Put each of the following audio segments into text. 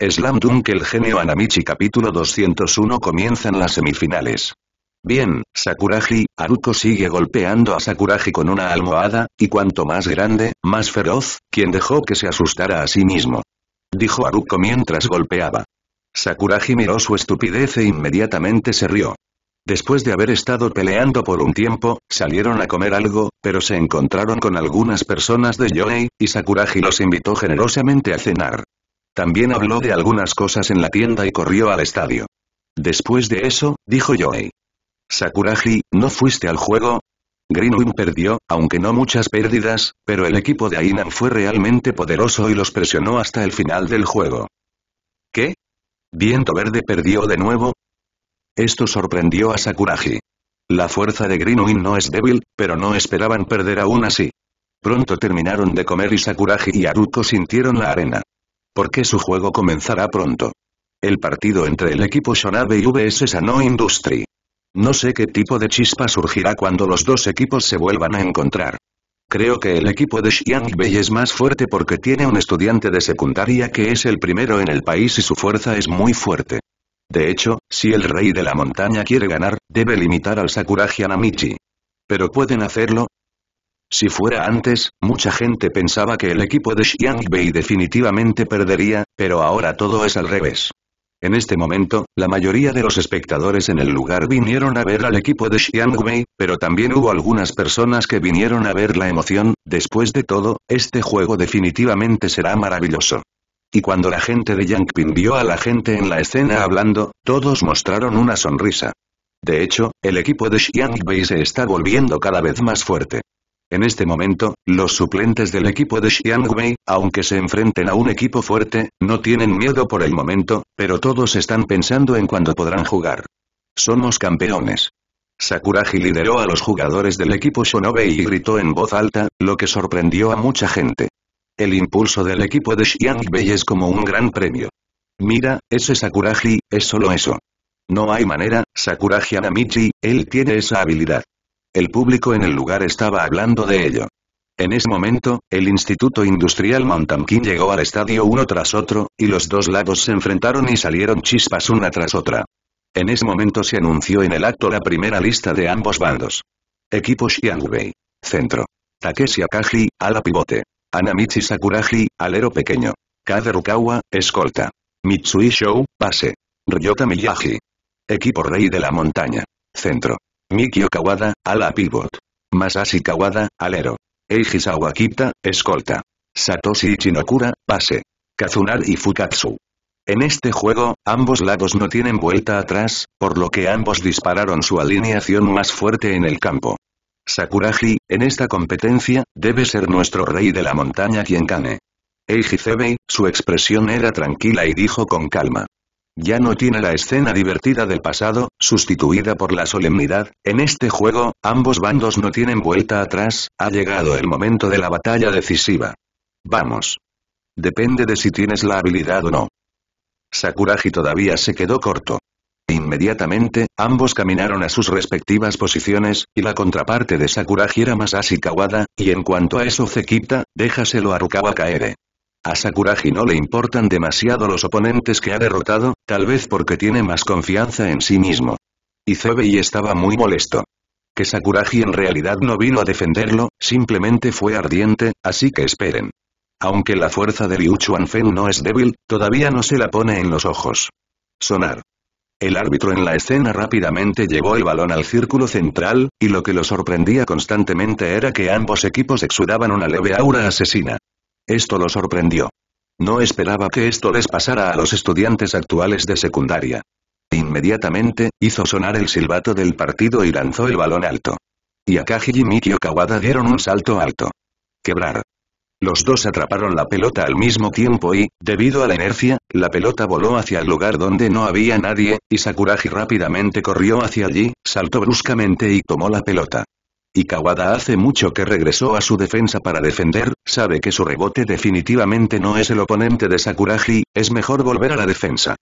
Slam Dunk El genio Anamichi capítulo 201 comienzan las semifinales. Bien, Sakuraji, Aruko sigue golpeando a Sakuragi con una almohada, y cuanto más grande, más feroz, quien dejó que se asustara a sí mismo. Dijo Aruko mientras golpeaba. Sakuragi miró su estupidez e inmediatamente se rió. Después de haber estado peleando por un tiempo, salieron a comer algo, pero se encontraron con algunas personas de Yoei, y Sakuraji los invitó generosamente a cenar. También habló de algunas cosas en la tienda y corrió al estadio. Después de eso, dijo Joey. Sakuraji, ¿no fuiste al juego? Greenwing perdió, aunque no muchas pérdidas, pero el equipo de Ainan fue realmente poderoso y los presionó hasta el final del juego. ¿Qué? ¿Viento Verde perdió de nuevo? Esto sorprendió a Sakuraji. La fuerza de Greenwing no es débil, pero no esperaban perder aún así. Pronto terminaron de comer y Sakuraji y Aruko sintieron la arena porque su juego comenzará pronto. El partido entre el equipo Shonabe y VS no Industry. No sé qué tipo de chispa surgirá cuando los dos equipos se vuelvan a encontrar. Creo que el equipo de Xiang es más fuerte porque tiene un estudiante de secundaria que es el primero en el país y su fuerza es muy fuerte. De hecho, si el rey de la montaña quiere ganar, debe limitar al Sakuragi Anamichi. Pero pueden hacerlo, si fuera antes, mucha gente pensaba que el equipo de Xiangbei definitivamente perdería, pero ahora todo es al revés. En este momento, la mayoría de los espectadores en el lugar vinieron a ver al equipo de Xiangbei, pero también hubo algunas personas que vinieron a ver la emoción, después de todo, este juego definitivamente será maravilloso. Y cuando la gente de Yangping vio a la gente en la escena hablando, todos mostraron una sonrisa. De hecho, el equipo de Xiangbei se está volviendo cada vez más fuerte. En este momento, los suplentes del equipo de Xiang aunque se enfrenten a un equipo fuerte, no tienen miedo por el momento, pero todos están pensando en cuándo podrán jugar. Somos campeones. Sakuragi lideró a los jugadores del equipo Shonobe y gritó en voz alta, lo que sorprendió a mucha gente. El impulso del equipo de Xiang es como un gran premio. Mira, ese Sakuraji es solo eso. No hay manera, Sakuraji Anamichi, él tiene esa habilidad. El público en el lugar estaba hablando de ello. En ese momento, el Instituto Industrial Mountain llegó al estadio uno tras otro, y los dos lados se enfrentaron y salieron chispas una tras otra. En ese momento se anunció en el acto la primera lista de ambos bandos. Equipo Xiangbei. Centro. Takeshi Akagi, ala pivote. Anamichi Sakuraji, alero pequeño. Kaderukawa, escolta. Mitsui Shou, pase. Ryota Miyagi. Equipo Rey de la Montaña. Centro. Mikio Kawada, ala pivot. Masashi Kawada, alero. Eiji Sawakita, escolta. Satoshi Chinokura, pase. Kazunari Fukatsu. En este juego, ambos lados no tienen vuelta atrás, por lo que ambos dispararon su alineación más fuerte en el campo. Sakuraji, en esta competencia, debe ser nuestro rey de la montaña quien gane. Eiji Zebei, su expresión era tranquila y dijo con calma. Ya no tiene la escena divertida del pasado, sustituida por la solemnidad, en este juego, ambos bandos no tienen vuelta atrás, ha llegado el momento de la batalla decisiva. Vamos. Depende de si tienes la habilidad o no. Sakuragi todavía se quedó corto. Inmediatamente, ambos caminaron a sus respectivas posiciones, y la contraparte de Sakuragi era más Kawada, y en cuanto a eso Zekita, déjaselo a Rukawa Kaede. A Sakuragi no le importan demasiado los oponentes que ha derrotado, tal vez porque tiene más confianza en sí mismo. Izebei estaba muy molesto. Que Sakuragi en realidad no vino a defenderlo, simplemente fue ardiente, así que esperen. Aunque la fuerza de Liu Chuanfen no es débil, todavía no se la pone en los ojos. Sonar. El árbitro en la escena rápidamente llevó el balón al círculo central, y lo que lo sorprendía constantemente era que ambos equipos exudaban una leve aura asesina. Esto lo sorprendió. No esperaba que esto les pasara a los estudiantes actuales de secundaria. Inmediatamente, hizo sonar el silbato del partido y lanzó el balón alto. Y Akagi y Mikio Kawada dieron un salto alto. Quebrar. Los dos atraparon la pelota al mismo tiempo y, debido a la inercia, la pelota voló hacia el lugar donde no había nadie, y Sakuraji rápidamente corrió hacia allí, saltó bruscamente y tomó la pelota. Y Kawada hace mucho que regresó a su defensa para defender, sabe que su rebote definitivamente no es el oponente de Sakuragi, es mejor volver a la defensa.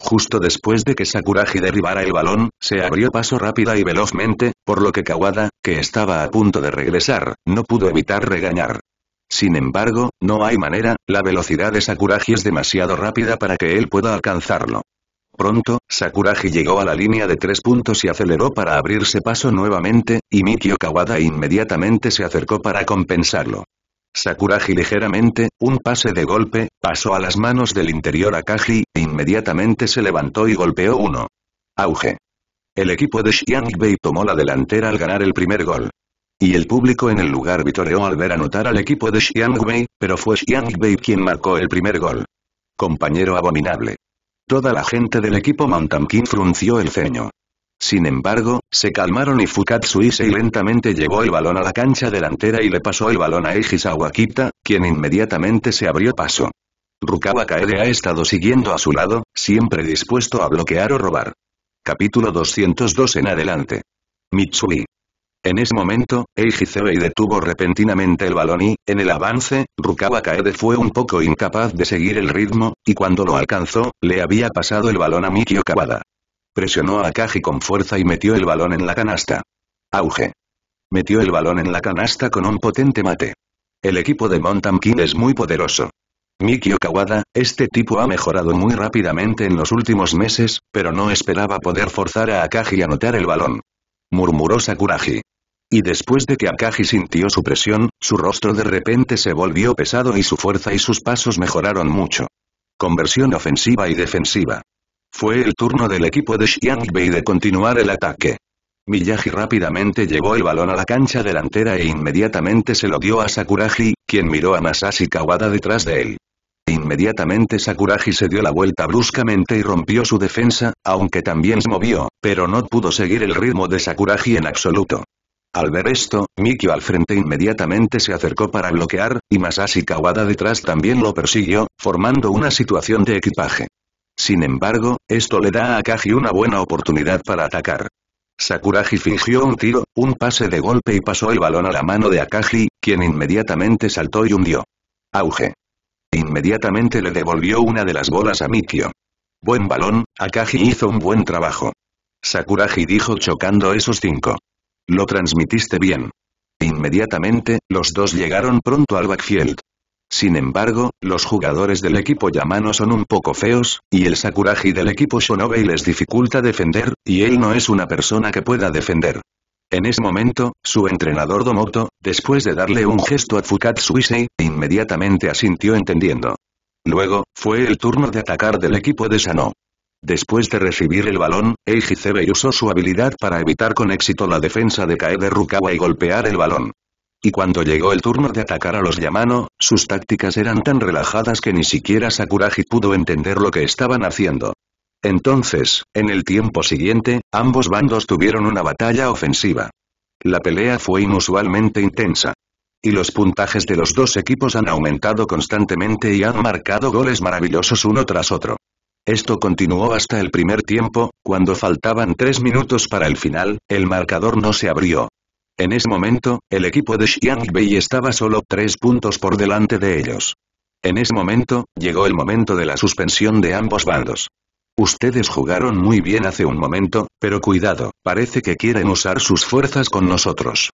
Justo después de que Sakuragi derribara el balón, se abrió paso rápida y velozmente, por lo que Kawada, que estaba a punto de regresar, no pudo evitar regañar. Sin embargo, no hay manera, la velocidad de Sakuraji es demasiado rápida para que él pueda alcanzarlo. Pronto, Sakuragi llegó a la línea de tres puntos y aceleró para abrirse paso nuevamente, y Mikio Kawada inmediatamente se acercó para compensarlo. Sakuragi ligeramente, un pase de golpe, pasó a las manos del interior Akagi, e inmediatamente se levantó y golpeó uno. Auge. El equipo de Xiangbei tomó la delantera al ganar el primer gol. Y el público en el lugar vitoreó al ver anotar al equipo de Xiangbei, pero fue Xiangbei quien marcó el primer gol. Compañero abominable. Toda la gente del equipo Mountain King frunció el ceño. Sin embargo, se calmaron y Fukatsu y lentamente llevó el balón a la cancha delantera y le pasó el balón a Eiji Sawakita, quien inmediatamente se abrió paso. Rukawa Kaede ha estado siguiendo a su lado, siempre dispuesto a bloquear o robar. Capítulo 202 en adelante. Mitsui. En ese momento, Eiji detuvo repentinamente el balón y, en el avance, Rukawa Kaede fue un poco incapaz de seguir el ritmo, y cuando lo alcanzó, le había pasado el balón a Mikio Kawada. Presionó a Akagi con fuerza y metió el balón en la canasta. Auge. Metió el balón en la canasta con un potente mate. El equipo de Mountain King es muy poderoso. Mikio Kawada, este tipo ha mejorado muy rápidamente en los últimos meses, pero no esperaba poder forzar a Akagi a anotar el balón. Murmuró Sakuragi. Y después de que Akagi sintió su presión, su rostro de repente se volvió pesado y su fuerza y sus pasos mejoraron mucho. Conversión ofensiva y defensiva. Fue el turno del equipo de Xiangbei de continuar el ataque. Miyagi rápidamente llevó el balón a la cancha delantera e inmediatamente se lo dio a Sakuragi, quien miró a Masashi Kawada detrás de él. Inmediatamente Sakuragi se dio la vuelta bruscamente y rompió su defensa, aunque también se movió, pero no pudo seguir el ritmo de Sakuragi en absoluto. Al ver esto, Mikio al frente inmediatamente se acercó para bloquear, y Masashi Kawada detrás también lo persiguió, formando una situación de equipaje. Sin embargo, esto le da a Akagi una buena oportunidad para atacar. Sakuragi fingió un tiro, un pase de golpe y pasó el balón a la mano de Akagi, quien inmediatamente saltó y hundió. Auge. Inmediatamente le devolvió una de las bolas a Mikio. Buen balón, Akagi hizo un buen trabajo. Sakuraji dijo chocando esos cinco. Lo transmitiste bien. Inmediatamente, los dos llegaron pronto al backfield. Sin embargo, los jugadores del equipo Yamano son un poco feos, y el Sakuragi del equipo Shonobe les dificulta defender, y él no es una persona que pueda defender. En ese momento, su entrenador Domoto, después de darle un gesto a Fukatsu inmediatamente asintió entendiendo. Luego, fue el turno de atacar del equipo de Sano. Después de recibir el balón, Eiji Zebei usó su habilidad para evitar con éxito la defensa de Kaede Rukawa y golpear el balón. Y cuando llegó el turno de atacar a los Yamano, sus tácticas eran tan relajadas que ni siquiera Sakuragi pudo entender lo que estaban haciendo. Entonces, en el tiempo siguiente, ambos bandos tuvieron una batalla ofensiva. La pelea fue inusualmente intensa. Y los puntajes de los dos equipos han aumentado constantemente y han marcado goles maravillosos uno tras otro. Esto continuó hasta el primer tiempo, cuando faltaban tres minutos para el final, el marcador no se abrió. En ese momento, el equipo de Xiangbei estaba solo tres puntos por delante de ellos. En ese momento, llegó el momento de la suspensión de ambos bandos. Ustedes jugaron muy bien hace un momento, pero cuidado, parece que quieren usar sus fuerzas con nosotros.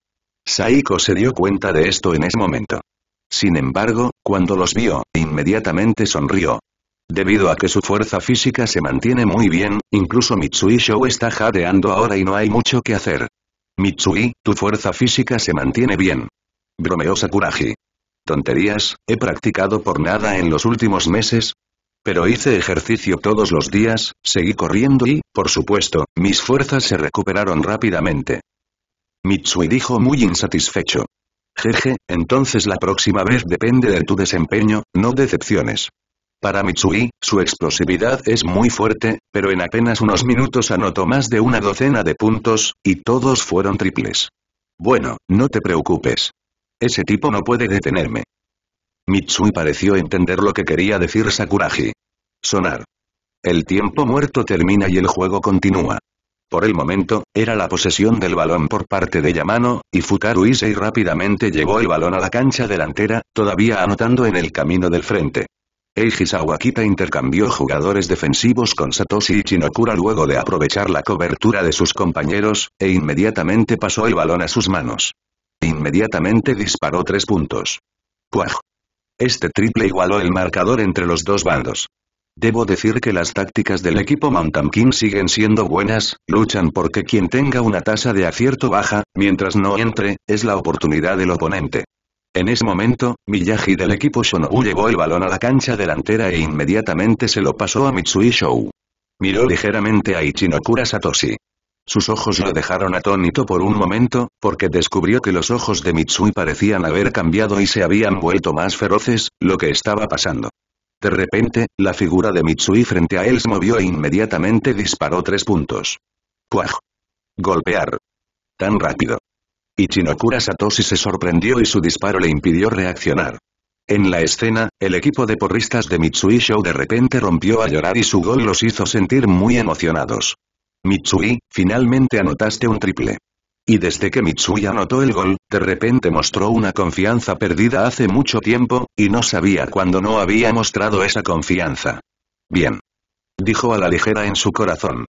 Saiko se dio cuenta de esto en ese momento. Sin embargo, cuando los vio, inmediatamente sonrió, Debido a que su fuerza física se mantiene muy bien, incluso Mitsui Shou está jadeando ahora y no hay mucho que hacer. Mitsui, tu fuerza física se mantiene bien. Bromeó Sakuraji. Tonterías, he practicado por nada en los últimos meses, pero hice ejercicio todos los días, seguí corriendo y, por supuesto, mis fuerzas se recuperaron rápidamente. Mitsui dijo muy insatisfecho. Jeje, entonces la próxima vez depende de tu desempeño, no decepciones. Para Mitsui, su explosividad es muy fuerte, pero en apenas unos minutos anotó más de una docena de puntos, y todos fueron triples. Bueno, no te preocupes. Ese tipo no puede detenerme. Mitsui pareció entender lo que quería decir Sakuragi. Sonar. El tiempo muerto termina y el juego continúa. Por el momento, era la posesión del balón por parte de Yamano, y Futaru Issei rápidamente llevó el balón a la cancha delantera, todavía anotando en el camino del frente. Eiji Sawakita intercambió jugadores defensivos con Satoshi Ichinokura luego de aprovechar la cobertura de sus compañeros, e inmediatamente pasó el balón a sus manos. Inmediatamente disparó tres puntos. ¡Cuaj! Este triple igualó el marcador entre los dos bandos. Debo decir que las tácticas del equipo Mountain King siguen siendo buenas, luchan porque quien tenga una tasa de acierto baja, mientras no entre, es la oportunidad del oponente. En ese momento, Miyagi del equipo Shonobu llevó el balón a la cancha delantera e inmediatamente se lo pasó a Mitsui Shou. Miró ligeramente a Ichinokura Satoshi. Sus ojos lo dejaron atónito por un momento, porque descubrió que los ojos de Mitsui parecían haber cambiado y se habían vuelto más feroces, lo que estaba pasando. De repente, la figura de Mitsui frente a él se movió e inmediatamente disparó tres puntos. ¡Cuaj! Golpear. Tan rápido. Ichinokura Satoshi se sorprendió y su disparo le impidió reaccionar. En la escena, el equipo de porristas de Mitsui Show de repente rompió a llorar y su gol los hizo sentir muy emocionados. Mitsui, finalmente anotaste un triple. Y desde que Mitsui anotó el gol, de repente mostró una confianza perdida hace mucho tiempo, y no sabía cuándo no había mostrado esa confianza. Bien. Dijo a la ligera en su corazón.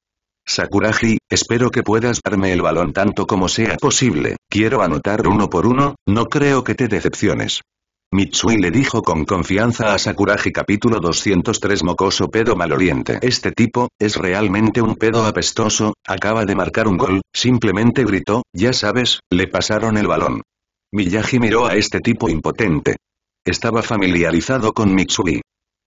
Sakuragi, espero que puedas darme el balón tanto como sea posible, quiero anotar uno por uno, no creo que te decepciones. Mitsui le dijo con confianza a Sakuragi capítulo 203 mocoso pedo maloliente. Este tipo, es realmente un pedo apestoso, acaba de marcar un gol, simplemente gritó, ya sabes, le pasaron el balón. Miyagi miró a este tipo impotente. Estaba familiarizado con Mitsui.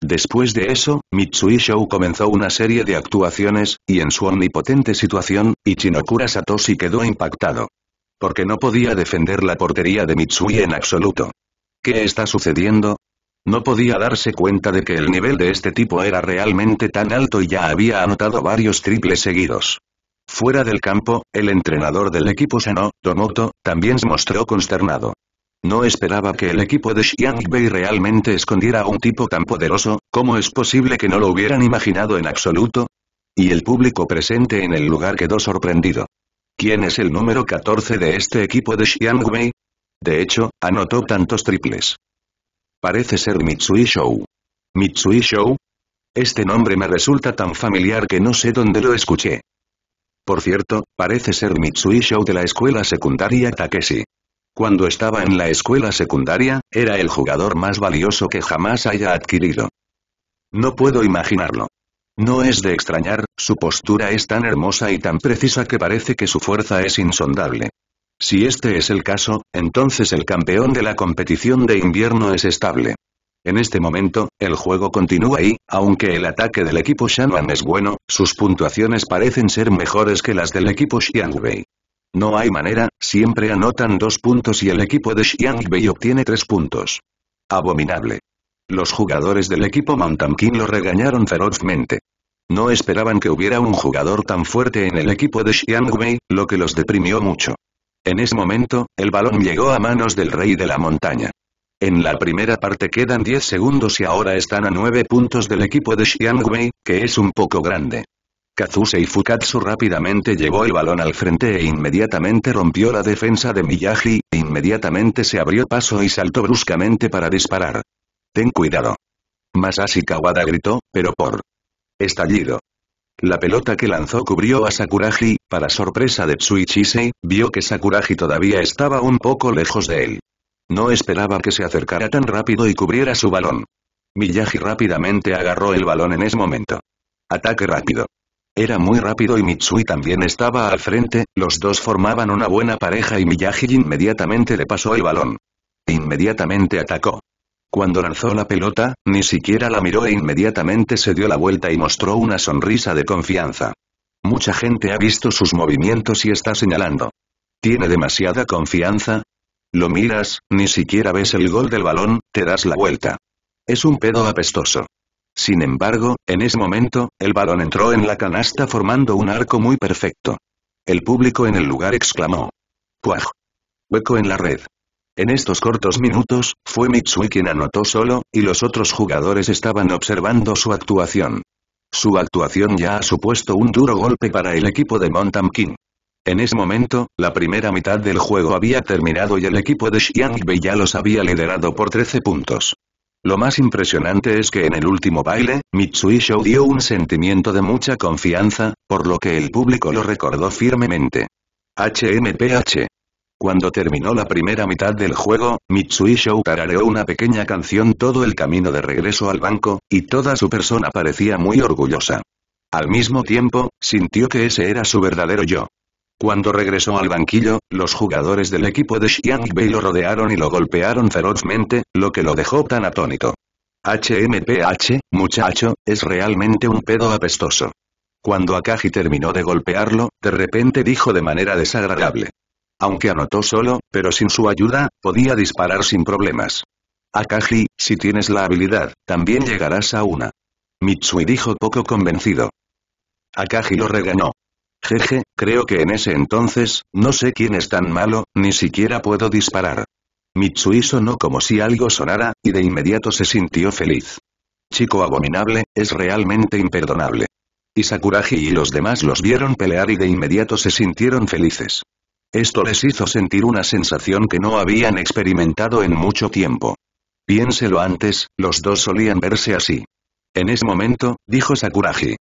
Después de eso, Mitsui Shou comenzó una serie de actuaciones, y en su omnipotente situación, Ichinokura Satoshi quedó impactado. Porque no podía defender la portería de Mitsui en absoluto. ¿Qué está sucediendo? No podía darse cuenta de que el nivel de este tipo era realmente tan alto y ya había anotado varios triples seguidos. Fuera del campo, el entrenador del equipo seno, Tomoto, también se mostró consternado. No esperaba que el equipo de Xiangbei realmente escondiera a un tipo tan poderoso, ¿cómo es posible que no lo hubieran imaginado en absoluto? Y el público presente en el lugar quedó sorprendido. ¿Quién es el número 14 de este equipo de Xiangbei? De hecho, anotó tantos triples. Parece ser Mitsui Shou. ¿Mitsui Shou? Este nombre me resulta tan familiar que no sé dónde lo escuché. Por cierto, parece ser Mitsui Shou de la escuela secundaria Takeshi. Cuando estaba en la escuela secundaria, era el jugador más valioso que jamás haya adquirido. No puedo imaginarlo. No es de extrañar, su postura es tan hermosa y tan precisa que parece que su fuerza es insondable. Si este es el caso, entonces el campeón de la competición de invierno es estable. En este momento, el juego continúa y, aunque el ataque del equipo Shanwan es bueno, sus puntuaciones parecen ser mejores que las del equipo Xiangwei. No hay manera, siempre anotan dos puntos y el equipo de Xiangbei obtiene tres puntos. Abominable. Los jugadores del equipo Mountain King lo regañaron ferozmente. No esperaban que hubiera un jugador tan fuerte en el equipo de Xiangbei, lo que los deprimió mucho. En ese momento, el balón llegó a manos del rey de la montaña. En la primera parte quedan 10 segundos y ahora están a nueve puntos del equipo de Xiangwei, que es un poco grande. Kazuse y Fukatsu rápidamente llevó el balón al frente e inmediatamente rompió la defensa de Miyagi, inmediatamente se abrió paso y saltó bruscamente para disparar. Ten cuidado. Masashi Kawada gritó, pero por estallido. La pelota que lanzó cubrió a Sakuragi, para sorpresa de Tsuichisei, vio que Sakuragi todavía estaba un poco lejos de él. No esperaba que se acercara tan rápido y cubriera su balón. Miyagi rápidamente agarró el balón en ese momento. Ataque rápido era muy rápido y Mitsui también estaba al frente, los dos formaban una buena pareja y Miyagi inmediatamente le pasó el balón. Inmediatamente atacó. Cuando lanzó la pelota, ni siquiera la miró e inmediatamente se dio la vuelta y mostró una sonrisa de confianza. Mucha gente ha visto sus movimientos y está señalando. ¿Tiene demasiada confianza? Lo miras, ni siquiera ves el gol del balón, te das la vuelta. Es un pedo apestoso. Sin embargo, en ese momento, el balón entró en la canasta formando un arco muy perfecto. El público en el lugar exclamó. ¡Puaj! Hueco en la red. En estos cortos minutos, fue Mitsui quien anotó solo, y los otros jugadores estaban observando su actuación. Su actuación ya ha supuesto un duro golpe para el equipo de Montam King. En ese momento, la primera mitad del juego había terminado y el equipo de Xiang ya los había liderado por 13 puntos. Lo más impresionante es que en el último baile, Mitsui Show dio un sentimiento de mucha confianza, por lo que el público lo recordó firmemente. HMPH. Cuando terminó la primera mitad del juego, Mitsui Show tarareó una pequeña canción todo el camino de regreso al banco, y toda su persona parecía muy orgullosa. Al mismo tiempo, sintió que ese era su verdadero yo. Cuando regresó al banquillo, los jugadores del equipo de Xiang Bei lo rodearon y lo golpearon ferozmente, lo que lo dejó tan atónito. HMPH, muchacho, es realmente un pedo apestoso. Cuando Akagi terminó de golpearlo, de repente dijo de manera desagradable. Aunque anotó solo, pero sin su ayuda, podía disparar sin problemas. Akagi, si tienes la habilidad, también llegarás a una. Mitsui dijo poco convencido. Akagi lo regañó. Jeje, creo que en ese entonces, no sé quién es tan malo, ni siquiera puedo disparar. Mitsui sonó como si algo sonara, y de inmediato se sintió feliz. Chico abominable, es realmente imperdonable. Y Sakuragi y los demás los vieron pelear y de inmediato se sintieron felices. Esto les hizo sentir una sensación que no habían experimentado en mucho tiempo. Piénselo antes, los dos solían verse así. En ese momento, dijo Sakuragi.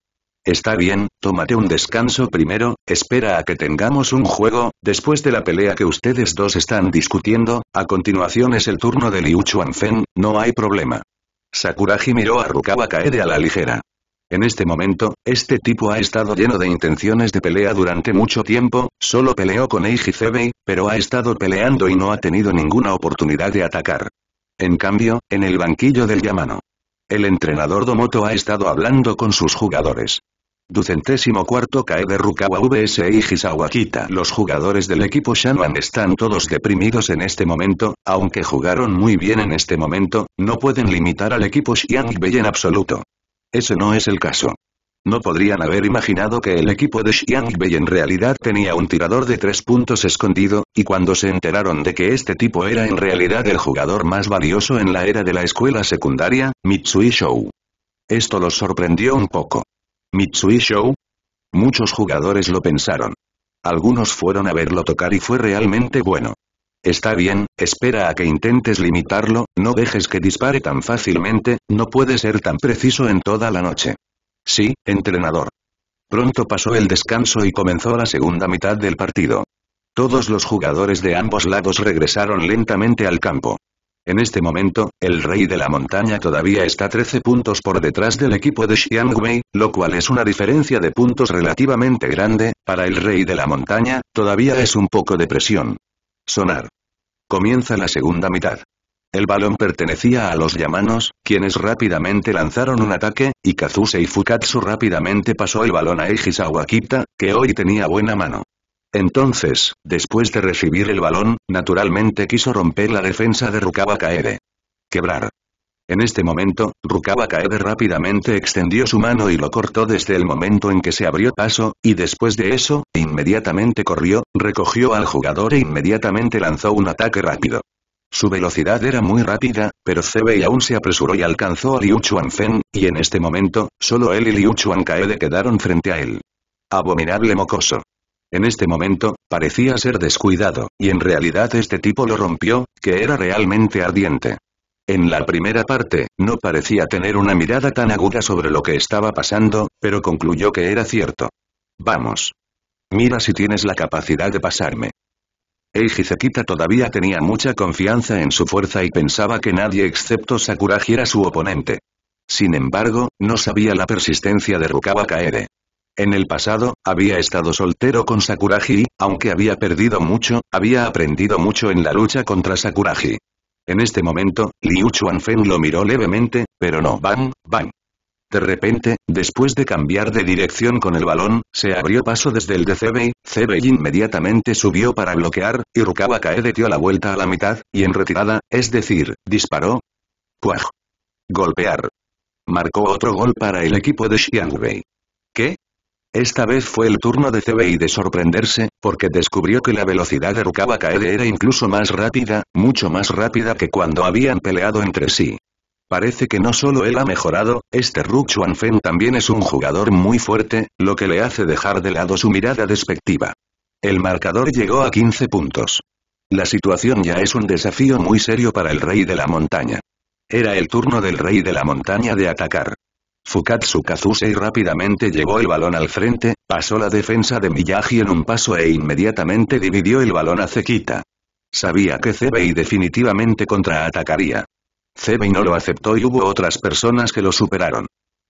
Está bien, tómate un descanso primero, espera a que tengamos un juego, después de la pelea que ustedes dos están discutiendo, a continuación es el turno de Liu Chuanfen, no hay problema. Sakuragi miró a Rukawa Kaede a la ligera. En este momento, este tipo ha estado lleno de intenciones de pelea durante mucho tiempo, solo peleó con Eiji Zebei, pero ha estado peleando y no ha tenido ninguna oportunidad de atacar. En cambio, en el banquillo del Yamano. El entrenador Domoto ha estado hablando con sus jugadores. Ducentésimo cuarto cae de Rukawa VS y Hisawakita. Los jugadores del equipo Shanwan están todos deprimidos en este momento, aunque jugaron muy bien en este momento, no pueden limitar al equipo Xiangbei en absoluto. Ese no es el caso. No podrían haber imaginado que el equipo de Xiangbei en realidad tenía un tirador de tres puntos escondido, y cuando se enteraron de que este tipo era en realidad el jugador más valioso en la era de la escuela secundaria, Mitsui Shou. Esto los sorprendió un poco. ¿Mitsui Shou? Muchos jugadores lo pensaron. Algunos fueron a verlo tocar y fue realmente bueno. Está bien, espera a que intentes limitarlo, no dejes que dispare tan fácilmente, no puede ser tan preciso en toda la noche. Sí, entrenador. Pronto pasó el descanso y comenzó la segunda mitad del partido. Todos los jugadores de ambos lados regresaron lentamente al campo. En este momento, el rey de la montaña todavía está 13 puntos por detrás del equipo de Xiang Wei, lo cual es una diferencia de puntos relativamente grande, para el rey de la montaña, todavía es un poco de presión. Sonar. Comienza la segunda mitad. El balón pertenecía a los Yamanos, quienes rápidamente lanzaron un ataque, y Kazuse y Fukatsu rápidamente pasó el balón a Eiji que hoy tenía buena mano. Entonces, después de recibir el balón, naturalmente quiso romper la defensa de Rukawa Kaede. Quebrar. En este momento, Rukawa Kaede rápidamente extendió su mano y lo cortó desde el momento en que se abrió paso, y después de eso, inmediatamente corrió, recogió al jugador e inmediatamente lanzó un ataque rápido. Su velocidad era muy rápida, pero Zebei aún se apresuró y alcanzó a Liu Chuanfen, y en este momento, solo él y Liu Chuancaede quedaron frente a él. Abominable mocoso. En este momento, parecía ser descuidado, y en realidad este tipo lo rompió, que era realmente ardiente. En la primera parte, no parecía tener una mirada tan aguda sobre lo que estaba pasando, pero concluyó que era cierto. Vamos. Mira si tienes la capacidad de pasarme. Eiji todavía tenía mucha confianza en su fuerza y pensaba que nadie excepto Sakuraji era su oponente. Sin embargo, no sabía la persistencia de Rukawa Kaede. En el pasado, había estado soltero con Sakuragi aunque había perdido mucho, había aprendido mucho en la lucha contra Sakuragi. En este momento, Liu Chuanfen lo miró levemente, pero no bang, bang. De repente, después de cambiar de dirección con el balón, se abrió paso desde el de CBI, inmediatamente subió para bloquear, y Rukawa Kaede dio la vuelta a la mitad, y en retirada, es decir, disparó. ¡Puaj! Golpear. Marcó otro gol para el equipo de Xiangbei. ¿Qué? Esta vez fue el turno de CBI de sorprenderse, porque descubrió que la velocidad de Rukawa Kaede era incluso más rápida, mucho más rápida que cuando habían peleado entre sí. Parece que no solo él ha mejorado, este Ru Chuanfen también es un jugador muy fuerte, lo que le hace dejar de lado su mirada despectiva. El marcador llegó a 15 puntos. La situación ya es un desafío muy serio para el rey de la montaña. Era el turno del rey de la montaña de atacar. Fukatsu Kazusei rápidamente llevó el balón al frente, pasó la defensa de Miyagi en un paso e inmediatamente dividió el balón a Zekita. Sabía que CBI definitivamente contraatacaría. Cebey no lo aceptó y hubo otras personas que lo superaron.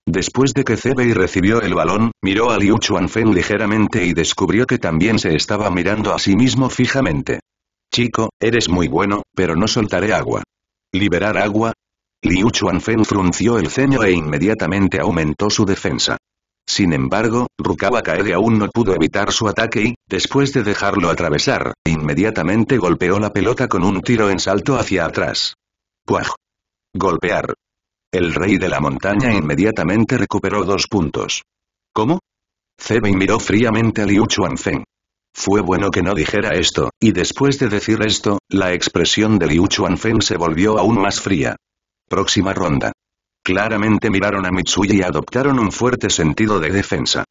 Después de que Cebey recibió el balón, miró a Liu Chuanfen ligeramente y descubrió que también se estaba mirando a sí mismo fijamente. Chico, eres muy bueno, pero no soltaré agua. ¿Liberar agua? Liu Chuanfen frunció el ceño e inmediatamente aumentó su defensa. Sin embargo, Rukawa Kaede aún no pudo evitar su ataque y, después de dejarlo atravesar, inmediatamente golpeó la pelota con un tiro en salto hacia atrás. ¡Cuaj! Golpear. El rey de la montaña inmediatamente recuperó dos puntos. ¿Cómo? Zebin miró fríamente a Liu Chuanfeng. Fue bueno que no dijera esto, y después de decir esto, la expresión de Liu Chuanfeng se volvió aún más fría. Próxima ronda. Claramente miraron a Mitsui y adoptaron un fuerte sentido de defensa.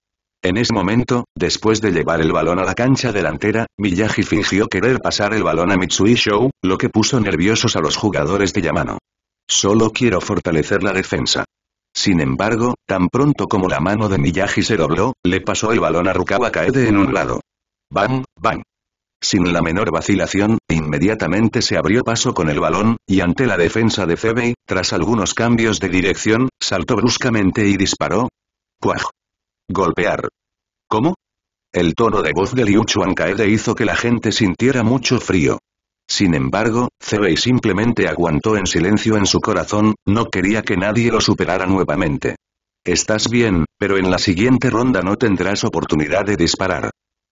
En ese momento, después de llevar el balón a la cancha delantera, Miyagi fingió querer pasar el balón a Mitsui Show, lo que puso nerviosos a los jugadores de Yamano. Solo quiero fortalecer la defensa. Sin embargo, tan pronto como la mano de Miyagi se dobló, le pasó el balón a Rukawa Kaede en un lado. Bam, bam. Sin la menor vacilación, inmediatamente se abrió paso con el balón, y ante la defensa de Febei, tras algunos cambios de dirección, saltó bruscamente y disparó. ¡Cuaj! Golpear. ¿Cómo? El tono de voz de Liu Chuan Kaede hizo que la gente sintiera mucho frío. Sin embargo, Cewei simplemente aguantó en silencio en su corazón, no quería que nadie lo superara nuevamente. Estás bien, pero en la siguiente ronda no tendrás oportunidad de disparar.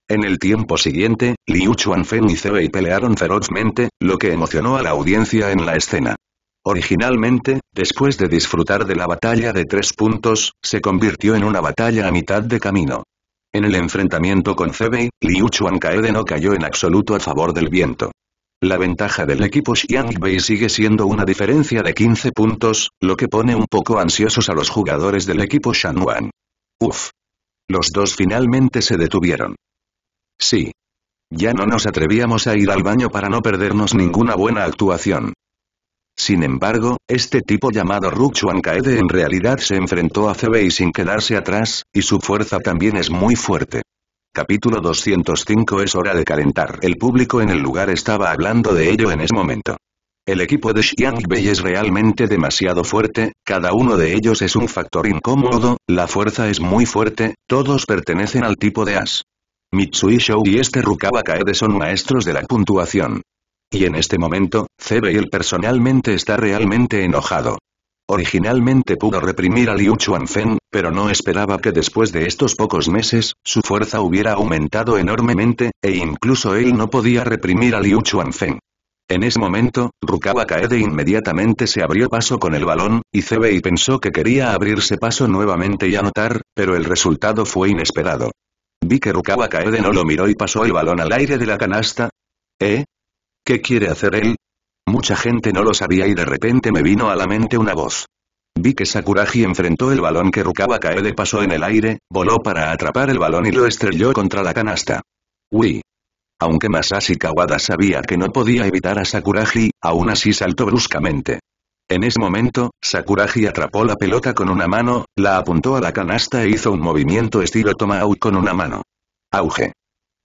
En el tiempo siguiente, Liu Chuanfen y Cewei pelearon ferozmente, lo que emocionó a la audiencia en la escena. Originalmente, después de disfrutar de la batalla de tres puntos, se convirtió en una batalla a mitad de camino. En el enfrentamiento con Cebei, Liu Kaede no cayó en absoluto a favor del viento. La ventaja del equipo Xiangbei sigue siendo una diferencia de 15 puntos, lo que pone un poco ansiosos a los jugadores del equipo Shanwan. Uf. Los dos finalmente se detuvieron. Sí. Ya no nos atrevíamos a ir al baño para no perdernos ninguna buena actuación. Sin embargo, este tipo llamado Ruchuan Kaede en realidad se enfrentó a Cebei sin quedarse atrás, y su fuerza también es muy fuerte. Capítulo 205 Es hora de calentar. El público en el lugar estaba hablando de ello en ese momento. El equipo de Xiang Bei es realmente demasiado fuerte, cada uno de ellos es un factor incómodo, la fuerza es muy fuerte, todos pertenecen al tipo de as. Mitsui Shou y este Rukawa Kaede son maestros de la puntuación. Y en este momento, él personalmente está realmente enojado. Originalmente pudo reprimir a Liu Chuanfen, pero no esperaba que después de estos pocos meses, su fuerza hubiera aumentado enormemente, e incluso él no podía reprimir a Liu Chuanfeng. En ese momento, Rukawa Kaede inmediatamente se abrió paso con el balón, y Cebei pensó que quería abrirse paso nuevamente y anotar, pero el resultado fue inesperado. Vi que Rukawa Kaede no lo miró y pasó el balón al aire de la canasta. ¿Eh? ¿Qué quiere hacer él? Mucha gente no lo sabía y de repente me vino a la mente una voz. Vi que Sakuragi enfrentó el balón que Rukawa de pasó en el aire, voló para atrapar el balón y lo estrelló contra la canasta. Uy. Aunque Masashi Kawada sabía que no podía evitar a Sakuragi, aún así saltó bruscamente. En ese momento, Sakuragi atrapó la pelota con una mano, la apuntó a la canasta e hizo un movimiento estilo Tomahawk con una mano. Auge.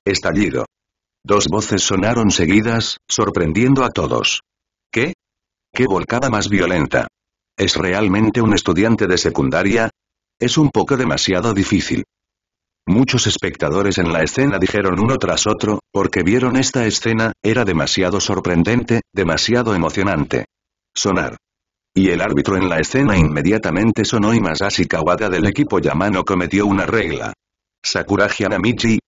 Estallido. Dos voces sonaron seguidas, sorprendiendo a todos. ¿Qué? ¿Qué volcaba más violenta? ¿Es realmente un estudiante de secundaria? Es un poco demasiado difícil. Muchos espectadores en la escena dijeron uno tras otro, porque vieron esta escena, era demasiado sorprendente, demasiado emocionante. Sonar. Y el árbitro en la escena inmediatamente sonó y Masashi Kawada del equipo Yamano cometió una regla. Sakuragi Anamiji.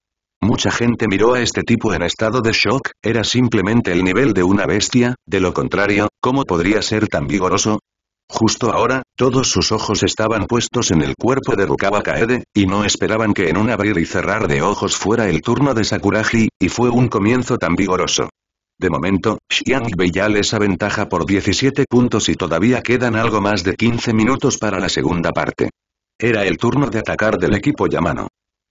Mucha gente miró a este tipo en estado de shock, era simplemente el nivel de una bestia, de lo contrario, ¿cómo podría ser tan vigoroso? Justo ahora, todos sus ojos estaban puestos en el cuerpo de Rukawa Kaede, y no esperaban que en un abrir y cerrar de ojos fuera el turno de Sakuragi, y fue un comienzo tan vigoroso. De momento, Bei ya les aventaja por 17 puntos y todavía quedan algo más de 15 minutos para la segunda parte. Era el turno de atacar del equipo Yamano.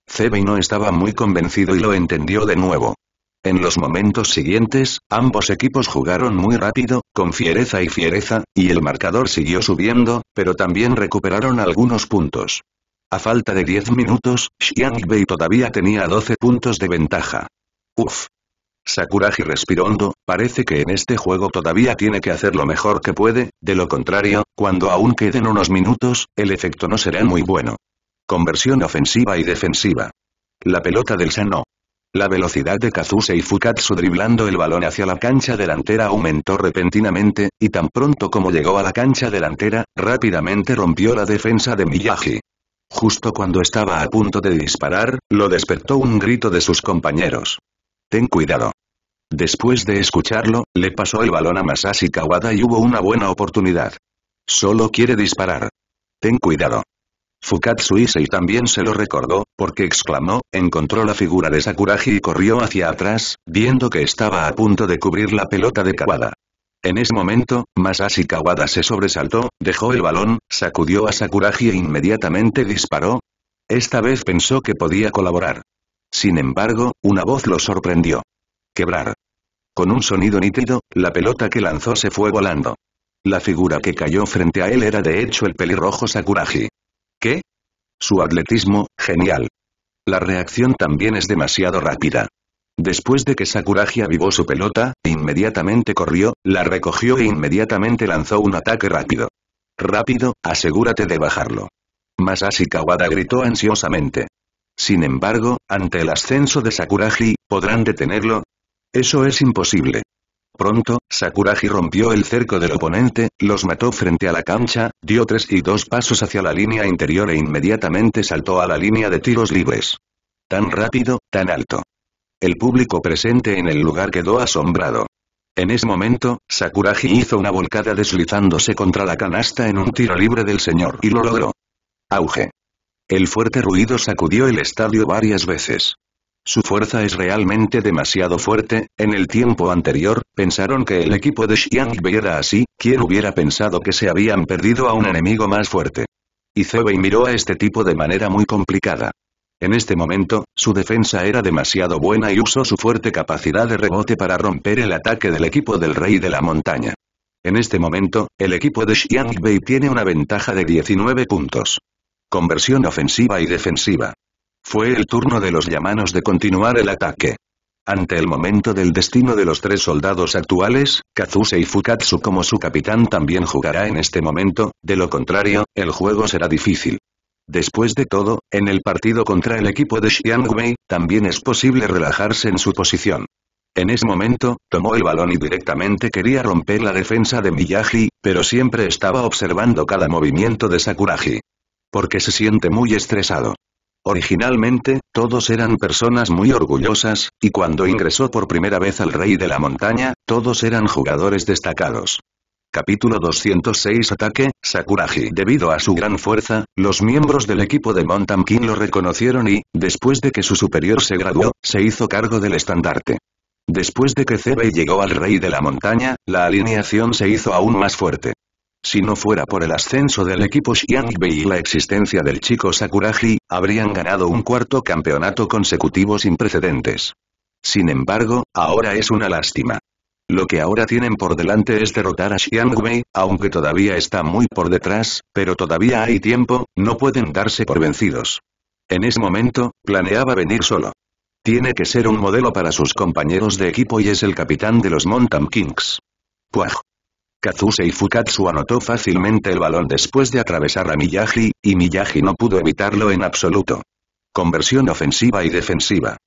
Zebei no estaba muy convencido y lo entendió de nuevo. En los momentos siguientes, ambos equipos jugaron muy rápido, con fiereza y fiereza, y el marcador siguió subiendo, pero también recuperaron algunos puntos. A falta de 10 minutos, Xiangbei todavía tenía 12 puntos de ventaja. Uf. Sakuragi respiró hondo, parece que en este juego todavía tiene que hacer lo mejor que puede, de lo contrario, cuando aún queden unos minutos, el efecto no será muy bueno. Conversión ofensiva y defensiva. La pelota del seno. La velocidad de Kazuse y Fukatsu driblando el balón hacia la cancha delantera aumentó repentinamente, y tan pronto como llegó a la cancha delantera, rápidamente rompió la defensa de Miyagi. Justo cuando estaba a punto de disparar, lo despertó un grito de sus compañeros. Ten cuidado. Después de escucharlo, le pasó el balón a Masashi Kawada y hubo una buena oportunidad. Solo quiere disparar. Ten cuidado. Fukatsu Issei también se lo recordó, porque exclamó, encontró la figura de Sakuraji y corrió hacia atrás, viendo que estaba a punto de cubrir la pelota de Kawada. En ese momento, Masashi Kawada se sobresaltó, dejó el balón, sacudió a Sakuragi e inmediatamente disparó. Esta vez pensó que podía colaborar. Sin embargo, una voz lo sorprendió. Quebrar. Con un sonido nítido, la pelota que lanzó se fue volando. La figura que cayó frente a él era de hecho el pelirrojo Sakuraji. ¿Qué? Su atletismo, genial. La reacción también es demasiado rápida. Después de que Sakuragi avivó su pelota, inmediatamente corrió, la recogió e inmediatamente lanzó un ataque rápido. Rápido, asegúrate de bajarlo. Masashi Kawada gritó ansiosamente. Sin embargo, ante el ascenso de Sakuragi, ¿podrán detenerlo? Eso es imposible. Pronto, Sakuragi rompió el cerco del oponente, los mató frente a la cancha, dio tres y dos pasos hacia la línea interior e inmediatamente saltó a la línea de tiros libres. Tan rápido, tan alto. El público presente en el lugar quedó asombrado. En ese momento, Sakuragi hizo una volcada deslizándose contra la canasta en un tiro libre del señor y lo logró. Auge. El fuerte ruido sacudió el estadio varias veces. Su fuerza es realmente demasiado fuerte, en el tiempo anterior, pensaron que el equipo de Bei era así, quien hubiera pensado que se habían perdido a un enemigo más fuerte. Y Zebei miró a este tipo de manera muy complicada. En este momento, su defensa era demasiado buena y usó su fuerte capacidad de rebote para romper el ataque del equipo del Rey de la Montaña. En este momento, el equipo de Bei tiene una ventaja de 19 puntos. Conversión ofensiva y defensiva. Fue el turno de los llamanos de continuar el ataque. Ante el momento del destino de los tres soldados actuales, Kazuse y Fukatsu como su capitán también jugará en este momento, de lo contrario, el juego será difícil. Después de todo, en el partido contra el equipo de Xiang también es posible relajarse en su posición. En ese momento, tomó el balón y directamente quería romper la defensa de Miyagi, pero siempre estaba observando cada movimiento de Sakuragi. Porque se siente muy estresado. Originalmente, todos eran personas muy orgullosas, y cuando ingresó por primera vez al Rey de la Montaña, todos eran jugadores destacados. Capítulo 206 Ataque, Sakuragi Debido a su gran fuerza, los miembros del equipo de Mountain King lo reconocieron y, después de que su superior se graduó, se hizo cargo del estandarte. Después de que Cebe llegó al Rey de la Montaña, la alineación se hizo aún más fuerte. Si no fuera por el ascenso del equipo Xiangbei y la existencia del chico Sakuragi, habrían ganado un cuarto campeonato consecutivo sin precedentes. Sin embargo, ahora es una lástima. Lo que ahora tienen por delante es derrotar a Xiangbei, aunque todavía está muy por detrás, pero todavía hay tiempo, no pueden darse por vencidos. En ese momento, planeaba venir solo. Tiene que ser un modelo para sus compañeros de equipo y es el capitán de los Mountain Kings. Puaj. Kazuse y Fukatsu anotó fácilmente el balón después de atravesar a Miyagi, y Miyagi no pudo evitarlo en absoluto. Conversión ofensiva y defensiva.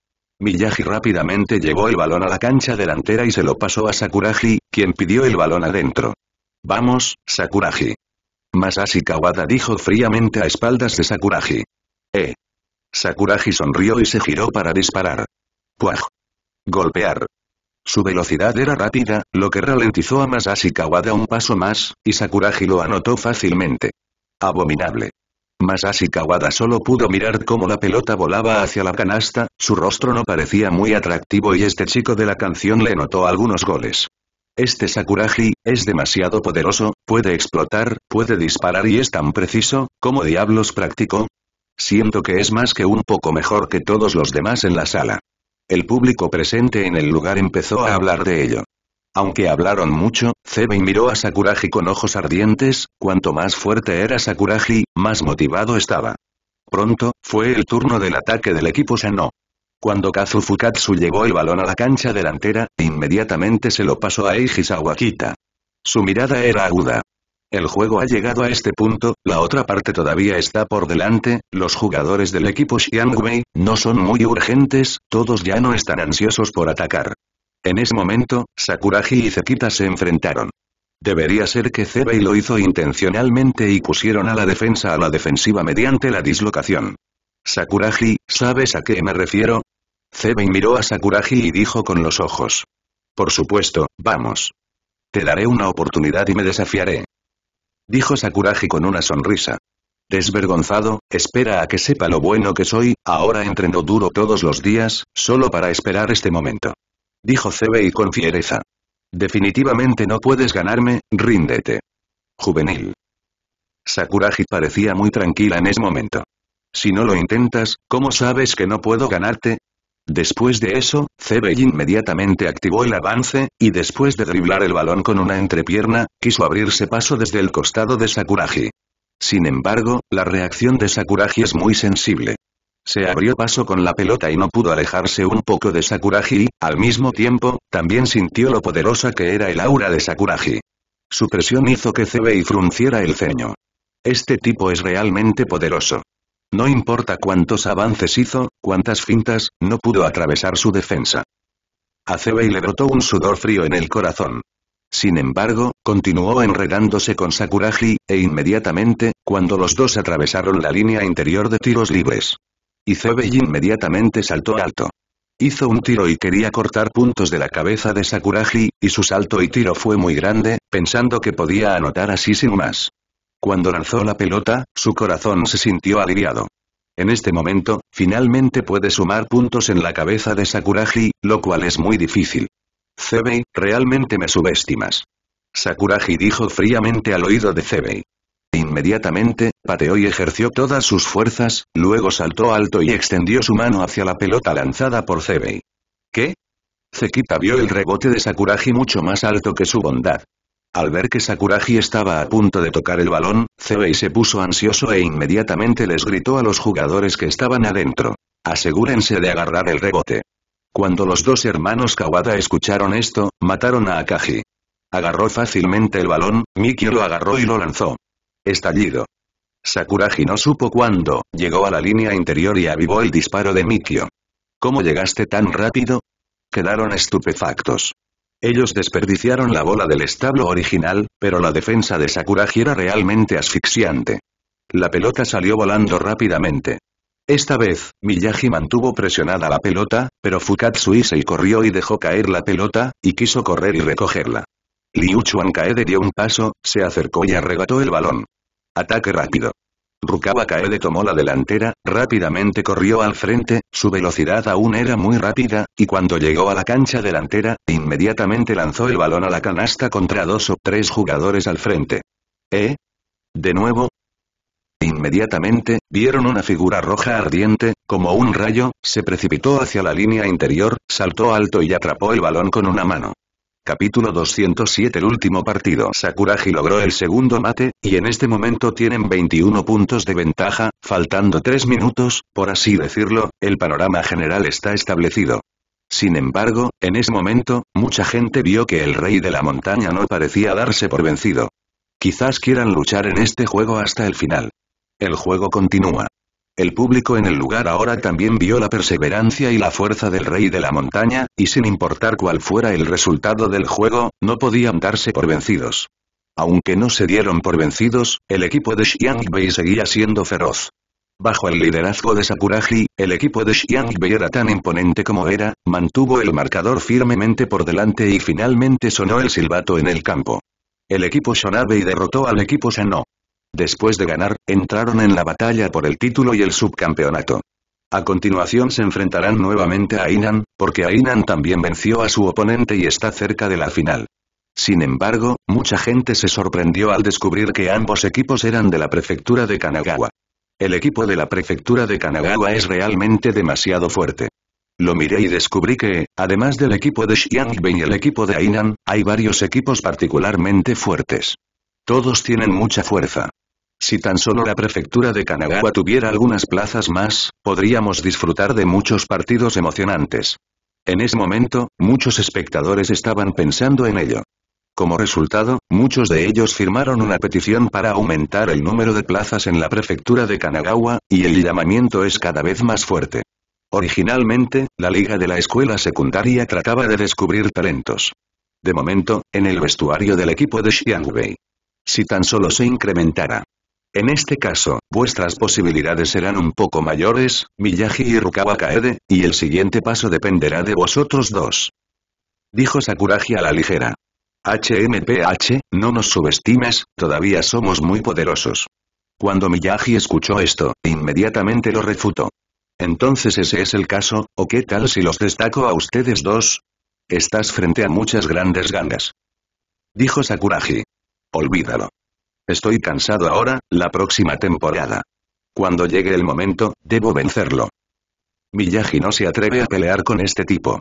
Miyagi rápidamente llevó el balón a la cancha delantera y se lo pasó a Sakuragi, quien pidió el balón adentro. Vamos, Sakuragi. Masashi Kawada dijo fríamente a espaldas de Sakuragi. Eh. Sakuragi sonrió y se giró para disparar. Puaj. Golpear. Su velocidad era rápida, lo que ralentizó a Masashi Kawada un paso más, y Sakuragi lo anotó fácilmente. Abominable. Masashi Kawada solo pudo mirar cómo la pelota volaba hacia la canasta, su rostro no parecía muy atractivo y este chico de la canción le anotó algunos goles. Este Sakuraji es demasiado poderoso, puede explotar, puede disparar y es tan preciso, ¿cómo diablos practicó? Siento que es más que un poco mejor que todos los demás en la sala. El público presente en el lugar empezó a hablar de ello. Aunque hablaron mucho, Zebe miró a Sakuragi con ojos ardientes, cuanto más fuerte era Sakuraji, más motivado estaba. Pronto, fue el turno del ataque del equipo Sano. Cuando Kazufukatsu llevó el balón a la cancha delantera, inmediatamente se lo pasó a Eiji Sawakita. Su mirada era aguda, el juego ha llegado a este punto, la otra parte todavía está por delante, los jugadores del equipo Xiangwei, no son muy urgentes, todos ya no están ansiosos por atacar. En ese momento, Sakuragi y Zekita se enfrentaron. Debería ser que Zebei lo hizo intencionalmente y pusieron a la defensa a la defensiva mediante la dislocación. Sakuragi, ¿sabes a qué me refiero? Zebei miró a Sakuragi y dijo con los ojos. Por supuesto, vamos. Te daré una oportunidad y me desafiaré dijo Sakuragi con una sonrisa. Desvergonzado, espera a que sepa lo bueno que soy, ahora entreno duro todos los días, solo para esperar este momento. Dijo y con fiereza. Definitivamente no puedes ganarme, ríndete. Juvenil. Sakuragi parecía muy tranquila en ese momento. Si no lo intentas, ¿cómo sabes que no puedo ganarte? Después de eso, cebe inmediatamente activó el avance, y después de driblar el balón con una entrepierna, quiso abrirse paso desde el costado de Sakuragi. Sin embargo, la reacción de Sakuragi es muy sensible. Se abrió paso con la pelota y no pudo alejarse un poco de Sakuragi y, al mismo tiempo, también sintió lo poderosa que era el aura de Sakuragi. Su presión hizo que y frunciera el ceño. Este tipo es realmente poderoso. No importa cuántos avances hizo, cuántas fintas, no pudo atravesar su defensa. A y le brotó un sudor frío en el corazón. Sin embargo, continuó enredándose con Sakuragi, e inmediatamente, cuando los dos atravesaron la línea interior de tiros libres. Icebei inmediatamente saltó alto. Hizo un tiro y quería cortar puntos de la cabeza de Sakuragi, y su salto y tiro fue muy grande, pensando que podía anotar así sin más. Cuando lanzó la pelota, su corazón se sintió aliviado. En este momento, finalmente puede sumar puntos en la cabeza de Sakuraji, lo cual es muy difícil. Cebei, realmente me subestimas. Sakuraji dijo fríamente al oído de Cebei. Inmediatamente, pateó y ejerció todas sus fuerzas, luego saltó alto y extendió su mano hacia la pelota lanzada por Cebei. ¿Qué? Zekita vio el rebote de Sakuragi mucho más alto que su bondad. Al ver que Sakuragi estaba a punto de tocar el balón, Zebei se puso ansioso e inmediatamente les gritó a los jugadores que estaban adentro. Asegúrense de agarrar el rebote. Cuando los dos hermanos Kawada escucharon esto, mataron a Akagi. Agarró fácilmente el balón, Mikio lo agarró y lo lanzó. Estallido. Sakuragi no supo cuándo, llegó a la línea interior y avivó el disparo de Mikio. ¿Cómo llegaste tan rápido? Quedaron estupefactos. Ellos desperdiciaron la bola del establo original, pero la defensa de Sakuragi era realmente asfixiante. La pelota salió volando rápidamente. Esta vez, Miyagi mantuvo presionada la pelota, pero Fukatsu y corrió y dejó caer la pelota, y quiso correr y recogerla. Liu Chuan Kaede dio un paso, se acercó y arrebató el balón. Ataque rápido. Rukawa Kaede tomó la delantera, rápidamente corrió al frente, su velocidad aún era muy rápida, y cuando llegó a la cancha delantera, inmediatamente lanzó el balón a la canasta contra dos o tres jugadores al frente. ¿Eh? ¿De nuevo? Inmediatamente, vieron una figura roja ardiente, como un rayo, se precipitó hacia la línea interior, saltó alto y atrapó el balón con una mano. Capítulo 207 El último partido Sakuragi logró el segundo mate, y en este momento tienen 21 puntos de ventaja, faltando 3 minutos, por así decirlo, el panorama general está establecido. Sin embargo, en ese momento, mucha gente vio que el rey de la montaña no parecía darse por vencido. Quizás quieran luchar en este juego hasta el final. El juego continúa. El público en el lugar ahora también vio la perseverancia y la fuerza del rey de la montaña, y sin importar cuál fuera el resultado del juego, no podían darse por vencidos. Aunque no se dieron por vencidos, el equipo de Xiangbei seguía siendo feroz. Bajo el liderazgo de Sakuraji, el equipo de Xiangbei era tan imponente como era, mantuvo el marcador firmemente por delante y finalmente sonó el silbato en el campo. El equipo Shonabei derrotó al equipo Shano. Después de ganar, entraron en la batalla por el título y el subcampeonato. A continuación se enfrentarán nuevamente a Inan, porque Inan también venció a su oponente y está cerca de la final. Sin embargo, mucha gente se sorprendió al descubrir que ambos equipos eran de la prefectura de Kanagawa. El equipo de la prefectura de Kanagawa es realmente demasiado fuerte. Lo miré y descubrí que, además del equipo de Xiangbei y el equipo de Ainan, hay varios equipos particularmente fuertes. Todos tienen mucha fuerza. Si tan solo la prefectura de Kanagawa tuviera algunas plazas más, podríamos disfrutar de muchos partidos emocionantes. En ese momento, muchos espectadores estaban pensando en ello. Como resultado, muchos de ellos firmaron una petición para aumentar el número de plazas en la prefectura de Kanagawa, y el llamamiento es cada vez más fuerte. Originalmente, la liga de la escuela secundaria trataba de descubrir talentos. De momento, en el vestuario del equipo de Xiangbei. Si tan solo se incrementara en este caso, vuestras posibilidades serán un poco mayores, Miyagi y Rukawa Kaede, y el siguiente paso dependerá de vosotros dos. Dijo Sakuragi a la ligera. HMPH, no nos subestimes, todavía somos muy poderosos. Cuando Miyagi escuchó esto, inmediatamente lo refutó. Entonces ese es el caso, o qué tal si los destaco a ustedes dos? Estás frente a muchas grandes gangas. Dijo Sakuragi. Olvídalo. Estoy cansado ahora, la próxima temporada. Cuando llegue el momento, debo vencerlo. Miyagi no se atreve a pelear con este tipo.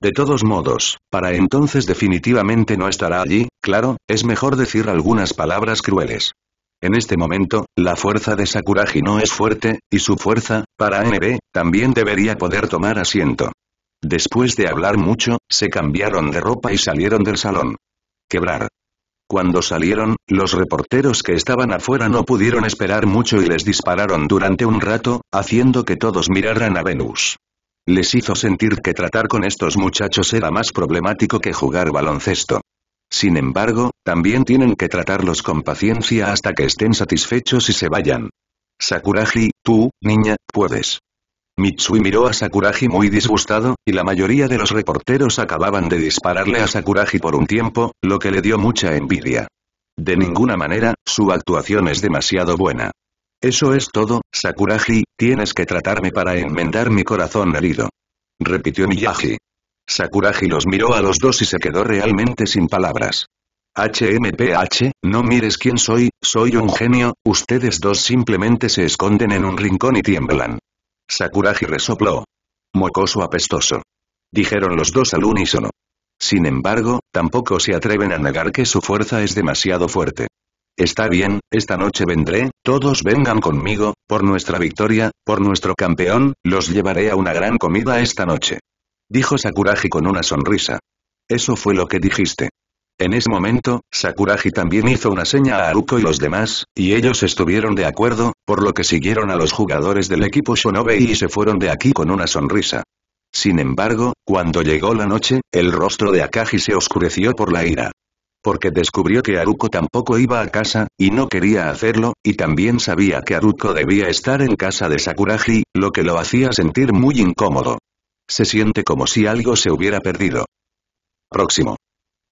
De todos modos, para entonces definitivamente no estará allí, claro, es mejor decir algunas palabras crueles. En este momento, la fuerza de Sakuragi no es fuerte, y su fuerza, para NB, también debería poder tomar asiento. Después de hablar mucho, se cambiaron de ropa y salieron del salón. Quebrar. Cuando salieron, los reporteros que estaban afuera no pudieron esperar mucho y les dispararon durante un rato, haciendo que todos miraran a Venus. Les hizo sentir que tratar con estos muchachos era más problemático que jugar baloncesto. Sin embargo, también tienen que tratarlos con paciencia hasta que estén satisfechos y se vayan. Sakuraji, tú, niña, puedes. Mitsui miró a Sakuragi muy disgustado, y la mayoría de los reporteros acababan de dispararle a Sakuraji por un tiempo, lo que le dio mucha envidia. De ninguna manera, su actuación es demasiado buena. Eso es todo, Sakuraji, tienes que tratarme para enmendar mi corazón herido. Repitió Miyagi. Sakuragi los miró a los dos y se quedó realmente sin palabras. HMPH, no mires quién soy, soy un genio, ustedes dos simplemente se esconden en un rincón y tiemblan. Sakuragi resopló. Mocoso apestoso. Dijeron los dos al unísono. Sin embargo, tampoco se atreven a negar que su fuerza es demasiado fuerte. Está bien, esta noche vendré, todos vengan conmigo, por nuestra victoria, por nuestro campeón, los llevaré a una gran comida esta noche. Dijo Sakuragi con una sonrisa. Eso fue lo que dijiste. En ese momento, Sakuragi también hizo una seña a Aruko y los demás, y ellos estuvieron de acuerdo, por lo que siguieron a los jugadores del equipo Shonobe y se fueron de aquí con una sonrisa. Sin embargo, cuando llegó la noche, el rostro de Akagi se oscureció por la ira. Porque descubrió que Aruko tampoco iba a casa, y no quería hacerlo, y también sabía que Aruko debía estar en casa de Sakuraji, lo que lo hacía sentir muy incómodo. Se siente como si algo se hubiera perdido. Próximo.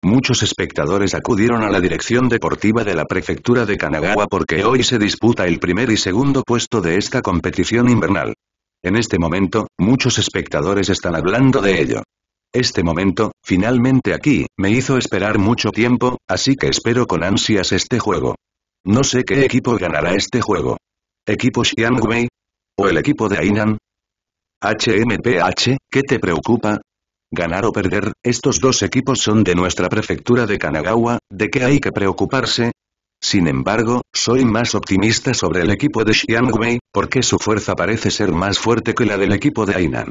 Muchos espectadores acudieron a la dirección deportiva de la prefectura de Kanagawa porque hoy se disputa el primer y segundo puesto de esta competición invernal. En este momento, muchos espectadores están hablando de ello. Este momento, finalmente aquí, me hizo esperar mucho tiempo, así que espero con ansias este juego. No sé qué equipo ganará este juego. ¿Equipo Xiangwei? ¿O el equipo de Ainan? HMPH, ¿qué te preocupa? Ganar o perder, estos dos equipos son de nuestra prefectura de Kanagawa, ¿de qué hay que preocuparse? Sin embargo, soy más optimista sobre el equipo de Xiangwei, porque su fuerza parece ser más fuerte que la del equipo de Ainan.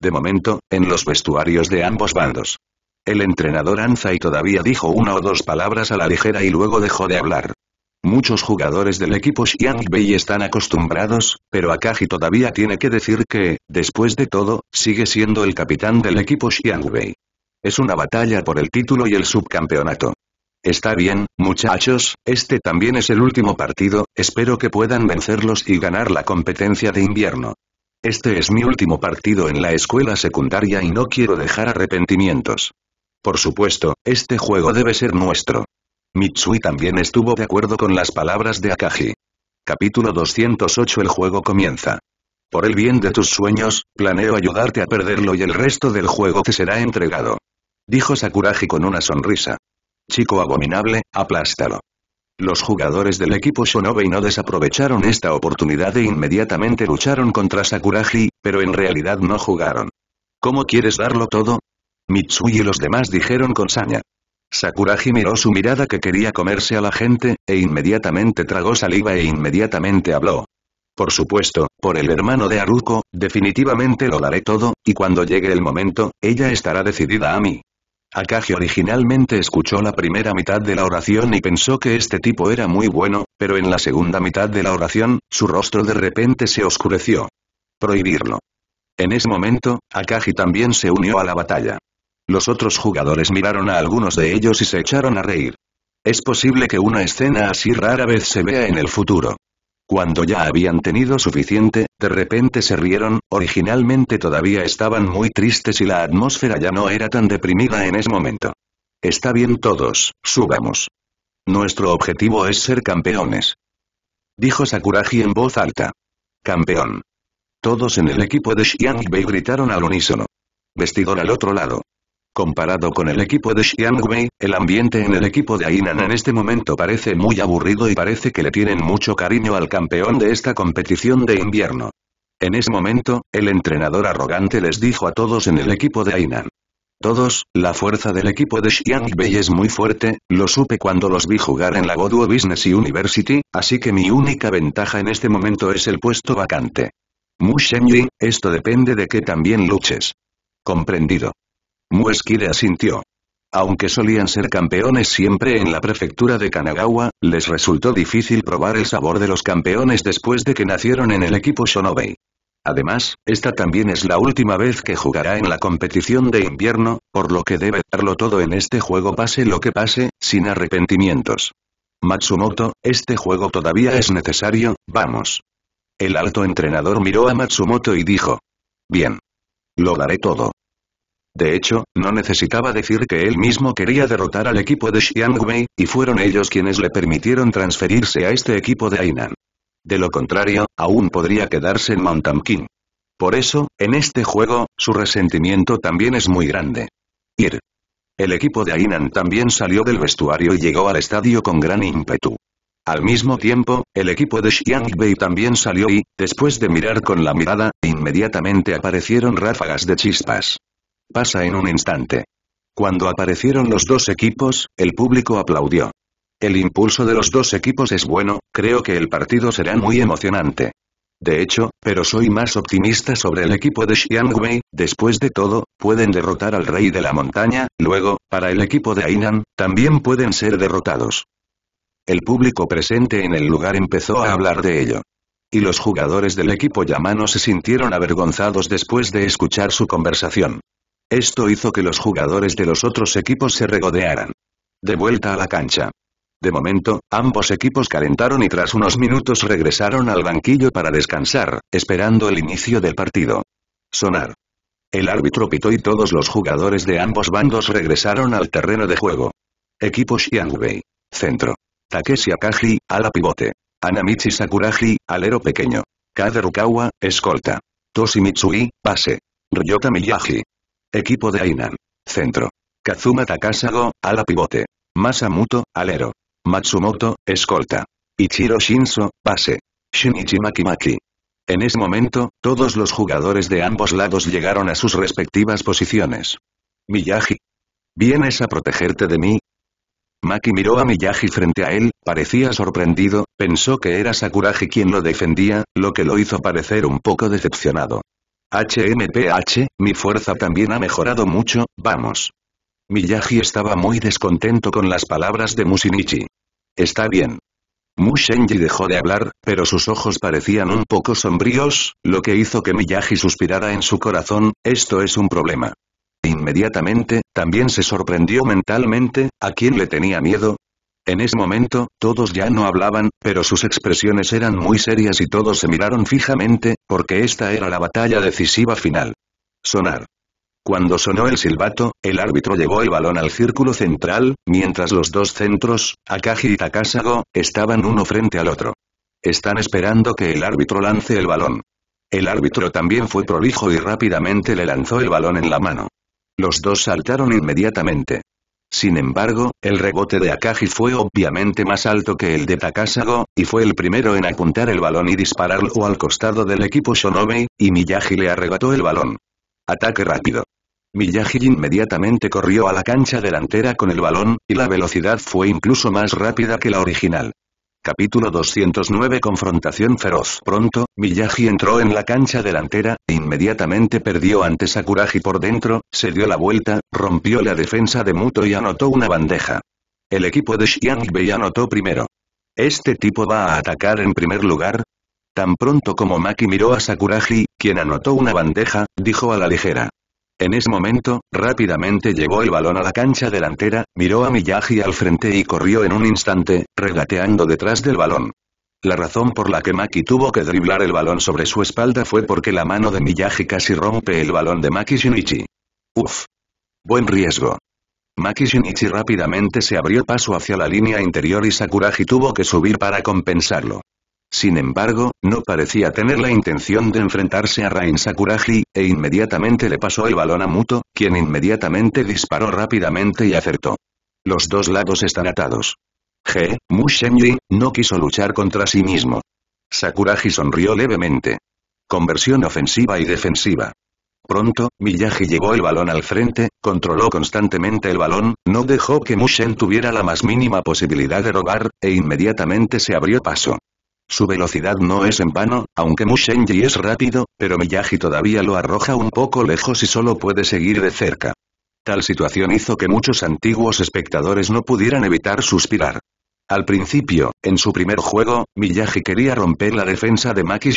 De momento, en los vestuarios de ambos bandos. El entrenador Anzai todavía dijo una o dos palabras a la ligera y luego dejó de hablar. Muchos jugadores del equipo Xiangbei están acostumbrados, pero Akagi todavía tiene que decir que, después de todo, sigue siendo el capitán del equipo Xiangbei. Es una batalla por el título y el subcampeonato. Está bien, muchachos, este también es el último partido, espero que puedan vencerlos y ganar la competencia de invierno. Este es mi último partido en la escuela secundaria y no quiero dejar arrepentimientos. Por supuesto, este juego debe ser nuestro. Mitsui también estuvo de acuerdo con las palabras de Akagi. Capítulo 208 El juego comienza. Por el bien de tus sueños, planeo ayudarte a perderlo y el resto del juego te será entregado. Dijo Sakuragi con una sonrisa. Chico abominable, aplástalo. Los jugadores del equipo Shonobi no desaprovecharon esta oportunidad e inmediatamente lucharon contra Sakuraji, pero en realidad no jugaron. ¿Cómo quieres darlo todo? Mitsui y los demás dijeron con saña. Sakuragi miró su mirada que quería comerse a la gente, e inmediatamente tragó saliva e inmediatamente habló. Por supuesto, por el hermano de Haruko, definitivamente lo daré todo, y cuando llegue el momento, ella estará decidida a mí. Akagi originalmente escuchó la primera mitad de la oración y pensó que este tipo era muy bueno, pero en la segunda mitad de la oración, su rostro de repente se oscureció. Prohibirlo. En ese momento, Akagi también se unió a la batalla. Los otros jugadores miraron a algunos de ellos y se echaron a reír. Es posible que una escena así rara vez se vea en el futuro. Cuando ya habían tenido suficiente, de repente se rieron, originalmente todavía estaban muy tristes y la atmósfera ya no era tan deprimida en ese momento. Está bien todos, subamos. Nuestro objetivo es ser campeones. Dijo Sakuragi en voz alta. Campeón. Todos en el equipo de Xiangbei gritaron al unísono. Vestidor al otro lado. Comparado con el equipo de Xiang el ambiente en el equipo de Ainan en este momento parece muy aburrido y parece que le tienen mucho cariño al campeón de esta competición de invierno. En ese momento, el entrenador arrogante les dijo a todos en el equipo de Ainan. Todos, la fuerza del equipo de Xiangbei es muy fuerte, lo supe cuando los vi jugar en la Goduo Business University, así que mi única ventaja en este momento es el puesto vacante. Mu Shenyi, esto depende de que también luches. Comprendido le asintió. Aunque solían ser campeones siempre en la prefectura de Kanagawa, les resultó difícil probar el sabor de los campeones después de que nacieron en el equipo Shonobei. Además, esta también es la última vez que jugará en la competición de invierno, por lo que debe darlo todo en este juego pase lo que pase, sin arrepentimientos. Matsumoto, este juego todavía es necesario, vamos. El alto entrenador miró a Matsumoto y dijo. Bien. Lo daré todo. De hecho, no necesitaba decir que él mismo quería derrotar al equipo de Xiang Wei, y fueron ellos quienes le permitieron transferirse a este equipo de Ainan. De lo contrario, aún podría quedarse en Mount King. Por eso, en este juego, su resentimiento también es muy grande. Ir. El equipo de Ainan también salió del vestuario y llegó al estadio con gran ímpetu. Al mismo tiempo, el equipo de Xiang también salió y, después de mirar con la mirada, inmediatamente aparecieron ráfagas de chispas. Pasa en un instante. Cuando aparecieron los dos equipos, el público aplaudió. El impulso de los dos equipos es bueno, creo que el partido será muy emocionante. De hecho, pero soy más optimista sobre el equipo de Xiang Wei, después de todo, pueden derrotar al rey de la montaña, luego, para el equipo de Ainan, también pueden ser derrotados. El público presente en el lugar empezó a hablar de ello. Y los jugadores del equipo Yamano se sintieron avergonzados después de escuchar su conversación. Esto hizo que los jugadores de los otros equipos se regodearan. De vuelta a la cancha. De momento, ambos equipos calentaron y tras unos minutos regresaron al banquillo para descansar, esperando el inicio del partido. Sonar. El árbitro pitó y todos los jugadores de ambos bandos regresaron al terreno de juego. Equipo Xiangwei. Centro. Takeshi Akagi, ala pivote. Anamichi Sakuragi, alero pequeño. Kaderukawa, escolta. Toshi Mitsui, pase. Ryota Miyagi, Equipo de Ainan. Centro. Kazuma Takasago, ala pivote. Masamuto, alero. Matsumoto, escolta. Ichiro Shinso, pase. Shinichi Makimaki. En ese momento, todos los jugadores de ambos lados llegaron a sus respectivas posiciones. Miyagi. ¿Vienes a protegerte de mí? Maki miró a Miyagi frente a él, parecía sorprendido, pensó que era Sakuragi quien lo defendía, lo que lo hizo parecer un poco decepcionado. HMPH, mi fuerza también ha mejorado mucho, vamos. Miyagi estaba muy descontento con las palabras de Musinichi. Está bien. Mushenji dejó de hablar, pero sus ojos parecían un poco sombríos, lo que hizo que Miyagi suspirara en su corazón, esto es un problema. Inmediatamente, también se sorprendió mentalmente, ¿a quién le tenía miedo? En ese momento, todos ya no hablaban, pero sus expresiones eran muy serias y todos se miraron fijamente, porque esta era la batalla decisiva final. Sonar. Cuando sonó el silbato, el árbitro llevó el balón al círculo central, mientras los dos centros, Akagi y Takasago, estaban uno frente al otro. Están esperando que el árbitro lance el balón. El árbitro también fue prolijo y rápidamente le lanzó el balón en la mano. Los dos saltaron inmediatamente. Sin embargo, el rebote de Akagi fue obviamente más alto que el de Takasago, y fue el primero en apuntar el balón y dispararlo al costado del equipo Shonobi, y Miyagi le arrebató el balón. Ataque rápido. Miyagi inmediatamente corrió a la cancha delantera con el balón, y la velocidad fue incluso más rápida que la original. Capítulo 209 Confrontación feroz Pronto, Miyagi entró en la cancha delantera, e inmediatamente perdió ante Sakuragi por dentro, se dio la vuelta, rompió la defensa de Muto y anotó una bandeja. El equipo de Xiangbei anotó primero. ¿Este tipo va a atacar en primer lugar? Tan pronto como Maki miró a Sakuragi, quien anotó una bandeja, dijo a la ligera. En ese momento, rápidamente llevó el balón a la cancha delantera, miró a Miyagi al frente y corrió en un instante, regateando detrás del balón. La razón por la que Maki tuvo que driblar el balón sobre su espalda fue porque la mano de Miyagi casi rompe el balón de Maki Shinichi. Uf. Buen riesgo. Maki Shinichi rápidamente se abrió paso hacia la línea interior y Sakuragi tuvo que subir para compensarlo. Sin embargo, no parecía tener la intención de enfrentarse a Rain Sakuragi, e inmediatamente le pasó el balón a Muto, quien inmediatamente disparó rápidamente y acertó. Los dos lados están atados. G. Mushenji, no quiso luchar contra sí mismo. Sakuragi sonrió levemente. Conversión ofensiva y defensiva. Pronto, Miyagi llevó el balón al frente, controló constantemente el balón, no dejó que Mushen tuviera la más mínima posibilidad de robar, e inmediatamente se abrió paso. Su velocidad no es en vano, aunque Mushenji es rápido, pero Miyagi todavía lo arroja un poco lejos y solo puede seguir de cerca. Tal situación hizo que muchos antiguos espectadores no pudieran evitar suspirar. Al principio, en su primer juego, Miyagi quería romper la defensa de Maki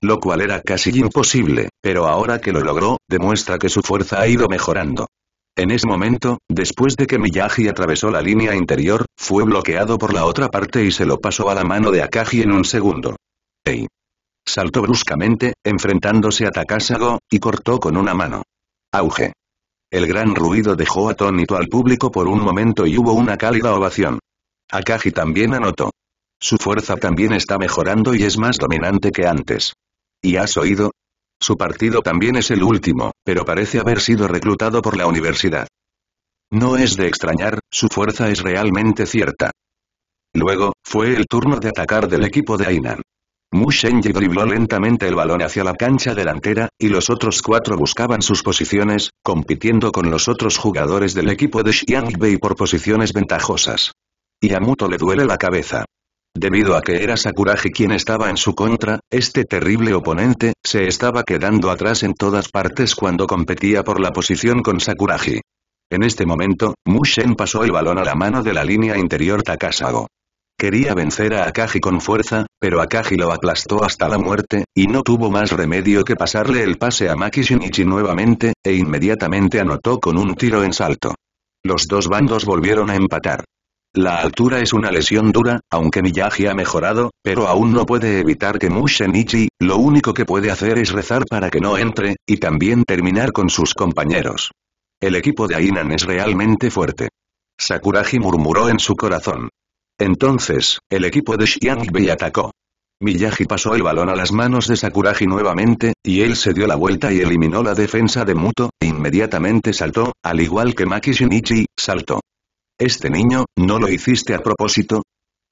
lo cual era casi imposible, pero ahora que lo logró, demuestra que su fuerza ha ido mejorando. En ese momento, después de que Miyagi atravesó la línea interior, fue bloqueado por la otra parte y se lo pasó a la mano de Akagi en un segundo. ¡Ey! Saltó bruscamente, enfrentándose a Takasago, y cortó con una mano. Auge. El gran ruido dejó atónito al público por un momento y hubo una cálida ovación. Akagi también anotó. Su fuerza también está mejorando y es más dominante que antes. ¿Y has oído? Su partido también es el último, pero parece haber sido reclutado por la universidad. No es de extrañar, su fuerza es realmente cierta. Luego, fue el turno de atacar del equipo de Ainan. Mu Shenji dribló lentamente el balón hacia la cancha delantera, y los otros cuatro buscaban sus posiciones, compitiendo con los otros jugadores del equipo de Xiangbei por posiciones ventajosas. Y a Muto le duele la cabeza. Debido a que era Sakuragi quien estaba en su contra, este terrible oponente, se estaba quedando atrás en todas partes cuando competía por la posición con Sakuragi. En este momento, Mushen pasó el balón a la mano de la línea interior Takasago. Quería vencer a Akagi con fuerza, pero Akagi lo aplastó hasta la muerte, y no tuvo más remedio que pasarle el pase a Makishinichi nuevamente, e inmediatamente anotó con un tiro en salto. Los dos bandos volvieron a empatar. La altura es una lesión dura, aunque Miyagi ha mejorado, pero aún no puede evitar que Mushenichi, lo único que puede hacer es rezar para que no entre, y también terminar con sus compañeros. El equipo de Ainan es realmente fuerte. Sakuragi murmuró en su corazón. Entonces, el equipo de Xiangbei atacó. Miyagi pasó el balón a las manos de Sakuragi nuevamente, y él se dio la vuelta y eliminó la defensa de Muto, e inmediatamente saltó, al igual que Maki Shinichi, saltó. Este niño, ¿no lo hiciste a propósito?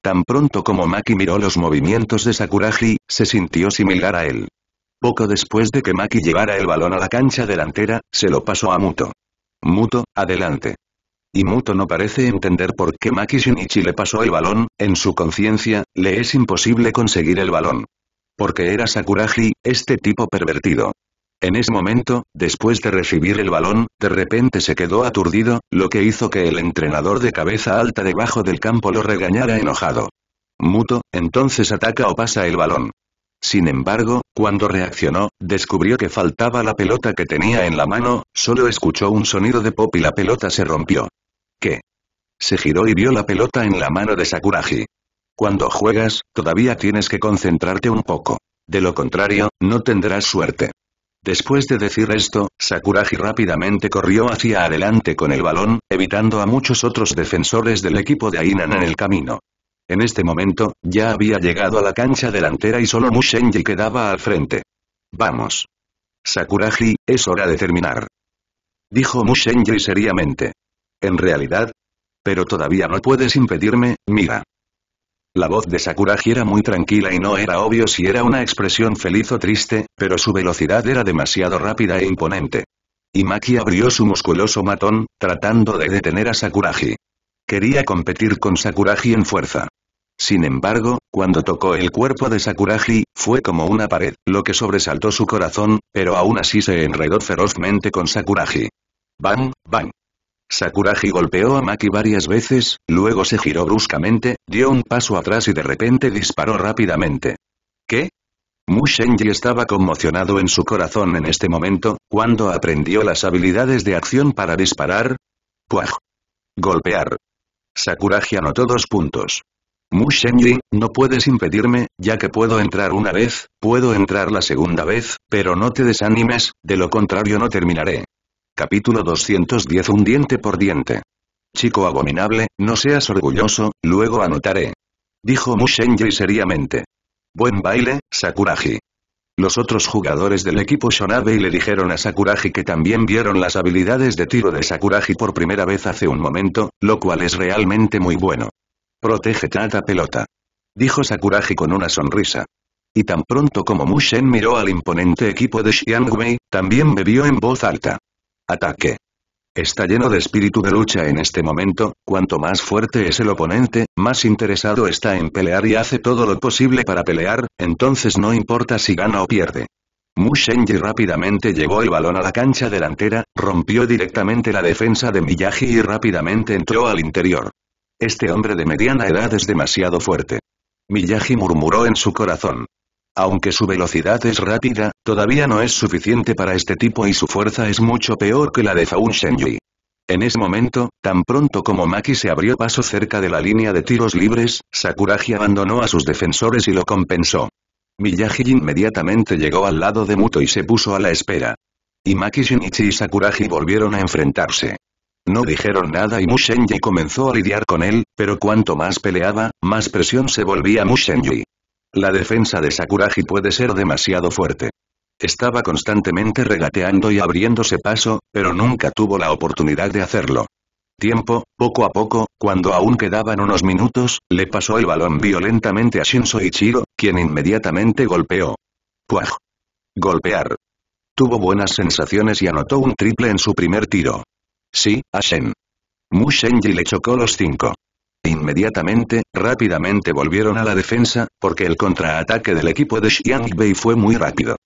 Tan pronto como Maki miró los movimientos de Sakuragi, se sintió similar a él. Poco después de que Maki llevara el balón a la cancha delantera, se lo pasó a Muto. Muto, adelante. Y Muto no parece entender por qué Maki Shinichi le pasó el balón, en su conciencia, le es imposible conseguir el balón. Porque era Sakuragi, este tipo pervertido. En ese momento, después de recibir el balón, de repente se quedó aturdido, lo que hizo que el entrenador de cabeza alta debajo del campo lo regañara enojado. Muto, entonces ataca o pasa el balón. Sin embargo, cuando reaccionó, descubrió que faltaba la pelota que tenía en la mano, solo escuchó un sonido de pop y la pelota se rompió. ¿Qué? Se giró y vio la pelota en la mano de Sakuragi. Cuando juegas, todavía tienes que concentrarte un poco. De lo contrario, no tendrás suerte. Después de decir esto, Sakuragi rápidamente corrió hacia adelante con el balón, evitando a muchos otros defensores del equipo de Ainan en el camino. En este momento, ya había llegado a la cancha delantera y solo Mushenji quedaba al frente. Vamos. Sakuragi, es hora de terminar. Dijo Mushenji seriamente. En realidad. Pero todavía no puedes impedirme, mira. La voz de Sakuraji era muy tranquila y no era obvio si era una expresión feliz o triste, pero su velocidad era demasiado rápida e imponente. Imaki abrió su musculoso matón, tratando de detener a Sakuragi. Quería competir con Sakuraji en fuerza. Sin embargo, cuando tocó el cuerpo de Sakuraji, fue como una pared, lo que sobresaltó su corazón, pero aún así se enredó ferozmente con Sakuraji. Bang, bang. Sakuragi golpeó a Maki varias veces, luego se giró bruscamente, dio un paso atrás y de repente disparó rápidamente. ¿Qué? Mushenji estaba conmocionado en su corazón en este momento, cuando aprendió las habilidades de acción para disparar. ¡Puaj! Golpear. Sakuragi anotó dos puntos. Shenji, no puedes impedirme, ya que puedo entrar una vez, puedo entrar la segunda vez, pero no te desanimes, de lo contrario no terminaré. Capítulo 210 Un diente por diente. Chico abominable, no seas orgulloso, luego anotaré. Dijo Mushenji seriamente. Buen baile, Sakuraji. Los otros jugadores del equipo Shonabe le dijeron a Sakuraji que también vieron las habilidades de tiro de Sakuraji por primera vez hace un momento, lo cual es realmente muy bueno. Protege tata pelota. Dijo Sakuraji con una sonrisa. Y tan pronto como Mushen miró al imponente equipo de Xiangwei, también bebió en voz alta. Ataque. Está lleno de espíritu de lucha en este momento, cuanto más fuerte es el oponente, más interesado está en pelear y hace todo lo posible para pelear, entonces no importa si gana o pierde. Mushenji rápidamente llevó el balón a la cancha delantera, rompió directamente la defensa de Miyagi y rápidamente entró al interior. Este hombre de mediana edad es demasiado fuerte. Miyagi murmuró en su corazón. Aunque su velocidad es rápida, todavía no es suficiente para este tipo y su fuerza es mucho peor que la de Faun Shenji. En ese momento, tan pronto como Maki se abrió paso cerca de la línea de tiros libres, Sakuragi abandonó a sus defensores y lo compensó. Miyagi inmediatamente llegó al lado de Muto y se puso a la espera. Y Maki Shinichi y Sakuragi volvieron a enfrentarse. No dijeron nada y Mushenji comenzó a lidiar con él, pero cuanto más peleaba, más presión se volvía Mushenji. La defensa de Sakuragi puede ser demasiado fuerte. Estaba constantemente regateando y abriéndose paso, pero nunca tuvo la oportunidad de hacerlo. Tiempo, poco a poco, cuando aún quedaban unos minutos, le pasó el balón violentamente a Shinso Ichiro, quien inmediatamente golpeó. ¡Puaj! Golpear. Tuvo buenas sensaciones y anotó un triple en su primer tiro. Sí, a Shen. Mu le chocó los cinco. Inmediatamente, rápidamente volvieron a la defensa, porque el contraataque del equipo de Xiangbei fue muy rápido.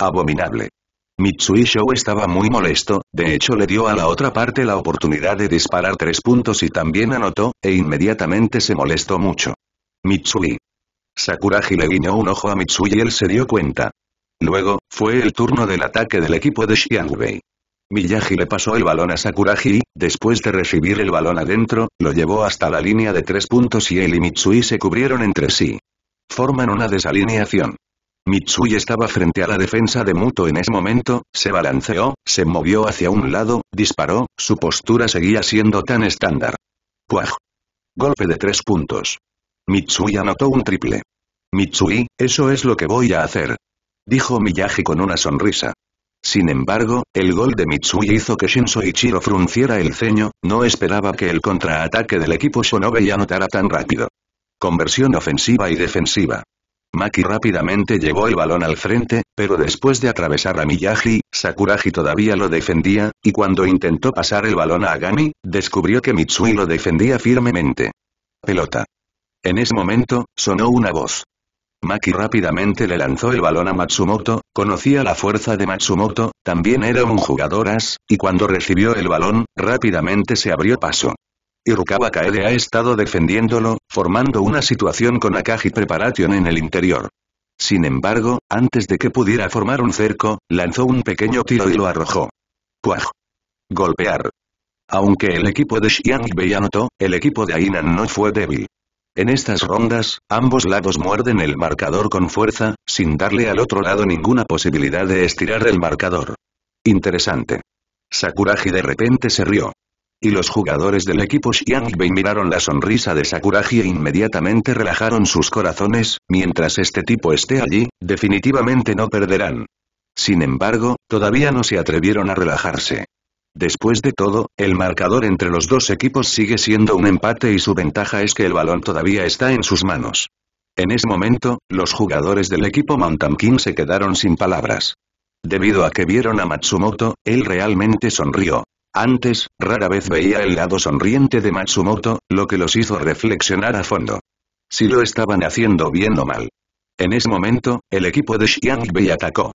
Abominable. Mitsui Shou estaba muy molesto, de hecho le dio a la otra parte la oportunidad de disparar tres puntos y también anotó, e inmediatamente se molestó mucho. Mitsui. Sakuragi le guiñó un ojo a Mitsui y él se dio cuenta. Luego, fue el turno del ataque del equipo de Xiangbei. Miyagi le pasó el balón a Sakuragi después de recibir el balón adentro, lo llevó hasta la línea de tres puntos y él y Mitsui se cubrieron entre sí. Forman una desalineación. Mitsui estaba frente a la defensa de Muto en ese momento, se balanceó, se movió hacia un lado, disparó, su postura seguía siendo tan estándar. ¡Cuaj! Golpe de tres puntos. Mitsui anotó un triple. Mitsui, eso es lo que voy a hacer. Dijo Miyagi con una sonrisa. Sin embargo, el gol de Mitsui hizo que Shinzo Ichiro frunciera el ceño, no esperaba que el contraataque del equipo Shonobe ya notara tan rápido. Conversión ofensiva y defensiva. Maki rápidamente llevó el balón al frente, pero después de atravesar a Miyagi, Sakuragi todavía lo defendía, y cuando intentó pasar el balón a Agami, descubrió que Mitsui lo defendía firmemente. Pelota. En ese momento, sonó una voz. Maki rápidamente le lanzó el balón a Matsumoto, conocía la fuerza de Matsumoto, también era un jugador as, y cuando recibió el balón, rápidamente se abrió paso. Irukawa Kaede ha estado defendiéndolo, formando una situación con Akagi Preparation en el interior. Sin embargo, antes de que pudiera formar un cerco, lanzó un pequeño tiro y lo arrojó. ¡Cuaj! Golpear. Aunque el equipo de Xiang Bei anotó, el equipo de Ainan no fue débil. En estas rondas, ambos lados muerden el marcador con fuerza, sin darle al otro lado ninguna posibilidad de estirar el marcador. Interesante. Sakuragi de repente se rió. Y los jugadores del equipo Xiangbei miraron la sonrisa de Sakuraji e inmediatamente relajaron sus corazones, mientras este tipo esté allí, definitivamente no perderán. Sin embargo, todavía no se atrevieron a relajarse. Después de todo, el marcador entre los dos equipos sigue siendo un empate y su ventaja es que el balón todavía está en sus manos. En ese momento, los jugadores del equipo Mountain King se quedaron sin palabras. Debido a que vieron a Matsumoto, él realmente sonrió. Antes, rara vez veía el lado sonriente de Matsumoto, lo que los hizo reflexionar a fondo. Si lo estaban haciendo bien o mal. En ese momento, el equipo de Xiangbei atacó.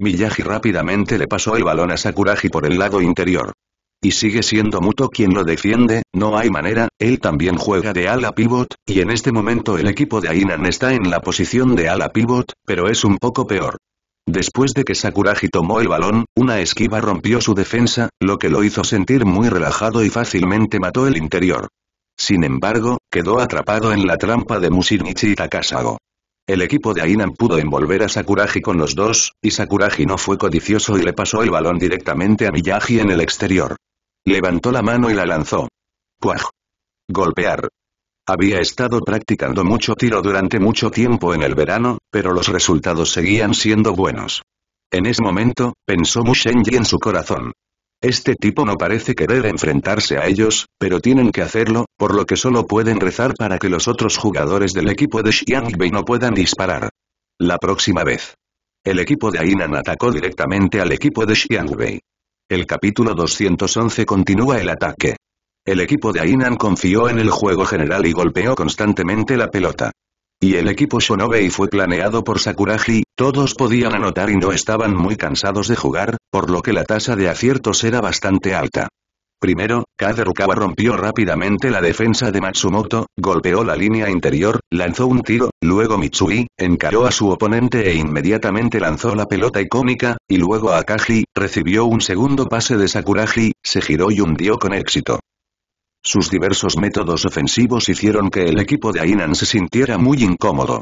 Miyagi rápidamente le pasó el balón a Sakuragi por el lado interior. Y sigue siendo Muto quien lo defiende, no hay manera, él también juega de ala pivot, y en este momento el equipo de Ainan está en la posición de ala pivot, pero es un poco peor. Después de que Sakuragi tomó el balón, una esquiva rompió su defensa, lo que lo hizo sentir muy relajado y fácilmente mató el interior. Sin embargo, quedó atrapado en la trampa de Musinichi Takasago. El equipo de Ainan pudo envolver a Sakuragi con los dos, y Sakuragi no fue codicioso y le pasó el balón directamente a Miyagi en el exterior. Levantó la mano y la lanzó. ¡Cuaj! Golpear. Había estado practicando mucho tiro durante mucho tiempo en el verano, pero los resultados seguían siendo buenos. En ese momento, pensó Mushenji en su corazón. Este tipo no parece querer enfrentarse a ellos, pero tienen que hacerlo, por lo que solo pueden rezar para que los otros jugadores del equipo de Xiangbei no puedan disparar. La próxima vez. El equipo de Ainan atacó directamente al equipo de Xiangbei. El capítulo 211 continúa el ataque. El equipo de Ainan confió en el juego general y golpeó constantemente la pelota. Y el equipo Shonobei fue planeado por Sakuragi, todos podían anotar y no estaban muy cansados de jugar, por lo que la tasa de aciertos era bastante alta. Primero, Kaderukawa rompió rápidamente la defensa de Matsumoto, golpeó la línea interior, lanzó un tiro, luego Mitsui, encaró a su oponente e inmediatamente lanzó la pelota icónica, y luego Akagi, recibió un segundo pase de Sakuragi, se giró y hundió con éxito. Sus diversos métodos ofensivos hicieron que el equipo de Ainan se sintiera muy incómodo.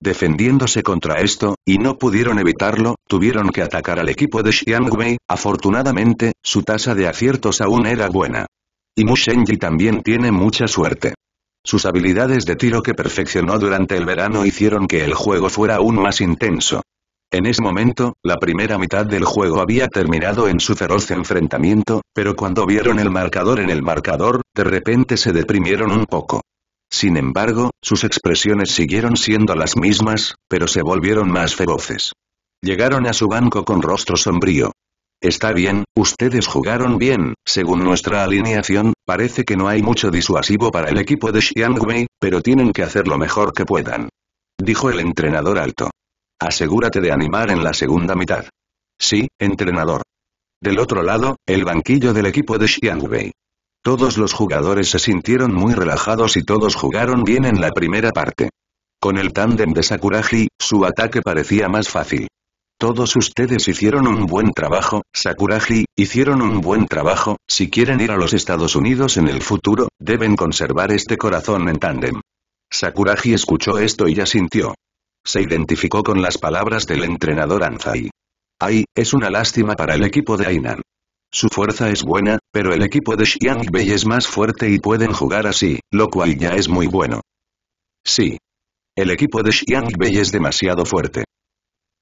Defendiéndose contra esto, y no pudieron evitarlo, tuvieron que atacar al equipo de Xiang Wei, afortunadamente, su tasa de aciertos aún era buena. Y Mu también tiene mucha suerte. Sus habilidades de tiro que perfeccionó durante el verano hicieron que el juego fuera aún más intenso. En ese momento, la primera mitad del juego había terminado en su feroz enfrentamiento, pero cuando vieron el marcador en el marcador, de repente se deprimieron un poco. Sin embargo, sus expresiones siguieron siendo las mismas, pero se volvieron más feroces. Llegaron a su banco con rostro sombrío. Está bien, ustedes jugaron bien, según nuestra alineación, parece que no hay mucho disuasivo para el equipo de Xiangwei, Wei, pero tienen que hacer lo mejor que puedan. Dijo el entrenador alto. Asegúrate de animar en la segunda mitad. Sí, entrenador. Del otro lado, el banquillo del equipo de Wei Todos los jugadores se sintieron muy relajados y todos jugaron bien en la primera parte. Con el tándem de Sakuragi, su ataque parecía más fácil. Todos ustedes hicieron un buen trabajo, Sakuragi, hicieron un buen trabajo, si quieren ir a los Estados Unidos en el futuro, deben conservar este corazón en tándem. Sakuragi escuchó esto y ya sintió se identificó con las palabras del entrenador Anzai. Ay, es una lástima para el equipo de Ainan. Su fuerza es buena, pero el equipo de Xiangbei es más fuerte y pueden jugar así, lo cual ya es muy bueno. Sí. El equipo de Xiangbei es demasiado fuerte.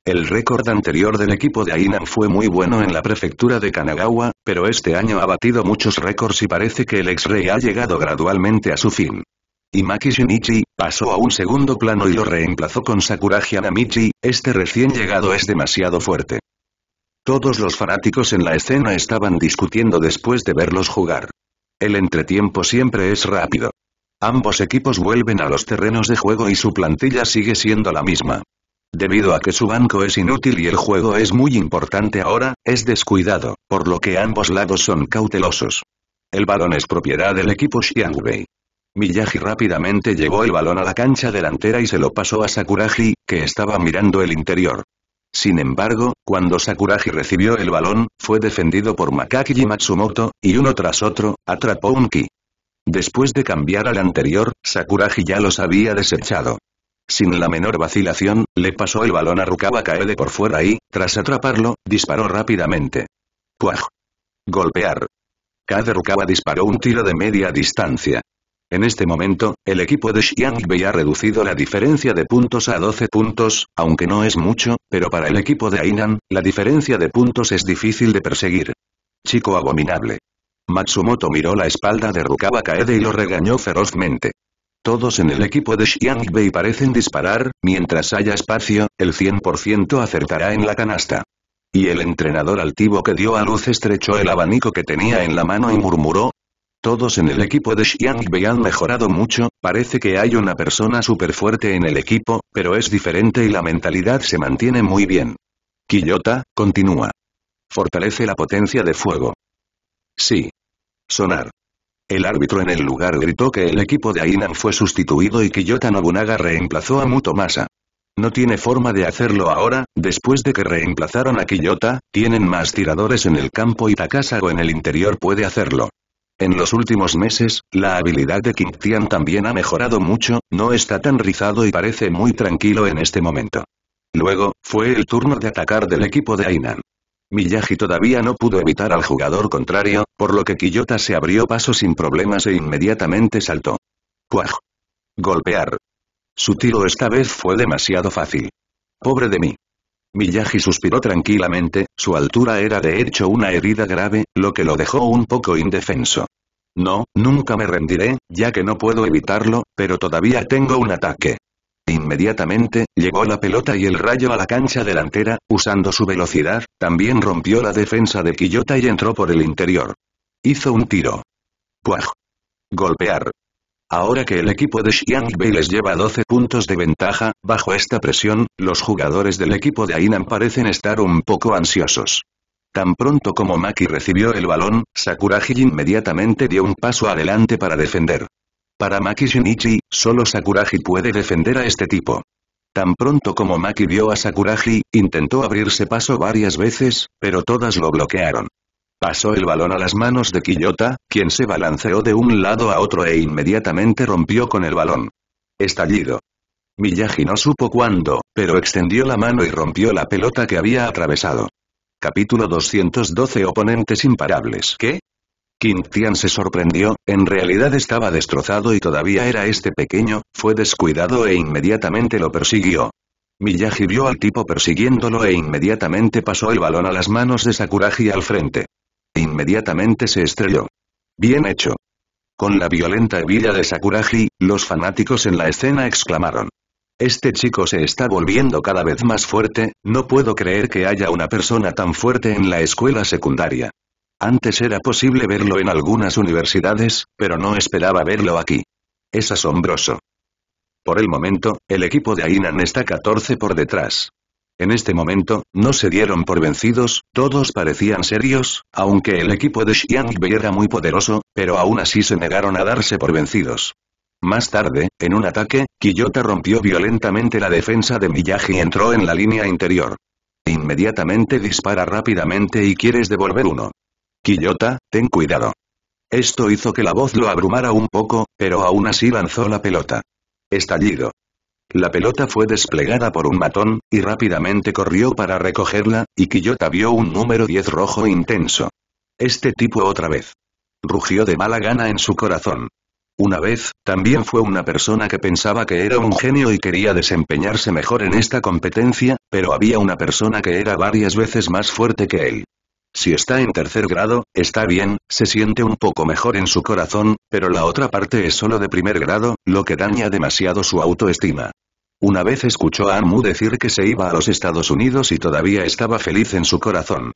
El récord anterior del equipo de Ainan fue muy bueno en la prefectura de Kanagawa, pero este año ha batido muchos récords y parece que el ex-rey ha llegado gradualmente a su fin y Maki Shinichi, pasó a un segundo plano y lo reemplazó con Sakura Anamichi, este recién llegado es demasiado fuerte. Todos los fanáticos en la escena estaban discutiendo después de verlos jugar. El entretiempo siempre es rápido. Ambos equipos vuelven a los terrenos de juego y su plantilla sigue siendo la misma. Debido a que su banco es inútil y el juego es muy importante ahora, es descuidado, por lo que ambos lados son cautelosos. El balón es propiedad del equipo Xiangwei. Miyagi rápidamente llevó el balón a la cancha delantera y se lo pasó a Sakuragi, que estaba mirando el interior. Sin embargo, cuando Sakuragi recibió el balón, fue defendido por Makaki y Matsumoto, y uno tras otro, atrapó un ki. Después de cambiar al anterior, Sakuragi ya los había desechado. Sin la menor vacilación, le pasó el balón a Rukawa Kaede por fuera y, tras atraparlo, disparó rápidamente. ¡Cuaj! Golpear. Kaede Rukawa disparó un tiro de media distancia. En este momento, el equipo de Xiangbei ha reducido la diferencia de puntos a 12 puntos, aunque no es mucho, pero para el equipo de Ainan, la diferencia de puntos es difícil de perseguir. Chico abominable. Matsumoto miró la espalda de Rukawa Kaede y lo regañó ferozmente. Todos en el equipo de Xiangbei parecen disparar, mientras haya espacio, el 100% acertará en la canasta. Y el entrenador altivo que dio a luz estrechó el abanico que tenía en la mano y murmuró, todos en el equipo de Xiangbe han mejorado mucho, parece que hay una persona súper fuerte en el equipo, pero es diferente y la mentalidad se mantiene muy bien. Quillota, continúa. Fortalece la potencia de fuego. Sí. Sonar. El árbitro en el lugar gritó que el equipo de Ainan fue sustituido y Kiyota Nobunaga reemplazó a Mutomasa. No tiene forma de hacerlo ahora, después de que reemplazaron a Kiyota, tienen más tiradores en el campo y Takasago en el interior puede hacerlo. En los últimos meses, la habilidad de Qin Tian también ha mejorado mucho, no está tan rizado y parece muy tranquilo en este momento. Luego, fue el turno de atacar del equipo de Ainan. Miyagi todavía no pudo evitar al jugador contrario, por lo que Quillota se abrió paso sin problemas e inmediatamente saltó. ¡Cuaj! Golpear. Su tiro esta vez fue demasiado fácil. Pobre de mí. Miyagi suspiró tranquilamente, su altura era de hecho una herida grave, lo que lo dejó un poco indefenso. No, nunca me rendiré, ya que no puedo evitarlo, pero todavía tengo un ataque. Inmediatamente, llegó la pelota y el rayo a la cancha delantera, usando su velocidad, también rompió la defensa de Quillota y entró por el interior. Hizo un tiro. ¡Puaj! Golpear. Ahora que el equipo de Xiang Bei les lleva 12 puntos de ventaja, bajo esta presión, los jugadores del equipo de Ainan parecen estar un poco ansiosos. Tan pronto como Maki recibió el balón, Sakuraji inmediatamente dio un paso adelante para defender. Para Maki Shinichi, solo Sakuraji puede defender a este tipo. Tan pronto como Maki vio a Sakuraji, intentó abrirse paso varias veces, pero todas lo bloquearon. Pasó el balón a las manos de Quillota, quien se balanceó de un lado a otro e inmediatamente rompió con el balón. Estallido. Miyagi no supo cuándo, pero extendió la mano y rompió la pelota que había atravesado. Capítulo 212 Oponentes imparables. ¿Qué? Quintian se sorprendió, en realidad estaba destrozado y todavía era este pequeño, fue descuidado e inmediatamente lo persiguió. Miyagi vio al tipo persiguiéndolo e inmediatamente pasó el balón a las manos de Sakuragi al frente. Inmediatamente se estrelló. Bien hecho. Con la violenta hebilla de Sakuragi, los fanáticos en la escena exclamaron. Este chico se está volviendo cada vez más fuerte, no puedo creer que haya una persona tan fuerte en la escuela secundaria. Antes era posible verlo en algunas universidades, pero no esperaba verlo aquí. Es asombroso. Por el momento, el equipo de Ainan está 14 por detrás. En este momento, no se dieron por vencidos, todos parecían serios, aunque el equipo de Xiangbei era muy poderoso, pero aún así se negaron a darse por vencidos. Más tarde, en un ataque, Quillota rompió violentamente la defensa de Miyagi y entró en la línea interior. Inmediatamente dispara rápidamente y quieres devolver uno. Quillota, ten cuidado. Esto hizo que la voz lo abrumara un poco, pero aún así lanzó la pelota. Estallido. La pelota fue desplegada por un matón, y rápidamente corrió para recogerla, y Quillota vio un número 10 rojo intenso. Este tipo otra vez. Rugió de mala gana en su corazón. Una vez, también fue una persona que pensaba que era un genio y quería desempeñarse mejor en esta competencia, pero había una persona que era varias veces más fuerte que él. Si está en tercer grado, está bien, se siente un poco mejor en su corazón, pero la otra parte es solo de primer grado, lo que daña demasiado su autoestima. Una vez escuchó a Amu decir que se iba a los Estados Unidos y todavía estaba feliz en su corazón.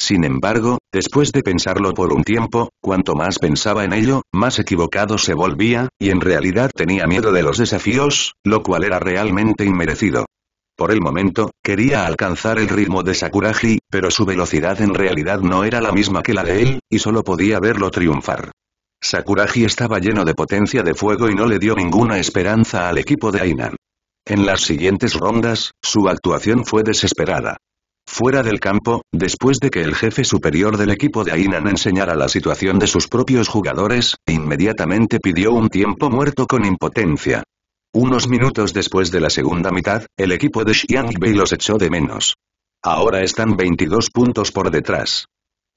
Sin embargo, después de pensarlo por un tiempo, cuanto más pensaba en ello, más equivocado se volvía, y en realidad tenía miedo de los desafíos, lo cual era realmente inmerecido. Por el momento, quería alcanzar el ritmo de Sakuragi, pero su velocidad en realidad no era la misma que la de él, y solo podía verlo triunfar. Sakuragi estaba lleno de potencia de fuego y no le dio ninguna esperanza al equipo de Ainan. En las siguientes rondas, su actuación fue desesperada. Fuera del campo, después de que el jefe superior del equipo de Ainan enseñara la situación de sus propios jugadores, inmediatamente pidió un tiempo muerto con impotencia. Unos minutos después de la segunda mitad, el equipo de Xiangbei los echó de menos. Ahora están 22 puntos por detrás.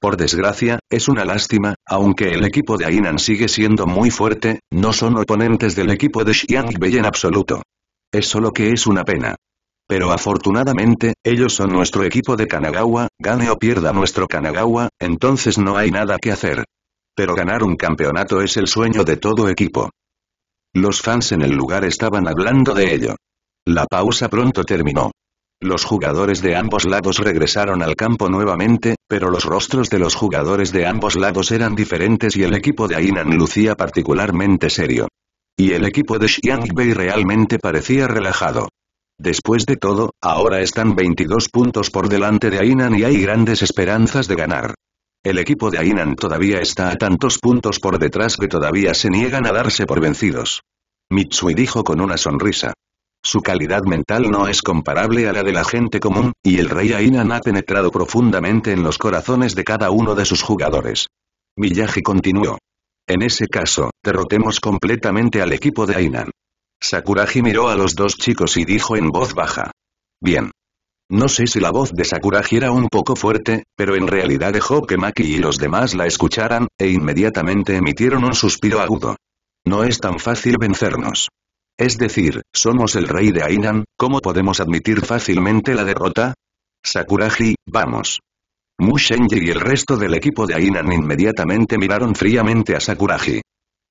Por desgracia, es una lástima, aunque el equipo de Ainan sigue siendo muy fuerte, no son oponentes del equipo de Xiangbei en absoluto. Es solo que es una pena. Pero afortunadamente, ellos son nuestro equipo de Kanagawa, gane o pierda nuestro Kanagawa, entonces no hay nada que hacer. Pero ganar un campeonato es el sueño de todo equipo. Los fans en el lugar estaban hablando de ello. La pausa pronto terminó. Los jugadores de ambos lados regresaron al campo nuevamente, pero los rostros de los jugadores de ambos lados eran diferentes y el equipo de Ainan lucía particularmente serio. Y el equipo de Xiangbei realmente parecía relajado. Después de todo, ahora están 22 puntos por delante de Ainan y hay grandes esperanzas de ganar. El equipo de Ainan todavía está a tantos puntos por detrás que todavía se niegan a darse por vencidos. Mitsui dijo con una sonrisa. Su calidad mental no es comparable a la de la gente común, y el rey Ainan ha penetrado profundamente en los corazones de cada uno de sus jugadores. Miyagi continuó. En ese caso, derrotemos completamente al equipo de Ainan. Sakuragi miró a los dos chicos y dijo en voz baja. Bien. No sé si la voz de Sakuraji era un poco fuerte, pero en realidad dejó que Maki y los demás la escucharan, e inmediatamente emitieron un suspiro agudo. No es tan fácil vencernos. Es decir, somos el rey de Ainan, ¿cómo podemos admitir fácilmente la derrota? Sakuragi, vamos. Mu y el resto del equipo de Ainan inmediatamente miraron fríamente a Sakuragi.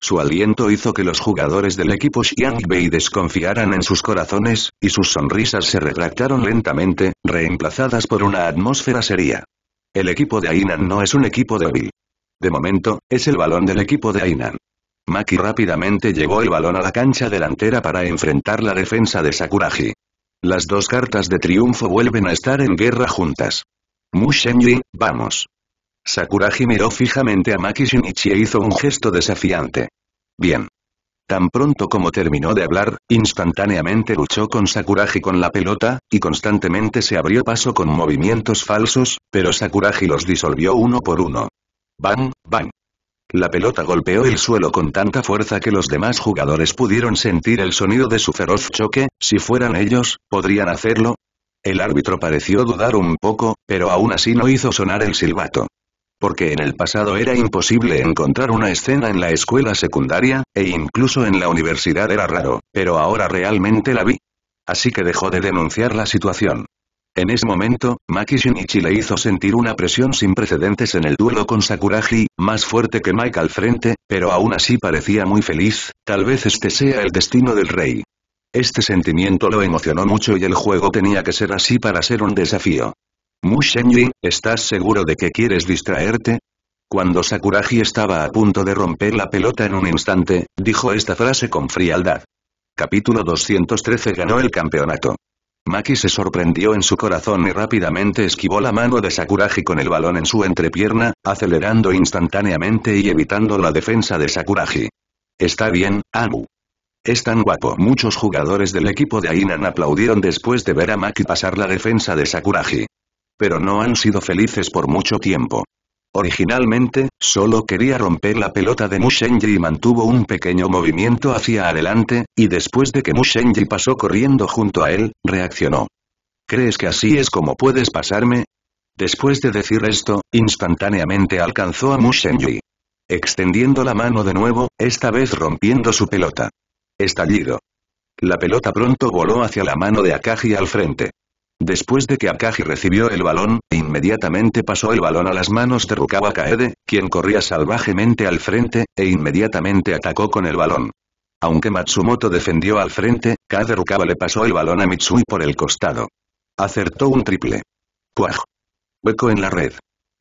Su aliento hizo que los jugadores del equipo Xiangbei desconfiaran en sus corazones, y sus sonrisas se retractaron lentamente, reemplazadas por una atmósfera seria. El equipo de Ainan no es un equipo débil. De momento, es el balón del equipo de Ainan. Maki rápidamente llevó el balón a la cancha delantera para enfrentar la defensa de Sakuragi. Las dos cartas de triunfo vuelven a estar en guerra juntas. Mu vamos. Sakuraji miró fijamente a Maki Shinichi e hizo un gesto desafiante. Bien. Tan pronto como terminó de hablar, instantáneamente luchó con Sakuraji con la pelota, y constantemente se abrió paso con movimientos falsos, pero Sakuraji los disolvió uno por uno. Bang, bang. La pelota golpeó el suelo con tanta fuerza que los demás jugadores pudieron sentir el sonido de su feroz choque, si fueran ellos, podrían hacerlo, el árbitro pareció dudar un poco, pero aún así no hizo sonar el silbato. Porque en el pasado era imposible encontrar una escena en la escuela secundaria, e incluso en la universidad era raro, pero ahora realmente la vi. Así que dejó de denunciar la situación. En ese momento, Maki Shinichi le hizo sentir una presión sin precedentes en el duelo con Sakuragi, más fuerte que Mike al frente, pero aún así parecía muy feliz, tal vez este sea el destino del rey. Este sentimiento lo emocionó mucho y el juego tenía que ser así para ser un desafío. Mu Shenyi, ¿estás seguro de que quieres distraerte? Cuando Sakuragi estaba a punto de romper la pelota en un instante, dijo esta frase con frialdad. Capítulo 213 ganó el campeonato. Maki se sorprendió en su corazón y rápidamente esquivó la mano de Sakuragi con el balón en su entrepierna, acelerando instantáneamente y evitando la defensa de Sakuragi. Está bien, Amu. Es tan guapo. Muchos jugadores del equipo de Ainan aplaudieron después de ver a Maki pasar la defensa de Sakuragi. Pero no han sido felices por mucho tiempo. Originalmente, solo quería romper la pelota de Mushenji y mantuvo un pequeño movimiento hacia adelante, y después de que Mushenji pasó corriendo junto a él, reaccionó. ¿Crees que así es como puedes pasarme? Después de decir esto, instantáneamente alcanzó a Mushenji. Extendiendo la mano de nuevo, esta vez rompiendo su pelota. Estallido. La pelota pronto voló hacia la mano de Akagi al frente. Después de que Akagi recibió el balón, inmediatamente pasó el balón a las manos de Rukawa Kaede, quien corría salvajemente al frente, e inmediatamente atacó con el balón. Aunque Matsumoto defendió al frente, Kaede Rukawa le pasó el balón a Mitsui por el costado. Acertó un triple. ¡Cuaj! Hueco en la red.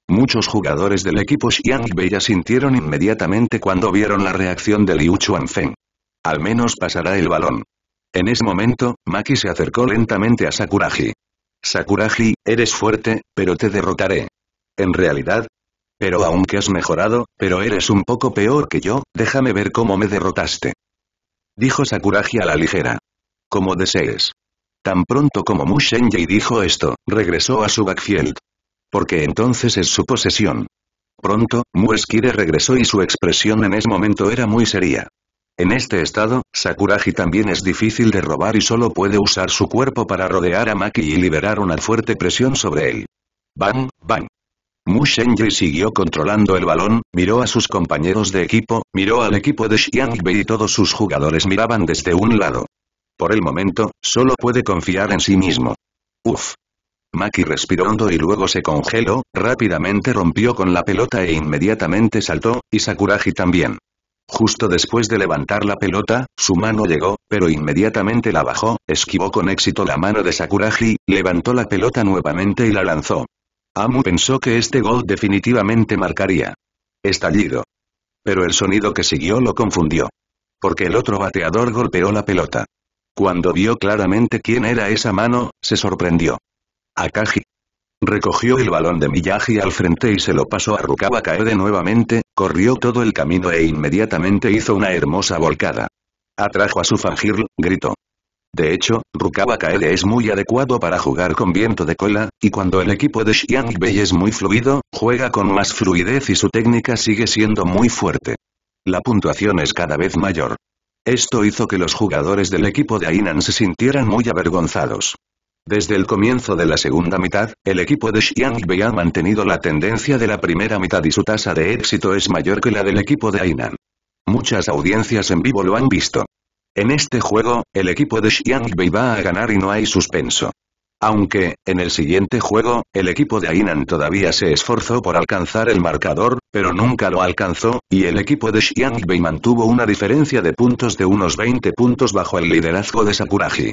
Muchos jugadores del equipo Xiang Bella sintieron inmediatamente cuando vieron la reacción de Liu Chuanfeng. Al menos pasará el balón. En ese momento, Maki se acercó lentamente a Sakuragi. Sakuragi, eres fuerte, pero te derrotaré. En realidad, pero aunque has mejorado, pero eres un poco peor que yo, déjame ver cómo me derrotaste. Dijo Sakuragi a la ligera. Como desees. Tan pronto como y dijo esto, regresó a su backfield. Porque entonces es su posesión. Pronto, Esquire regresó y su expresión en ese momento era muy seria. En este estado, Sakuraji también es difícil de robar y solo puede usar su cuerpo para rodear a Maki y liberar una fuerte presión sobre él. Bang, bang. Mu siguió controlando el balón, miró a sus compañeros de equipo, miró al equipo de Xiangbei y todos sus jugadores miraban desde un lado. Por el momento, solo puede confiar en sí mismo. Uf. Maki respiró hondo y luego se congeló, rápidamente rompió con la pelota e inmediatamente saltó, y Sakuraji también. Justo después de levantar la pelota, su mano llegó, pero inmediatamente la bajó, esquivó con éxito la mano de Sakuragi, levantó la pelota nuevamente y la lanzó. Amu pensó que este gol definitivamente marcaría. Estallido. Pero el sonido que siguió lo confundió. Porque el otro bateador golpeó la pelota. Cuando vio claramente quién era esa mano, se sorprendió. Akagi. Recogió el balón de Miyagi al frente y se lo pasó a Rukawa Kaede de nuevamente, Corrió todo el camino e inmediatamente hizo una hermosa volcada. Atrajo a su fangirl, gritó. De hecho, Rukawa Kaede es muy adecuado para jugar con viento de cola, y cuando el equipo de Xiang Bei es muy fluido, juega con más fluidez y su técnica sigue siendo muy fuerte. La puntuación es cada vez mayor. Esto hizo que los jugadores del equipo de Ainan se sintieran muy avergonzados. Desde el comienzo de la segunda mitad, el equipo de Xiangbei ha mantenido la tendencia de la primera mitad y su tasa de éxito es mayor que la del equipo de Ainan. Muchas audiencias en vivo lo han visto. En este juego, el equipo de Xiangbei va a ganar y no hay suspenso. Aunque, en el siguiente juego, el equipo de Ainan todavía se esforzó por alcanzar el marcador, pero nunca lo alcanzó, y el equipo de Xiangbei mantuvo una diferencia de puntos de unos 20 puntos bajo el liderazgo de Sakuragi.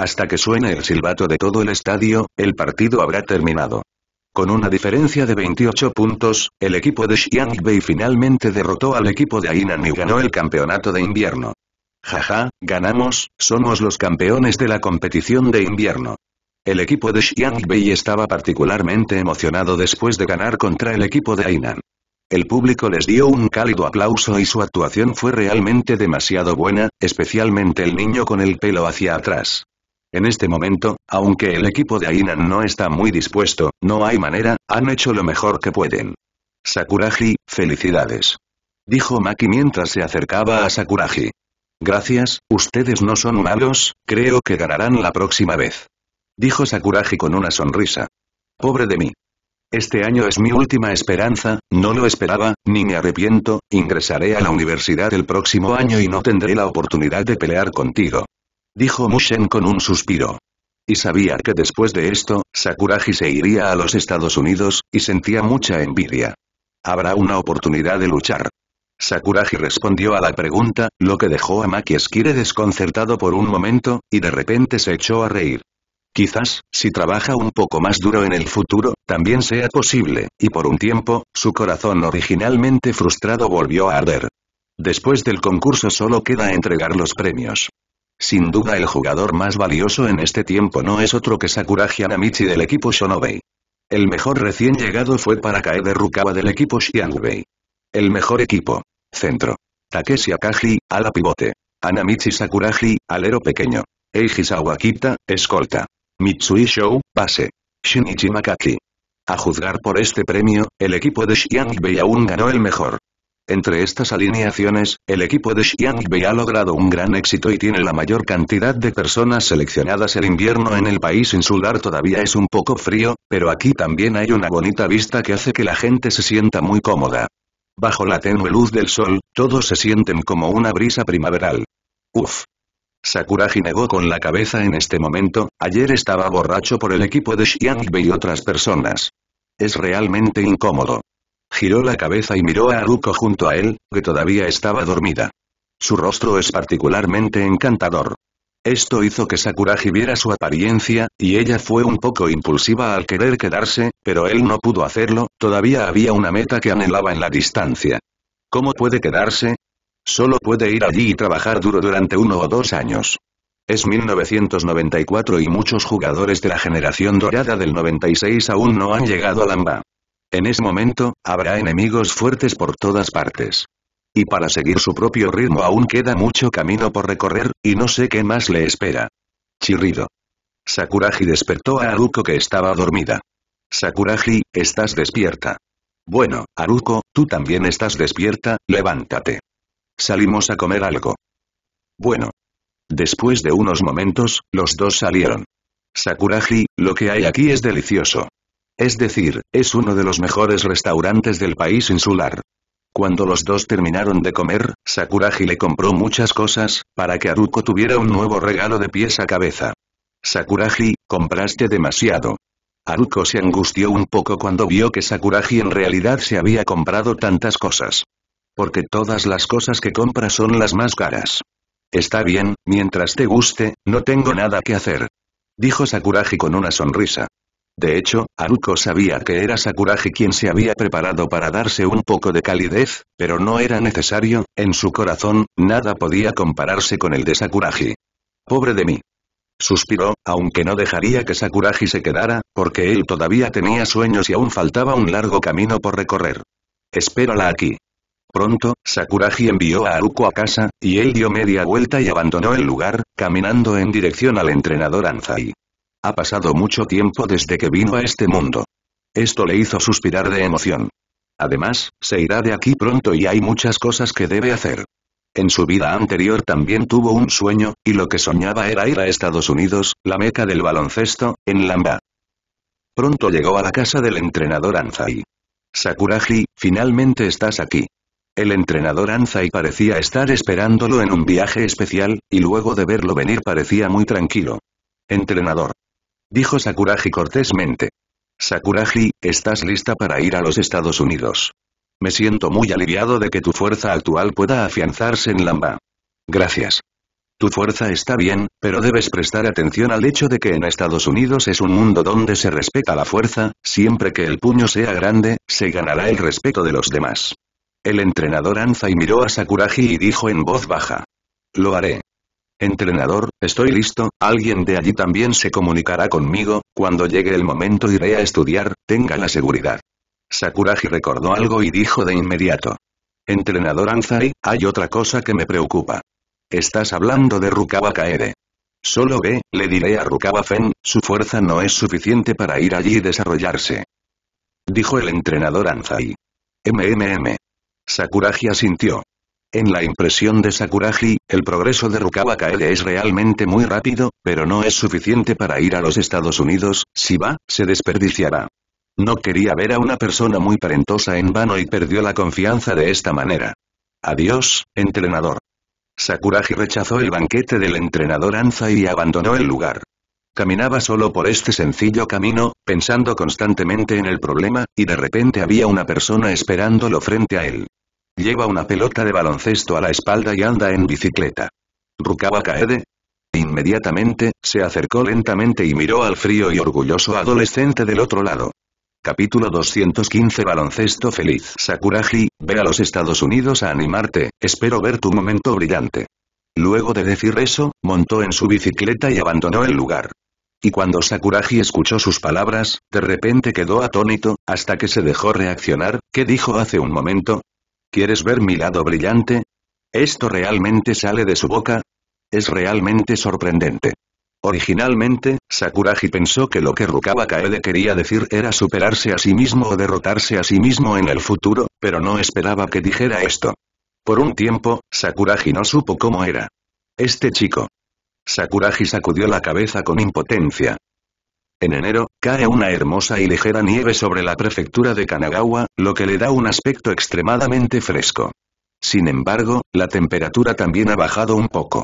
Hasta que suene el silbato de todo el estadio, el partido habrá terminado. Con una diferencia de 28 puntos, el equipo de Xiangbei finalmente derrotó al equipo de Ainan y ganó el campeonato de invierno. Jaja, ganamos, somos los campeones de la competición de invierno. El equipo de Xiangbei estaba particularmente emocionado después de ganar contra el equipo de Ainan. El público les dio un cálido aplauso y su actuación fue realmente demasiado buena, especialmente el niño con el pelo hacia atrás. En este momento, aunque el equipo de Ainan no está muy dispuesto, no hay manera, han hecho lo mejor que pueden. Sakuragi, felicidades. Dijo Maki mientras se acercaba a Sakuraji. Gracias, ustedes no son malos, creo que ganarán la próxima vez. Dijo Sakuraji con una sonrisa. Pobre de mí. Este año es mi última esperanza, no lo esperaba, ni me arrepiento, ingresaré a la universidad el próximo año y no tendré la oportunidad de pelear contigo. Dijo Mushen con un suspiro. Y sabía que después de esto, Sakuragi se iría a los Estados Unidos, y sentía mucha envidia. Habrá una oportunidad de luchar. Sakuragi respondió a la pregunta, lo que dejó a Maki Skire desconcertado por un momento, y de repente se echó a reír. Quizás, si trabaja un poco más duro en el futuro, también sea posible, y por un tiempo, su corazón originalmente frustrado volvió a arder. Después del concurso solo queda entregar los premios. Sin duda el jugador más valioso en este tiempo no es otro que Sakuraji Anamichi del equipo Shonobei. El mejor recién llegado fue para Kaede Rukawa del equipo Xiangbei. El mejor equipo. Centro. Takeshi Akagi, ala pivote. Anamichi Sakuraji alero pequeño. Eiji Sawakita, escolta. Mitsui Shou, base. Shinichi Makaki. A juzgar por este premio, el equipo de Xiangbei aún ganó el mejor. Entre estas alineaciones, el equipo de Xiangbei ha logrado un gran éxito y tiene la mayor cantidad de personas seleccionadas. El invierno en el país insular todavía es un poco frío, pero aquí también hay una bonita vista que hace que la gente se sienta muy cómoda. Bajo la tenue luz del sol, todos se sienten como una brisa primaveral. Uf. Sakura negó con la cabeza en este momento, ayer estaba borracho por el equipo de Xiangbe y otras personas. Es realmente incómodo. Giró la cabeza y miró a Aruko junto a él, que todavía estaba dormida. Su rostro es particularmente encantador. Esto hizo que Sakuragi viera su apariencia, y ella fue un poco impulsiva al querer quedarse, pero él no pudo hacerlo, todavía había una meta que anhelaba en la distancia. ¿Cómo puede quedarse? Solo puede ir allí y trabajar duro durante uno o dos años. Es 1994 y muchos jugadores de la generación dorada del 96 aún no han llegado a Lamba. En ese momento, habrá enemigos fuertes por todas partes. Y para seguir su propio ritmo aún queda mucho camino por recorrer, y no sé qué más le espera. Chirrido. Sakuragi despertó a Aruko que estaba dormida. Sakuraji, estás despierta. Bueno, Aruko, tú también estás despierta, levántate. Salimos a comer algo. Bueno. Después de unos momentos, los dos salieron. Sakuraji, lo que hay aquí es delicioso. Es decir, es uno de los mejores restaurantes del país insular. Cuando los dos terminaron de comer, Sakuragi le compró muchas cosas, para que Aruko tuviera un nuevo regalo de pies a cabeza. Sakuragi, compraste demasiado. Aruko se angustió un poco cuando vio que Sakuragi en realidad se había comprado tantas cosas. Porque todas las cosas que compra son las más caras. Está bien, mientras te guste, no tengo nada que hacer. Dijo Sakuraji con una sonrisa. De hecho, Aruko sabía que era Sakuragi quien se había preparado para darse un poco de calidez, pero no era necesario, en su corazón, nada podía compararse con el de Sakuraji. Pobre de mí. Suspiró, aunque no dejaría que Sakuraji se quedara, porque él todavía tenía sueños y aún faltaba un largo camino por recorrer. Espérala aquí. Pronto, Sakuraji envió a Aruko a casa, y él dio media vuelta y abandonó el lugar, caminando en dirección al entrenador Anzai. Ha pasado mucho tiempo desde que vino a este mundo. Esto le hizo suspirar de emoción. Además, se irá de aquí pronto y hay muchas cosas que debe hacer. En su vida anterior también tuvo un sueño, y lo que soñaba era ir a Estados Unidos, la meca del baloncesto, en Lamba. Pronto llegó a la casa del entrenador Anzai. Sakuraji, finalmente estás aquí. El entrenador Anzai parecía estar esperándolo en un viaje especial, y luego de verlo venir parecía muy tranquilo. Entrenador, Dijo Sakuragi cortésmente. Sakuragi, estás lista para ir a los Estados Unidos. Me siento muy aliviado de que tu fuerza actual pueda afianzarse en Lamba. Gracias. Tu fuerza está bien, pero debes prestar atención al hecho de que en Estados Unidos es un mundo donde se respeta la fuerza, siempre que el puño sea grande, se ganará el respeto de los demás. El entrenador Anzai miró a Sakuragi y dijo en voz baja. Lo haré. Entrenador, estoy listo, alguien de allí también se comunicará conmigo, cuando llegue el momento iré a estudiar, tenga la seguridad. Sakuragi recordó algo y dijo de inmediato. Entrenador Anzai, hay otra cosa que me preocupa. Estás hablando de Rukawa Kaede. Solo ve, le diré a Rukawa Fen, su fuerza no es suficiente para ir allí y desarrollarse. Dijo el entrenador Anzai. MMM. Sakuragi asintió. En la impresión de Sakuragi, el progreso de Rukawa Kaede es realmente muy rápido, pero no es suficiente para ir a los Estados Unidos, si va, se desperdiciará. No quería ver a una persona muy parentosa en vano y perdió la confianza de esta manera. Adiós, entrenador. Sakuragi rechazó el banquete del entrenador Anza y abandonó el lugar. Caminaba solo por este sencillo camino, pensando constantemente en el problema, y de repente había una persona esperándolo frente a él. Lleva una pelota de baloncesto a la espalda y anda en bicicleta. Rukawa Kaede. Inmediatamente, se acercó lentamente y miró al frío y orgulloso adolescente del otro lado. Capítulo 215 Baloncesto Feliz Sakuragi, ve a los Estados Unidos a animarte, espero ver tu momento brillante. Luego de decir eso, montó en su bicicleta y abandonó el lugar. Y cuando Sakuraji escuchó sus palabras, de repente quedó atónito, hasta que se dejó reaccionar, ¿qué dijo hace un momento? ¿Quieres ver mi lado brillante? ¿Esto realmente sale de su boca? Es realmente sorprendente. Originalmente, Sakuragi pensó que lo que Rukawa Kaede quería decir era superarse a sí mismo o derrotarse a sí mismo en el futuro, pero no esperaba que dijera esto. Por un tiempo, Sakuragi no supo cómo era. Este chico. Sakuragi sacudió la cabeza con impotencia. En enero, cae una hermosa y ligera nieve sobre la prefectura de Kanagawa, lo que le da un aspecto extremadamente fresco. Sin embargo, la temperatura también ha bajado un poco.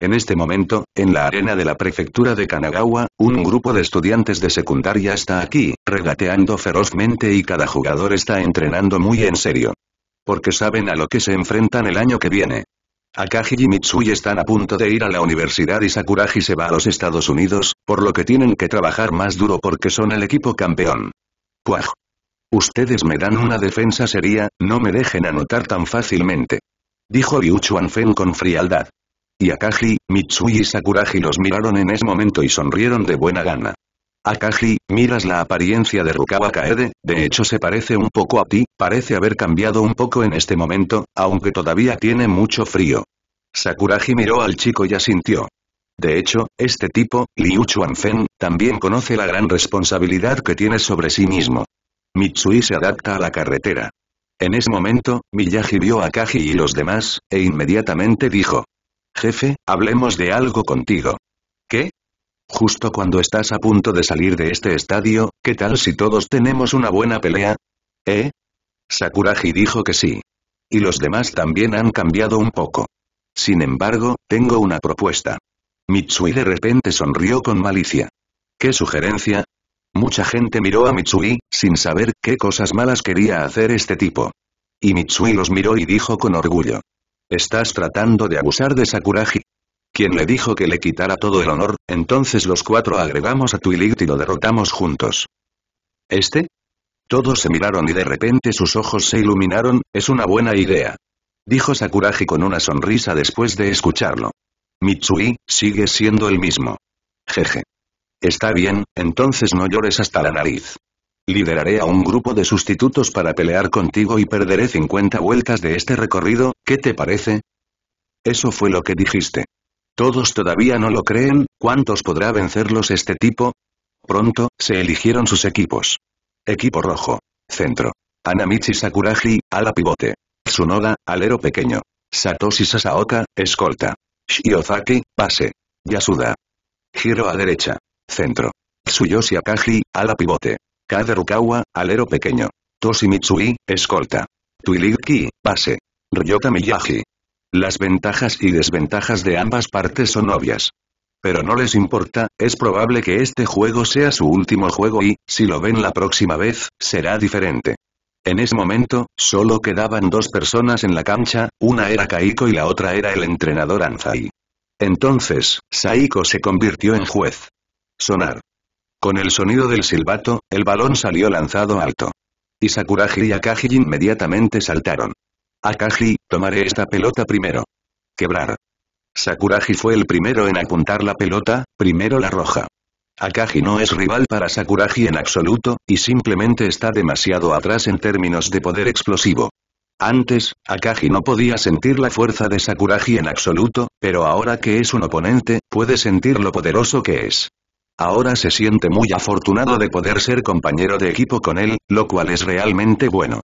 En este momento, en la arena de la prefectura de Kanagawa, un grupo de estudiantes de secundaria está aquí, regateando ferozmente y cada jugador está entrenando muy en serio. Porque saben a lo que se enfrentan el año que viene. Akagi y Mitsui están a punto de ir a la universidad y Sakuragi se va a los Estados Unidos, por lo que tienen que trabajar más duro porque son el equipo campeón. ¡Cuaj! Ustedes me dan una defensa seria, no me dejen anotar tan fácilmente. Dijo Ryu con frialdad. Y Akagi, Mitsui y Sakuragi los miraron en ese momento y sonrieron de buena gana. Akagi, miras la apariencia de Rukawa Kaede, de hecho se parece un poco a ti, parece haber cambiado un poco en este momento, aunque todavía tiene mucho frío. Sakuragi miró al chico y asintió. De hecho, este tipo, Liu Chuanfen, también conoce la gran responsabilidad que tiene sobre sí mismo. Mitsui se adapta a la carretera. En ese momento, Miyagi vio a Kaji y los demás, e inmediatamente dijo. Jefe, hablemos de algo contigo. ¿Qué? Justo cuando estás a punto de salir de este estadio, ¿qué tal si todos tenemos una buena pelea? ¿Eh? Sakuragi dijo que sí. Y los demás también han cambiado un poco. Sin embargo, tengo una propuesta. Mitsui de repente sonrió con malicia. ¿Qué sugerencia? Mucha gente miró a Mitsui, sin saber qué cosas malas quería hacer este tipo. Y Mitsui los miró y dijo con orgullo. Estás tratando de abusar de Sakuragi quien le dijo que le quitara todo el honor, entonces los cuatro agregamos a Twilit y lo derrotamos juntos. ¿Este? Todos se miraron y de repente sus ojos se iluminaron, es una buena idea. Dijo Sakuragi con una sonrisa después de escucharlo. Mitsui, sigue siendo el mismo. Jeje. Está bien, entonces no llores hasta la nariz. Lideraré a un grupo de sustitutos para pelear contigo y perderé 50 vueltas de este recorrido, ¿qué te parece? Eso fue lo que dijiste. Todos todavía no lo creen, ¿cuántos podrá vencerlos este tipo? Pronto, se eligieron sus equipos. Equipo rojo. Centro. Anamichi Sakuragi, ala pivote. Tsunoda, alero pequeño. Satoshi Sasaoka, escolta. Shiozaki, pase. Yasuda. Giro a derecha. Centro. Tsuyoshi Akagi ala pivote. Kaderukawa, alero pequeño. Toshi Mitsui, escolta. Tuiliki, pase. Ryota Miyagi. Las ventajas y desventajas de ambas partes son obvias. Pero no les importa, es probable que este juego sea su último juego y, si lo ven la próxima vez, será diferente. En ese momento, solo quedaban dos personas en la cancha, una era Kaiko y la otra era el entrenador Anzai. Entonces, Saiko se convirtió en juez. Sonar. Con el sonido del silbato, el balón salió lanzado alto. Y Sakuraji y Akagi inmediatamente saltaron. Akagi, tomaré esta pelota primero. Quebrar. Sakuragi fue el primero en apuntar la pelota, primero la roja. Akagi no es rival para Sakuragi en absoluto, y simplemente está demasiado atrás en términos de poder explosivo. Antes, Akagi no podía sentir la fuerza de Sakuraji en absoluto, pero ahora que es un oponente, puede sentir lo poderoso que es. Ahora se siente muy afortunado de poder ser compañero de equipo con él, lo cual es realmente bueno.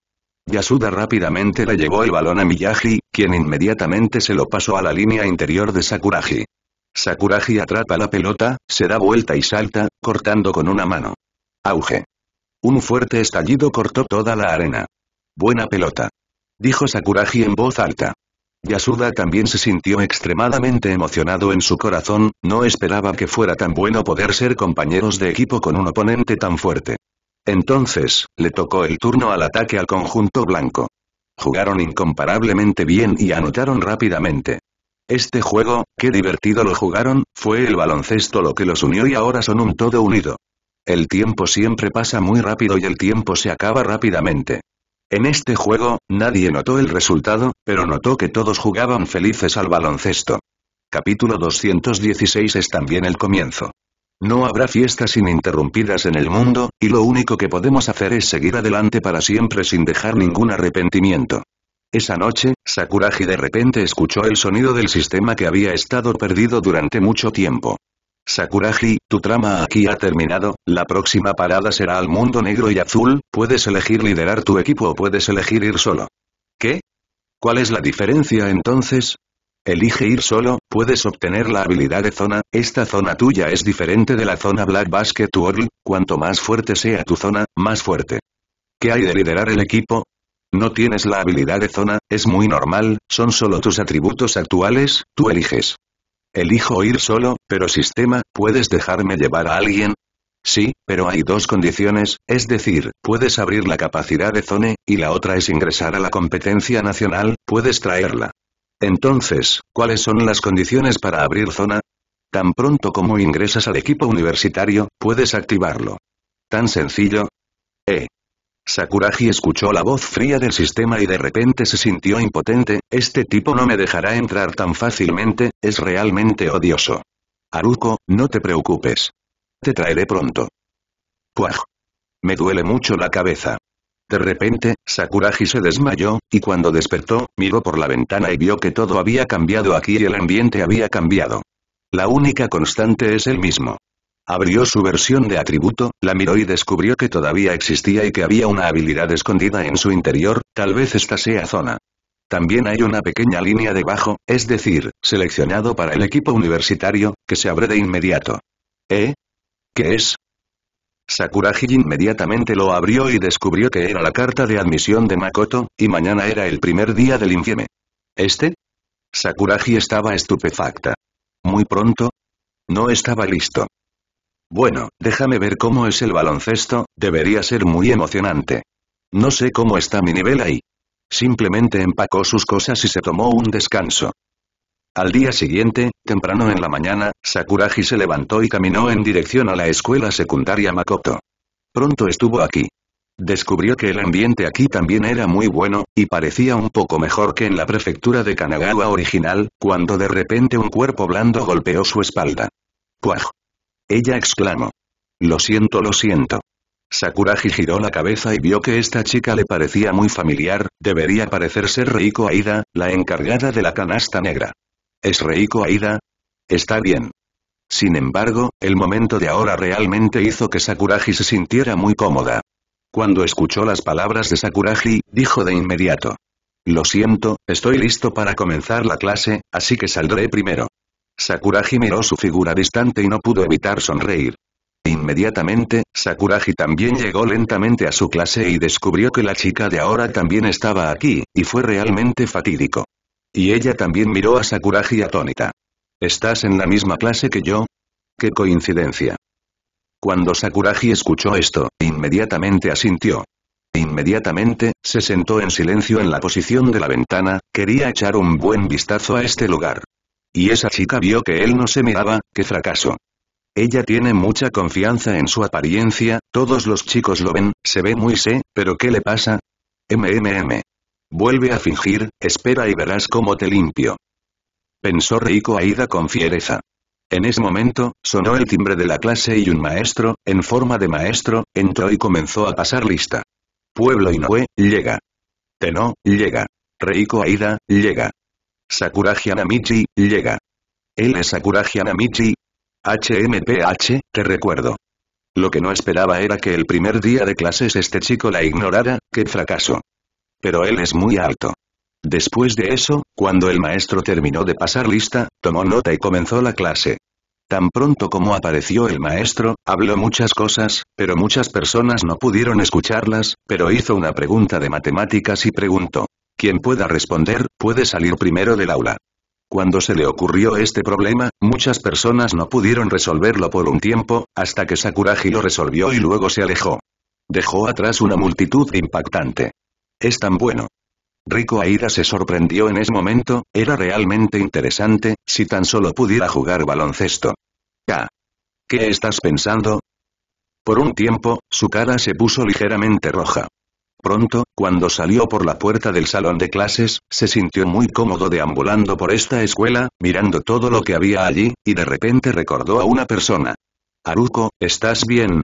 Yasuda rápidamente le llevó el balón a Miyagi, quien inmediatamente se lo pasó a la línea interior de Sakuragi. Sakuragi atrapa la pelota, se da vuelta y salta, cortando con una mano. Auge. Un fuerte estallido cortó toda la arena. Buena pelota. Dijo Sakuragi en voz alta. Yasuda también se sintió extremadamente emocionado en su corazón, no esperaba que fuera tan bueno poder ser compañeros de equipo con un oponente tan fuerte. Entonces, le tocó el turno al ataque al conjunto blanco. Jugaron incomparablemente bien y anotaron rápidamente. Este juego, qué divertido lo jugaron, fue el baloncesto lo que los unió y ahora son un todo unido. El tiempo siempre pasa muy rápido y el tiempo se acaba rápidamente. En este juego, nadie notó el resultado, pero notó que todos jugaban felices al baloncesto. Capítulo 216 es también el comienzo. No habrá fiestas ininterrumpidas en el mundo, y lo único que podemos hacer es seguir adelante para siempre sin dejar ningún arrepentimiento. Esa noche, Sakuragi de repente escuchó el sonido del sistema que había estado perdido durante mucho tiempo. Sakuragi, tu trama aquí ha terminado, la próxima parada será al mundo negro y azul, puedes elegir liderar tu equipo o puedes elegir ir solo. ¿Qué? ¿Cuál es la diferencia entonces? Elige ir solo, puedes obtener la habilidad de zona, esta zona tuya es diferente de la zona Black Basket World, cuanto más fuerte sea tu zona, más fuerte. ¿Qué hay de liderar el equipo? No tienes la habilidad de zona, es muy normal, son solo tus atributos actuales, tú eliges. Elijo ir solo, pero sistema, ¿puedes dejarme llevar a alguien? Sí, pero hay dos condiciones, es decir, puedes abrir la capacidad de zone, y la otra es ingresar a la competencia nacional, puedes traerla. Entonces, ¿cuáles son las condiciones para abrir zona? Tan pronto como ingresas al equipo universitario, puedes activarlo. Tan sencillo. Eh. Sakuragi escuchó la voz fría del sistema y de repente se sintió impotente, este tipo no me dejará entrar tan fácilmente, es realmente odioso. Aruko, no te preocupes. Te traeré pronto. Cuaj. Me duele mucho la cabeza. De repente, Sakuragi se desmayó, y cuando despertó, miró por la ventana y vio que todo había cambiado aquí y el ambiente había cambiado. La única constante es el mismo. Abrió su versión de atributo, la miró y descubrió que todavía existía y que había una habilidad escondida en su interior, tal vez esta sea zona. También hay una pequeña línea debajo, es decir, seleccionado para el equipo universitario, que se abre de inmediato. ¿Eh? ¿Qué es? Sakuragi inmediatamente lo abrió y descubrió que era la carta de admisión de Makoto, y mañana era el primer día del infieme. ¿Este? Sakuragi estaba estupefacta. ¿Muy pronto? No estaba listo. Bueno, déjame ver cómo es el baloncesto, debería ser muy emocionante. No sé cómo está mi nivel ahí. Simplemente empacó sus cosas y se tomó un descanso. Al día siguiente, temprano en la mañana, Sakuragi se levantó y caminó en dirección a la escuela secundaria Makoto. Pronto estuvo aquí. Descubrió que el ambiente aquí también era muy bueno, y parecía un poco mejor que en la prefectura de Kanagawa original, cuando de repente un cuerpo blando golpeó su espalda. ¡Cuaj! Ella exclamó. Lo siento, lo siento. Sakuragi giró la cabeza y vio que esta chica le parecía muy familiar, debería parecer ser Reiko Aida, la encargada de la canasta negra. ¿Es Reiko Aida? Está bien. Sin embargo, el momento de ahora realmente hizo que Sakuraji se sintiera muy cómoda. Cuando escuchó las palabras de Sakuraji, dijo de inmediato. Lo siento, estoy listo para comenzar la clase, así que saldré primero. Sakuraji miró su figura distante y no pudo evitar sonreír. Inmediatamente, Sakuraji también llegó lentamente a su clase y descubrió que la chica de ahora también estaba aquí, y fue realmente fatídico. Y ella también miró a Sakuragi atónita. ¿Estás en la misma clase que yo? ¡Qué coincidencia! Cuando Sakuragi escuchó esto, inmediatamente asintió. Inmediatamente, se sentó en silencio en la posición de la ventana, quería echar un buen vistazo a este lugar. Y esa chica vio que él no se miraba, qué fracaso. Ella tiene mucha confianza en su apariencia, todos los chicos lo ven, se ve muy sé, pero ¿qué le pasa? MMM. Vuelve a fingir, espera y verás cómo te limpio. Pensó Reiko Aida con fiereza. En ese momento, sonó el timbre de la clase y un maestro, en forma de maestro, entró y comenzó a pasar lista. Pueblo Inoue, llega. Teno, llega. Reiko Aida, llega. Sakura Anamichi, llega. Él es Sakuragi Anamichi. HMPH, te recuerdo. Lo que no esperaba era que el primer día de clases este chico la ignorara, qué fracaso pero él es muy alto. Después de eso, cuando el maestro terminó de pasar lista, tomó nota y comenzó la clase. Tan pronto como apareció el maestro, habló muchas cosas, pero muchas personas no pudieron escucharlas, pero hizo una pregunta de matemáticas y preguntó. Quien pueda responder, puede salir primero del aula. Cuando se le ocurrió este problema, muchas personas no pudieron resolverlo por un tiempo, hasta que Sakuraji lo resolvió y luego se alejó. Dejó atrás una multitud impactante es tan bueno. Rico Aida se sorprendió en ese momento, era realmente interesante, si tan solo pudiera jugar baloncesto. ya ¿Qué estás pensando? Por un tiempo, su cara se puso ligeramente roja. Pronto, cuando salió por la puerta del salón de clases, se sintió muy cómodo deambulando por esta escuela, mirando todo lo que había allí, y de repente recordó a una persona. Aruko, ¿estás bien?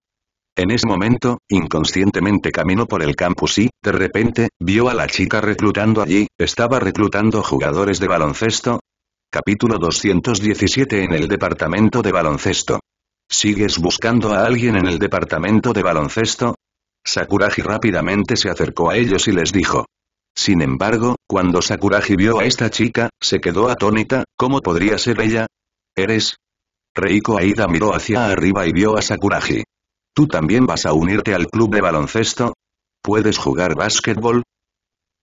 En ese momento, inconscientemente caminó por el campus y, de repente, vio a la chica reclutando allí, estaba reclutando jugadores de baloncesto. Capítulo 217 En el departamento de baloncesto. ¿Sigues buscando a alguien en el departamento de baloncesto? Sakuragi rápidamente se acercó a ellos y les dijo. Sin embargo, cuando Sakuragi vio a esta chica, se quedó atónita, ¿cómo podría ser ella? ¿Eres? Reiko Aida miró hacia arriba y vio a Sakuragi. ¿Tú también vas a unirte al club de baloncesto? ¿Puedes jugar básquetbol?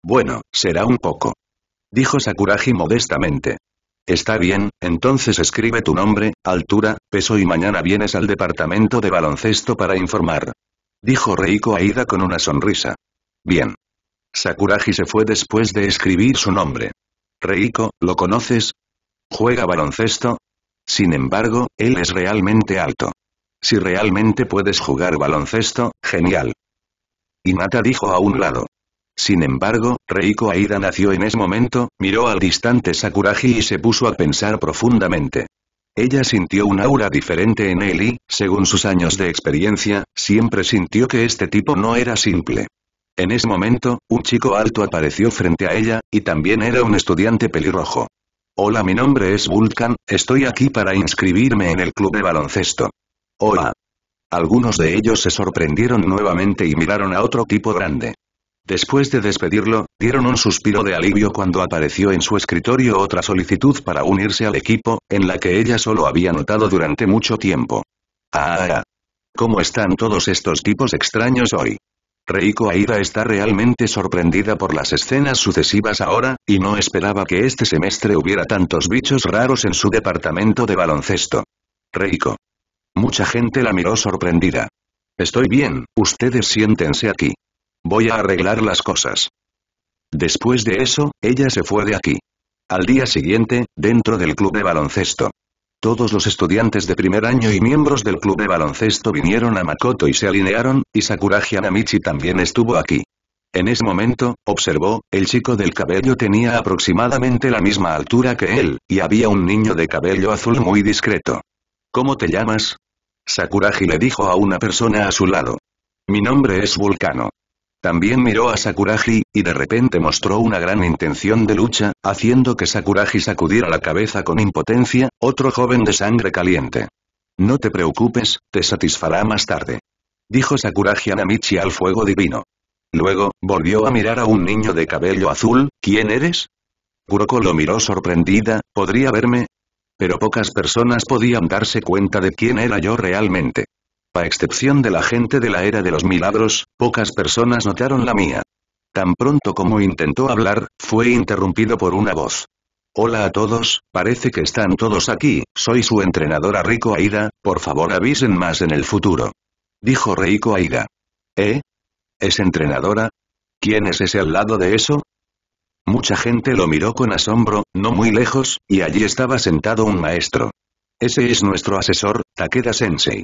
Bueno, será un poco. Dijo Sakuragi modestamente. Está bien, entonces escribe tu nombre, altura, peso y mañana vienes al departamento de baloncesto para informar. Dijo Reiko Aida con una sonrisa. Bien. Sakuragi se fue después de escribir su nombre. Reiko, ¿lo conoces? ¿Juega baloncesto? Sin embargo, él es realmente alto. Si realmente puedes jugar baloncesto, genial. mata dijo a un lado. Sin embargo, Reiko Aida nació en ese momento, miró al distante Sakuraji y se puso a pensar profundamente. Ella sintió un aura diferente en él y, según sus años de experiencia, siempre sintió que este tipo no era simple. En ese momento, un chico alto apareció frente a ella, y también era un estudiante pelirrojo. Hola mi nombre es Vulcan, estoy aquí para inscribirme en el club de baloncesto. Hola. Algunos de ellos se sorprendieron nuevamente y miraron a otro tipo grande. Después de despedirlo, dieron un suspiro de alivio cuando apareció en su escritorio otra solicitud para unirse al equipo, en la que ella solo había notado durante mucho tiempo. Ah, ah. ¿Cómo están todos estos tipos extraños hoy? Reiko Aida está realmente sorprendida por las escenas sucesivas ahora, y no esperaba que este semestre hubiera tantos bichos raros en su departamento de baloncesto. Reiko. Mucha gente la miró sorprendida. Estoy bien, ustedes siéntense aquí. Voy a arreglar las cosas. Después de eso, ella se fue de aquí. Al día siguiente, dentro del club de baloncesto. Todos los estudiantes de primer año y miembros del club de baloncesto vinieron a Makoto y se alinearon, y Sakuragi Anamichi también estuvo aquí. En ese momento, observó, el chico del cabello tenía aproximadamente la misma altura que él, y había un niño de cabello azul muy discreto. ¿Cómo te llamas? Sakuragi le dijo a una persona a su lado. Mi nombre es Vulcano. También miró a Sakuragi, y de repente mostró una gran intención de lucha, haciendo que Sakuragi sacudiera la cabeza con impotencia, otro joven de sangre caliente. No te preocupes, te satisfará más tarde. Dijo Sakuragi a Namichi al fuego divino. Luego, volvió a mirar a un niño de cabello azul, ¿quién eres? Kuroko lo miró sorprendida, ¿podría verme? Pero pocas personas podían darse cuenta de quién era yo realmente. A excepción de la gente de la era de los milagros, pocas personas notaron la mía. Tan pronto como intentó hablar, fue interrumpido por una voz. Hola a todos, parece que están todos aquí, soy su entrenadora Rico Aida, por favor avisen más en el futuro. Dijo Rico Aida. ¿Eh? ¿Es entrenadora? ¿Quién es ese al lado de eso? Mucha gente lo miró con asombro, no muy lejos, y allí estaba sentado un maestro. Ese es nuestro asesor, Takeda Sensei.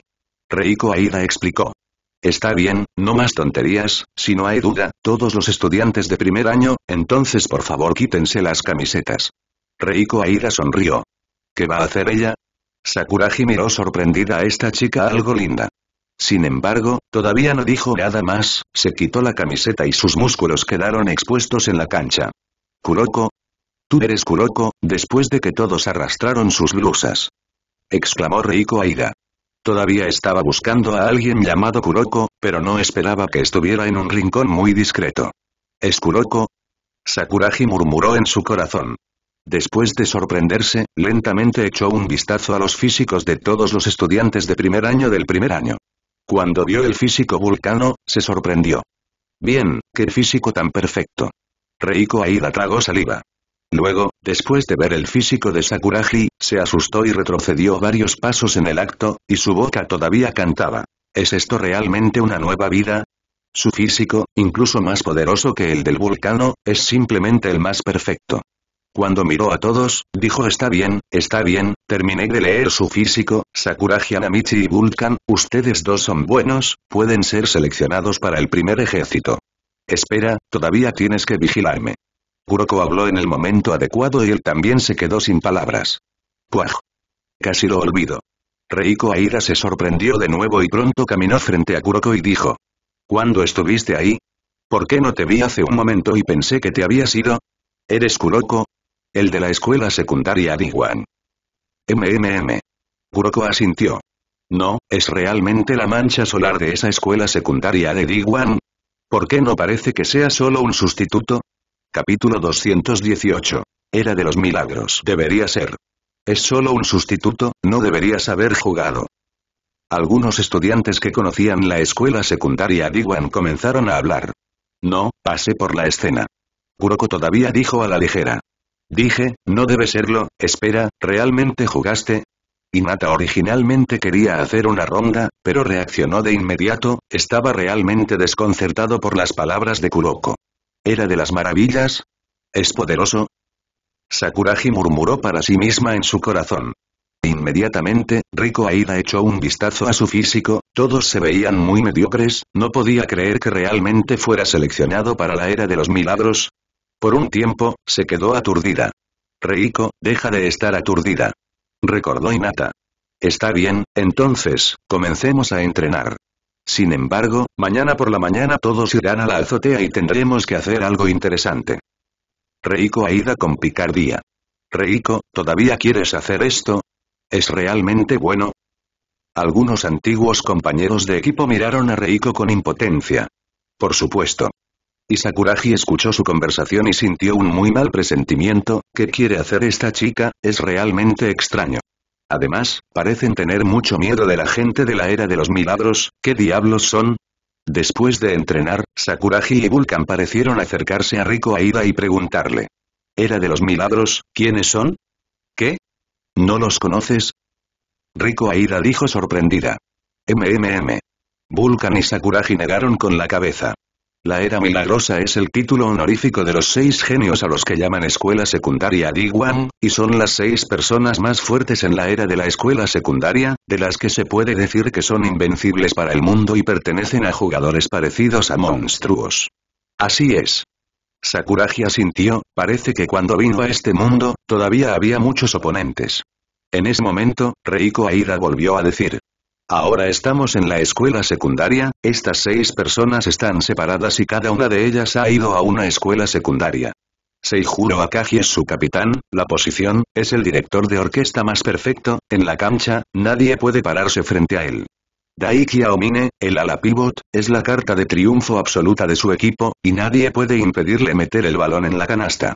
Reiko Aida explicó. Está bien, no más tonterías, si no hay duda, todos los estudiantes de primer año, entonces por favor quítense las camisetas. Reiko Aida sonrió. ¿Qué va a hacer ella? Sakuragi miró sorprendida a esta chica algo linda. Sin embargo, todavía no dijo nada más, se quitó la camiseta y sus músculos quedaron expuestos en la cancha. Kuroko. Tú eres Kuroko, después de que todos arrastraron sus blusas. Exclamó Reiko Aida. Todavía estaba buscando a alguien llamado Kuroko, pero no esperaba que estuviera en un rincón muy discreto. ¿Es Kuroko? Sakuragi murmuró en su corazón. Después de sorprenderse, lentamente echó un vistazo a los físicos de todos los estudiantes de primer año del primer año. Cuando vio el físico vulcano, se sorprendió. Bien, qué físico tan perfecto. Reiko Aida tragó saliva. Luego, después de ver el físico de Sakuraji, se asustó y retrocedió varios pasos en el acto, y su boca todavía cantaba. ¿Es esto realmente una nueva vida? Su físico, incluso más poderoso que el del vulcano, es simplemente el más perfecto. Cuando miró a todos, dijo está bien, está bien, terminé de leer su físico, Sakuraji Anamichi y Vulcan, ustedes dos son buenos, pueden ser seleccionados para el primer ejército. Espera, todavía tienes que vigilarme. Kuroko habló en el momento adecuado y él también se quedó sin palabras. Cuaj. Casi lo olvido. Reiko Aira se sorprendió de nuevo y pronto caminó frente a Kuroko y dijo. ¿Cuándo estuviste ahí? ¿Por qué no te vi hace un momento y pensé que te habías ido? ¿Eres Kuroko? El de la escuela secundaria Iguan». MMM. Kuroko asintió. No, es realmente la mancha solar de esa escuela secundaria de Diwan, ¿Por qué no parece que sea solo un sustituto? Capítulo 218. Era de los milagros. Debería ser. Es solo un sustituto, no deberías haber jugado. Algunos estudiantes que conocían la escuela secundaria Diwan comenzaron a hablar. No, pasé por la escena. Kuroko todavía dijo a la ligera. Dije, no debe serlo, espera, ¿realmente jugaste? Inata originalmente quería hacer una ronda, pero reaccionó de inmediato, estaba realmente desconcertado por las palabras de Kuroko. ¿Era de las maravillas? ¿Es poderoso? Sakuragi murmuró para sí misma en su corazón. Inmediatamente, Riko Aida echó un vistazo a su físico, todos se veían muy mediocres, no podía creer que realmente fuera seleccionado para la era de los milagros. Por un tiempo, se quedó aturdida. Reiko, deja de estar aturdida recordó Inata. Está bien, entonces, comencemos a entrenar. Sin embargo, mañana por la mañana todos irán a la azotea y tendremos que hacer algo interesante. Reiko Aida con picardía. Reiko, ¿todavía quieres hacer esto? ¿Es realmente bueno? Algunos antiguos compañeros de equipo miraron a Reiko con impotencia. Por supuesto. Y Sakuraji escuchó su conversación y sintió un muy mal presentimiento, ¿qué quiere hacer esta chica? Es realmente extraño. Además, parecen tener mucho miedo de la gente de la era de los milagros, ¿qué diablos son? Después de entrenar, Sakuraji y Vulcan parecieron acercarse a Rico Aida y preguntarle. ¿Era de los milagros, quiénes son? ¿Qué? ¿No los conoces? Rico Aida dijo sorprendida. MMM. Vulcan y Sakuraji negaron con la cabeza. La Era Milagrosa es el título honorífico de los seis genios a los que llaman escuela secundaria Diwan, y son las seis personas más fuertes en la era de la escuela secundaria, de las que se puede decir que son invencibles para el mundo y pertenecen a jugadores parecidos a monstruos. Así es. Sakuragi asintió, parece que cuando vino a este mundo, todavía había muchos oponentes. En ese momento, Reiko Aida volvió a decir, Ahora estamos en la escuela secundaria, estas seis personas están separadas y cada una de ellas ha ido a una escuela secundaria. Seijuro Akagi es su capitán, la posición, es el director de orquesta más perfecto, en la cancha, nadie puede pararse frente a él. Daiki Aomine, el ala pivot, es la carta de triunfo absoluta de su equipo, y nadie puede impedirle meter el balón en la canasta.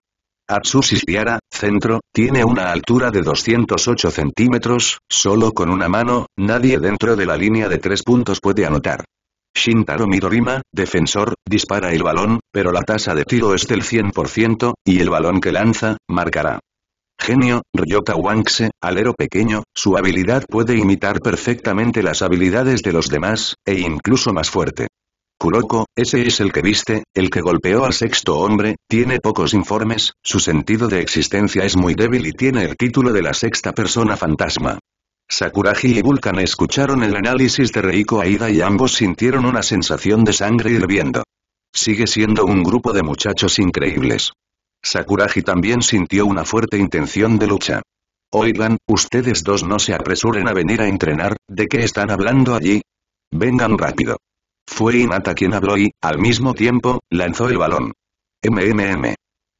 Atsushi centro, tiene una altura de 208 centímetros, solo con una mano, nadie dentro de la línea de tres puntos puede anotar. Shintaro Midorima, defensor, dispara el balón, pero la tasa de tiro es del 100%, y el balón que lanza, marcará. Genio, Ryota Wangse, alero pequeño, su habilidad puede imitar perfectamente las habilidades de los demás, e incluso más fuerte. Kuroko, ese es el que viste, el que golpeó al sexto hombre, tiene pocos informes, su sentido de existencia es muy débil y tiene el título de la sexta persona fantasma. Sakuragi y Vulcan escucharon el análisis de Reiko Aida y ambos sintieron una sensación de sangre hirviendo. Sigue siendo un grupo de muchachos increíbles. Sakuragi también sintió una fuerte intención de lucha. Oigan, ustedes dos no se apresuren a venir a entrenar, ¿de qué están hablando allí? Vengan rápido. Fue Inata quien habló y, al mismo tiempo, lanzó el balón. MMM.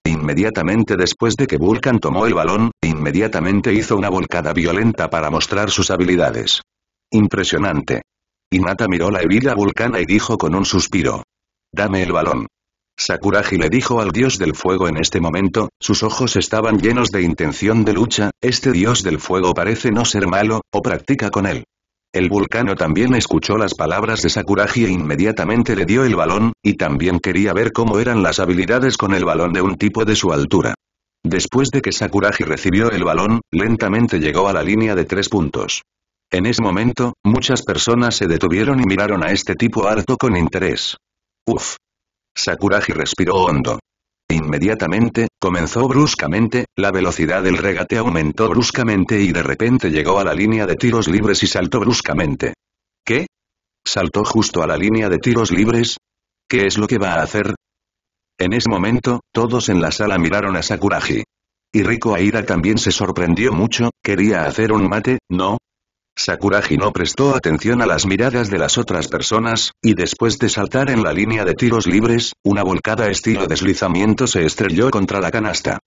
Inmediatamente después de que Vulcan tomó el balón, inmediatamente hizo una volcada violenta para mostrar sus habilidades. Impresionante. Inata miró la herida vulcana y dijo con un suspiro. Dame el balón. Sakuragi le dijo al dios del fuego en este momento, sus ojos estaban llenos de intención de lucha, este dios del fuego parece no ser malo, o practica con él. El vulcano también escuchó las palabras de Sakuragi e inmediatamente le dio el balón, y también quería ver cómo eran las habilidades con el balón de un tipo de su altura. Después de que Sakuragi recibió el balón, lentamente llegó a la línea de tres puntos. En ese momento, muchas personas se detuvieron y miraron a este tipo harto con interés. Uf. Sakuragi respiró hondo. Inmediatamente, comenzó bruscamente, la velocidad del regate aumentó bruscamente y de repente llegó a la línea de tiros libres y saltó bruscamente. ¿Qué? ¿Saltó justo a la línea de tiros libres? ¿Qué es lo que va a hacer? En ese momento, todos en la sala miraron a Sakuragi. Y Rico Aira también se sorprendió mucho, quería hacer un mate, no, Sakuragi no prestó atención a las miradas de las otras personas, y después de saltar en la línea de tiros libres, una volcada estilo deslizamiento se estrelló contra la canasta.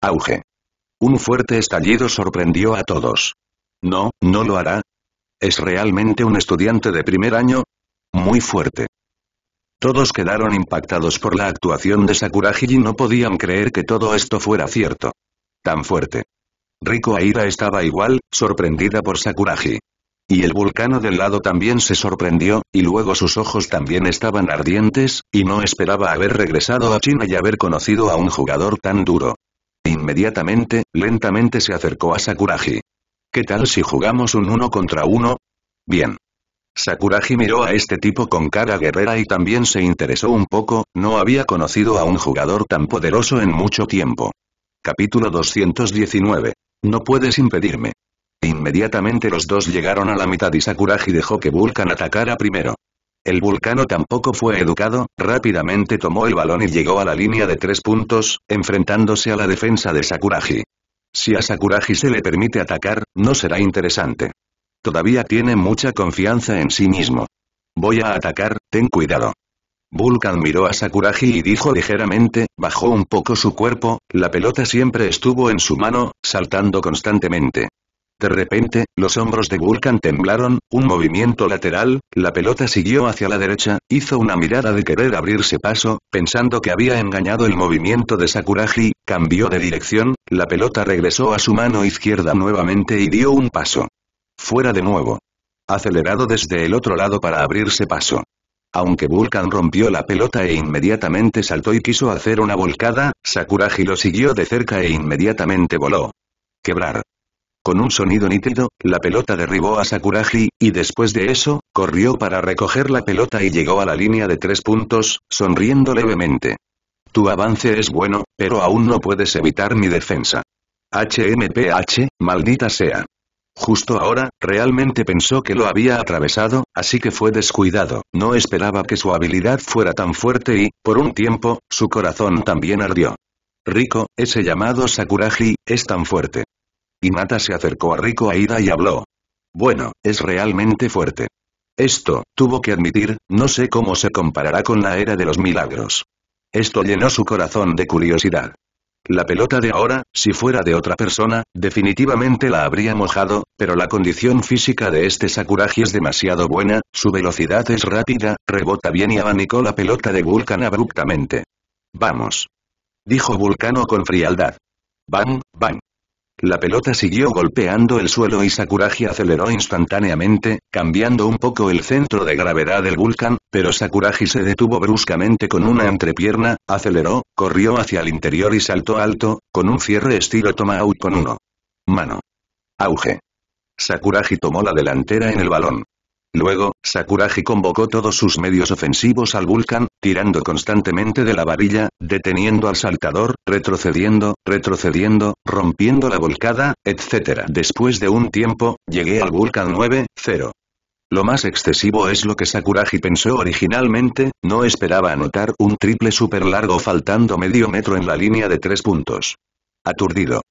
Auge. Un fuerte estallido sorprendió a todos. No, no lo hará. ¿Es realmente un estudiante de primer año? Muy fuerte. Todos quedaron impactados por la actuación de Sakuragi y no podían creer que todo esto fuera cierto. Tan fuerte. Rico Aira estaba igual, sorprendida por Sakuraji. Y el vulcano del lado también se sorprendió, y luego sus ojos también estaban ardientes, y no esperaba haber regresado a China y haber conocido a un jugador tan duro. Inmediatamente, lentamente se acercó a Sakuraji. ¿Qué tal si jugamos un uno contra uno? Bien. Sakuraji miró a este tipo con cara guerrera y también se interesó un poco, no había conocido a un jugador tan poderoso en mucho tiempo. Capítulo 219 no puedes impedirme. Inmediatamente los dos llegaron a la mitad y Sakuragi dejó que Vulcan atacara primero. El vulcano tampoco fue educado, rápidamente tomó el balón y llegó a la línea de tres puntos, enfrentándose a la defensa de Sakuragi. Si a Sakuragi se le permite atacar, no será interesante. Todavía tiene mucha confianza en sí mismo. Voy a atacar, ten cuidado. Vulcan miró a Sakuraji y dijo ligeramente, bajó un poco su cuerpo, la pelota siempre estuvo en su mano, saltando constantemente. De repente, los hombros de Vulcan temblaron, un movimiento lateral, la pelota siguió hacia la derecha, hizo una mirada de querer abrirse paso, pensando que había engañado el movimiento de Sakuraji. cambió de dirección, la pelota regresó a su mano izquierda nuevamente y dio un paso. Fuera de nuevo. Acelerado desde el otro lado para abrirse paso. Aunque Vulcan rompió la pelota e inmediatamente saltó y quiso hacer una volcada, Sakuragi lo siguió de cerca e inmediatamente voló. Quebrar. Con un sonido nítido, la pelota derribó a Sakuraji y después de eso, corrió para recoger la pelota y llegó a la línea de tres puntos, sonriendo levemente. Tu avance es bueno, pero aún no puedes evitar mi defensa. HMPH, maldita sea. Justo ahora, realmente pensó que lo había atravesado, así que fue descuidado, no esperaba que su habilidad fuera tan fuerte y, por un tiempo, su corazón también ardió. Rico, ese llamado Sakuraji, es tan fuerte. Mata se acercó a Rico Aida y habló. Bueno, es realmente fuerte. Esto, tuvo que admitir, no sé cómo se comparará con la era de los milagros. Esto llenó su corazón de curiosidad. La pelota de ahora, si fuera de otra persona, definitivamente la habría mojado, pero la condición física de este Sakuragi es demasiado buena, su velocidad es rápida, rebota bien y abanicó la pelota de Vulcan abruptamente. Vamos. Dijo Vulcano con frialdad. Bam, bam. La pelota siguió golpeando el suelo y Sakuragi aceleró instantáneamente, cambiando un poco el centro de gravedad del Vulcan, pero Sakuragi se detuvo bruscamente con una entrepierna, aceleró, corrió hacia el interior y saltó alto, con un cierre estilo Tomahawk con uno. Mano. Auge. Sakuragi tomó la delantera en el balón. Luego, Sakuragi convocó todos sus medios ofensivos al Vulcan, tirando constantemente de la varilla, deteniendo al saltador, retrocediendo, retrocediendo, rompiendo la volcada, etc. Después de un tiempo, llegué al Vulcan 9-0. Lo más excesivo es lo que Sakuragi pensó originalmente, no esperaba anotar un triple super largo faltando medio metro en la línea de tres puntos. Aturdido.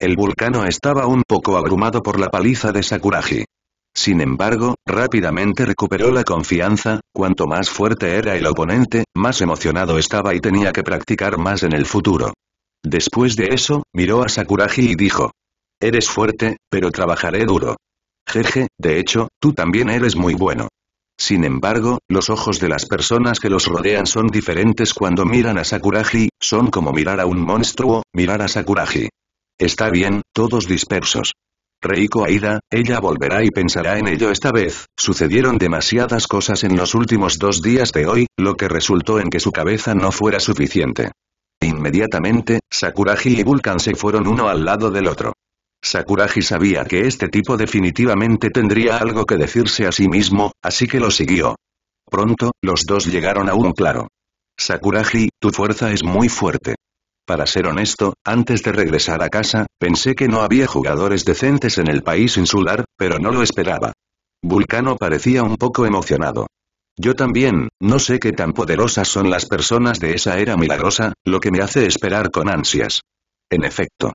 El vulcano estaba un poco abrumado por la paliza de Sakuragi. Sin embargo, rápidamente recuperó la confianza, cuanto más fuerte era el oponente, más emocionado estaba y tenía que practicar más en el futuro. Después de eso, miró a Sakuragi y dijo. Eres fuerte, pero trabajaré duro. Jeje, de hecho, tú también eres muy bueno. Sin embargo, los ojos de las personas que los rodean son diferentes cuando miran a Sakuragi, son como mirar a un monstruo, mirar a Sakuragi. Está bien, todos dispersos. Reiko Aida, ella volverá y pensará en ello esta vez, sucedieron demasiadas cosas en los últimos dos días de hoy, lo que resultó en que su cabeza no fuera suficiente. Inmediatamente, Sakuragi y Vulcan se fueron uno al lado del otro. Sakuragi sabía que este tipo definitivamente tendría algo que decirse a sí mismo, así que lo siguió. Pronto, los dos llegaron a un claro. Sakuraji, tu fuerza es muy fuerte. Para ser honesto, antes de regresar a casa, pensé que no había jugadores decentes en el país insular, pero no lo esperaba. Vulcano parecía un poco emocionado. Yo también, no sé qué tan poderosas son las personas de esa era milagrosa, lo que me hace esperar con ansias. En efecto.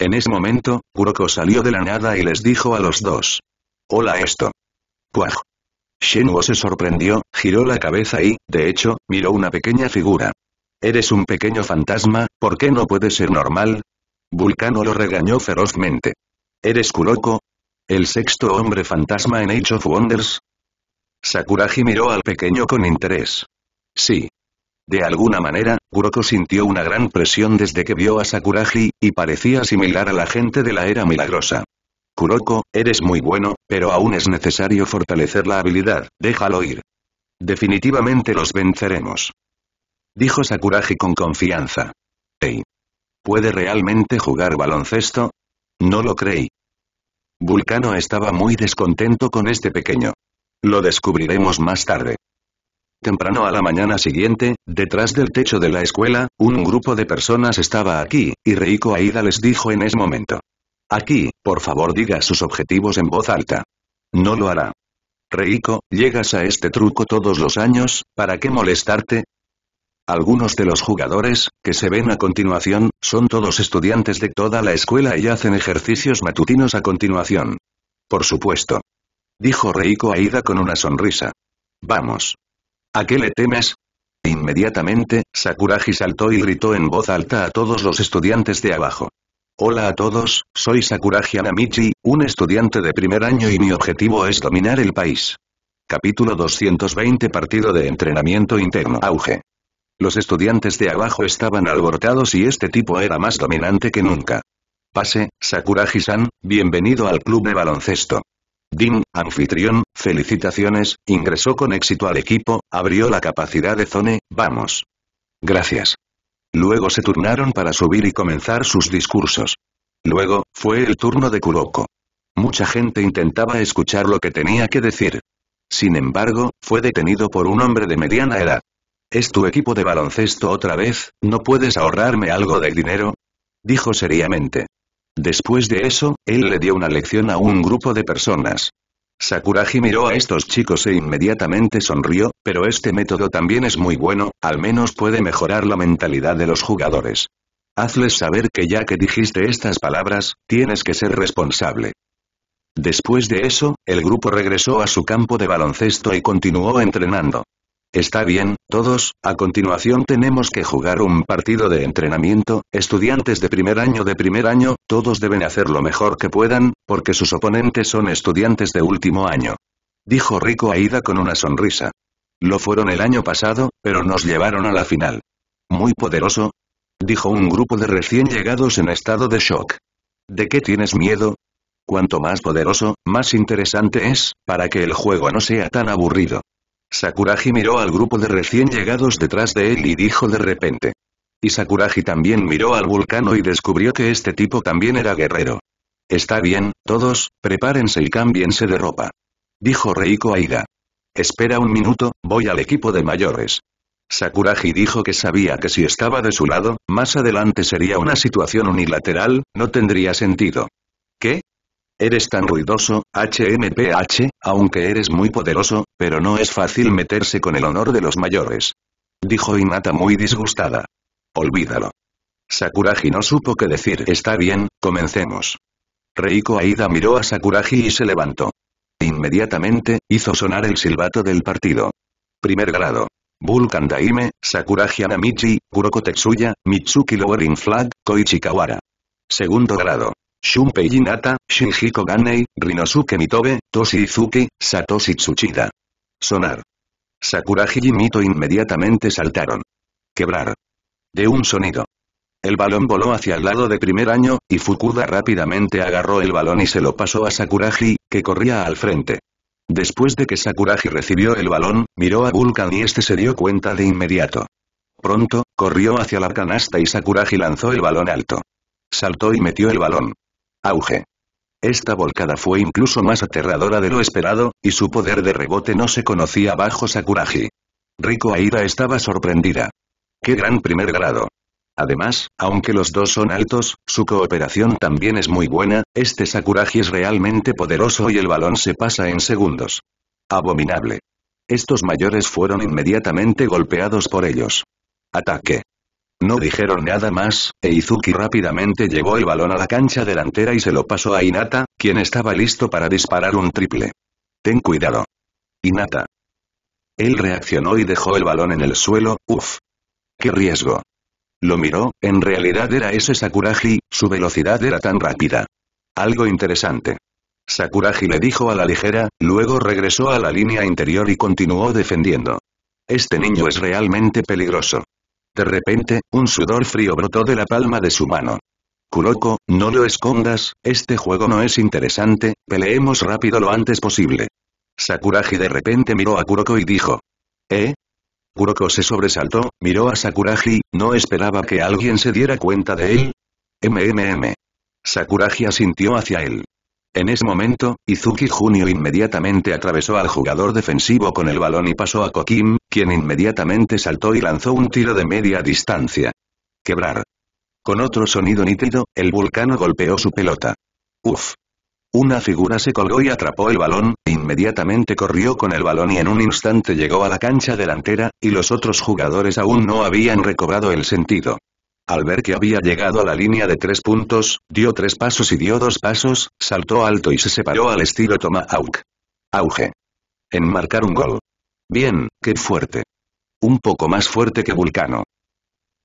En ese momento, Kuroko salió de la nada y les dijo a los dos. Hola esto. Cuaj. Shenuo se sorprendió, giró la cabeza y, de hecho, miró una pequeña figura. Eres un pequeño fantasma, ¿por qué no puedes ser normal? Vulcano lo regañó ferozmente. ¿Eres Kuroko? ¿El sexto hombre fantasma en Age of Wonders? Sakuragi miró al pequeño con interés. Sí. De alguna manera, Kuroko sintió una gran presión desde que vio a Sakuragi, y parecía similar a la gente de la era milagrosa. Kuroko, eres muy bueno, pero aún es necesario fortalecer la habilidad, déjalo ir. Definitivamente los venceremos. Dijo Sakuragi con confianza. ¿Puede realmente jugar baloncesto? No lo creí. Vulcano estaba muy descontento con este pequeño. Lo descubriremos más tarde. Temprano a la mañana siguiente, detrás del techo de la escuela, un grupo de personas estaba aquí, y Reiko Aida les dijo en ese momento. Aquí, por favor diga sus objetivos en voz alta. No lo hará. Reiko, llegas a este truco todos los años, ¿para qué molestarte? Algunos de los jugadores, que se ven a continuación, son todos estudiantes de toda la escuela y hacen ejercicios matutinos a continuación. Por supuesto. Dijo Reiko Aida con una sonrisa. Vamos. ¿A qué le temes? Inmediatamente, Sakuraji saltó y gritó en voz alta a todos los estudiantes de abajo. Hola a todos, soy Sakuraji Anamichi, un estudiante de primer año y mi objetivo es dominar el país. Capítulo 220 Partido de entrenamiento interno Auge los estudiantes de abajo estaban alborotados y este tipo era más dominante que nunca. Pase, Sakuragi-san, bienvenido al club de baloncesto. Dim, anfitrión, felicitaciones, ingresó con éxito al equipo, abrió la capacidad de Zone, vamos. Gracias. Luego se turnaron para subir y comenzar sus discursos. Luego, fue el turno de Kuroko. Mucha gente intentaba escuchar lo que tenía que decir. Sin embargo, fue detenido por un hombre de mediana edad. ¿Es tu equipo de baloncesto otra vez? ¿No puedes ahorrarme algo de dinero? Dijo seriamente. Después de eso, él le dio una lección a un grupo de personas. Sakuragi miró a estos chicos e inmediatamente sonrió, pero este método también es muy bueno, al menos puede mejorar la mentalidad de los jugadores. Hazles saber que ya que dijiste estas palabras, tienes que ser responsable. Después de eso, el grupo regresó a su campo de baloncesto y continuó entrenando. Está bien, todos, a continuación tenemos que jugar un partido de entrenamiento, estudiantes de primer año de primer año, todos deben hacer lo mejor que puedan, porque sus oponentes son estudiantes de último año. Dijo Rico Aida con una sonrisa. Lo fueron el año pasado, pero nos llevaron a la final. Muy poderoso. Dijo un grupo de recién llegados en estado de shock. ¿De qué tienes miedo? Cuanto más poderoso, más interesante es, para que el juego no sea tan aburrido. Sakuragi miró al grupo de recién llegados detrás de él y dijo de repente. Y Sakuragi también miró al vulcano y descubrió que este tipo también era guerrero. Está bien, todos, prepárense y cámbiense de ropa. Dijo Reiko Aida. Espera un minuto, voy al equipo de mayores. Sakuragi dijo que sabía que si estaba de su lado, más adelante sería una situación unilateral, no tendría sentido. ¿Qué? Eres tan ruidoso, HMPH, aunque eres muy poderoso, pero no es fácil meterse con el honor de los mayores. Dijo Inata muy disgustada. Olvídalo. Sakuragi no supo qué decir. Está bien, comencemos. Reiko Aida miró a Sakuraji y se levantó. Inmediatamente, hizo sonar el silbato del partido. Primer grado. Vulcan Daime, Sakuragi Anamichi, Kuroko Tetsuya, Mitsuki Lowering Flag, Koichi Kawara. Segundo grado. Shunpei Jinata, Shinji Koganei, Rinosuke Mitobe, Toshi Izuki, Satoshi Tsuchida. Sonar. Sakuragi y Mito inmediatamente saltaron. Quebrar. De un sonido. El balón voló hacia el lado de primer año, y Fukuda rápidamente agarró el balón y se lo pasó a Sakuraji, que corría al frente. Después de que Sakuraji recibió el balón, miró a Vulcan y este se dio cuenta de inmediato. Pronto, corrió hacia la canasta y Sakuraji lanzó el balón alto. Saltó y metió el balón auge. Esta volcada fue incluso más aterradora de lo esperado, y su poder de rebote no se conocía bajo Sakuragi. Rico Aira estaba sorprendida. ¡Qué gran primer grado! Además, aunque los dos son altos, su cooperación también es muy buena, este Sakuragi es realmente poderoso y el balón se pasa en segundos. Abominable. Estos mayores fueron inmediatamente golpeados por ellos. Ataque. No dijeron nada más, e Izuki rápidamente llevó el balón a la cancha delantera y se lo pasó a Inata, quien estaba listo para disparar un triple. Ten cuidado. Inata. Él reaccionó y dejó el balón en el suelo, uff. ¡Qué riesgo! Lo miró, en realidad era ese Sakuragi, su velocidad era tan rápida. Algo interesante. Sakuragi le dijo a la ligera, luego regresó a la línea interior y continuó defendiendo. Este niño es realmente peligroso. De repente, un sudor frío brotó de la palma de su mano. Kuroko, no lo escondas, este juego no es interesante, peleemos rápido lo antes posible. Sakuragi de repente miró a Kuroko y dijo. ¿Eh? Kuroko se sobresaltó, miró a Sakuragi, no esperaba que alguien se diera cuenta de él. MMM. Sakuragi asintió hacia él. En ese momento, Izuki Junio inmediatamente atravesó al jugador defensivo con el balón y pasó a Kokim, quien inmediatamente saltó y lanzó un tiro de media distancia. Quebrar. Con otro sonido nítido, el vulcano golpeó su pelota. Uf. Una figura se colgó y atrapó el balón, inmediatamente corrió con el balón y en un instante llegó a la cancha delantera, y los otros jugadores aún no habían recobrado el sentido. Al ver que había llegado a la línea de tres puntos, dio tres pasos y dio dos pasos, saltó alto y se separó al estilo Tomahawk. Auge. En marcar un gol. Bien, qué fuerte. Un poco más fuerte que Vulcano.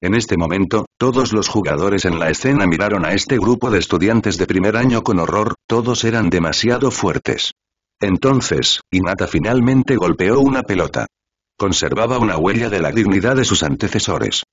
En este momento, todos los jugadores en la escena miraron a este grupo de estudiantes de primer año con horror, todos eran demasiado fuertes. Entonces, Inata finalmente golpeó una pelota. Conservaba una huella de la dignidad de sus antecesores.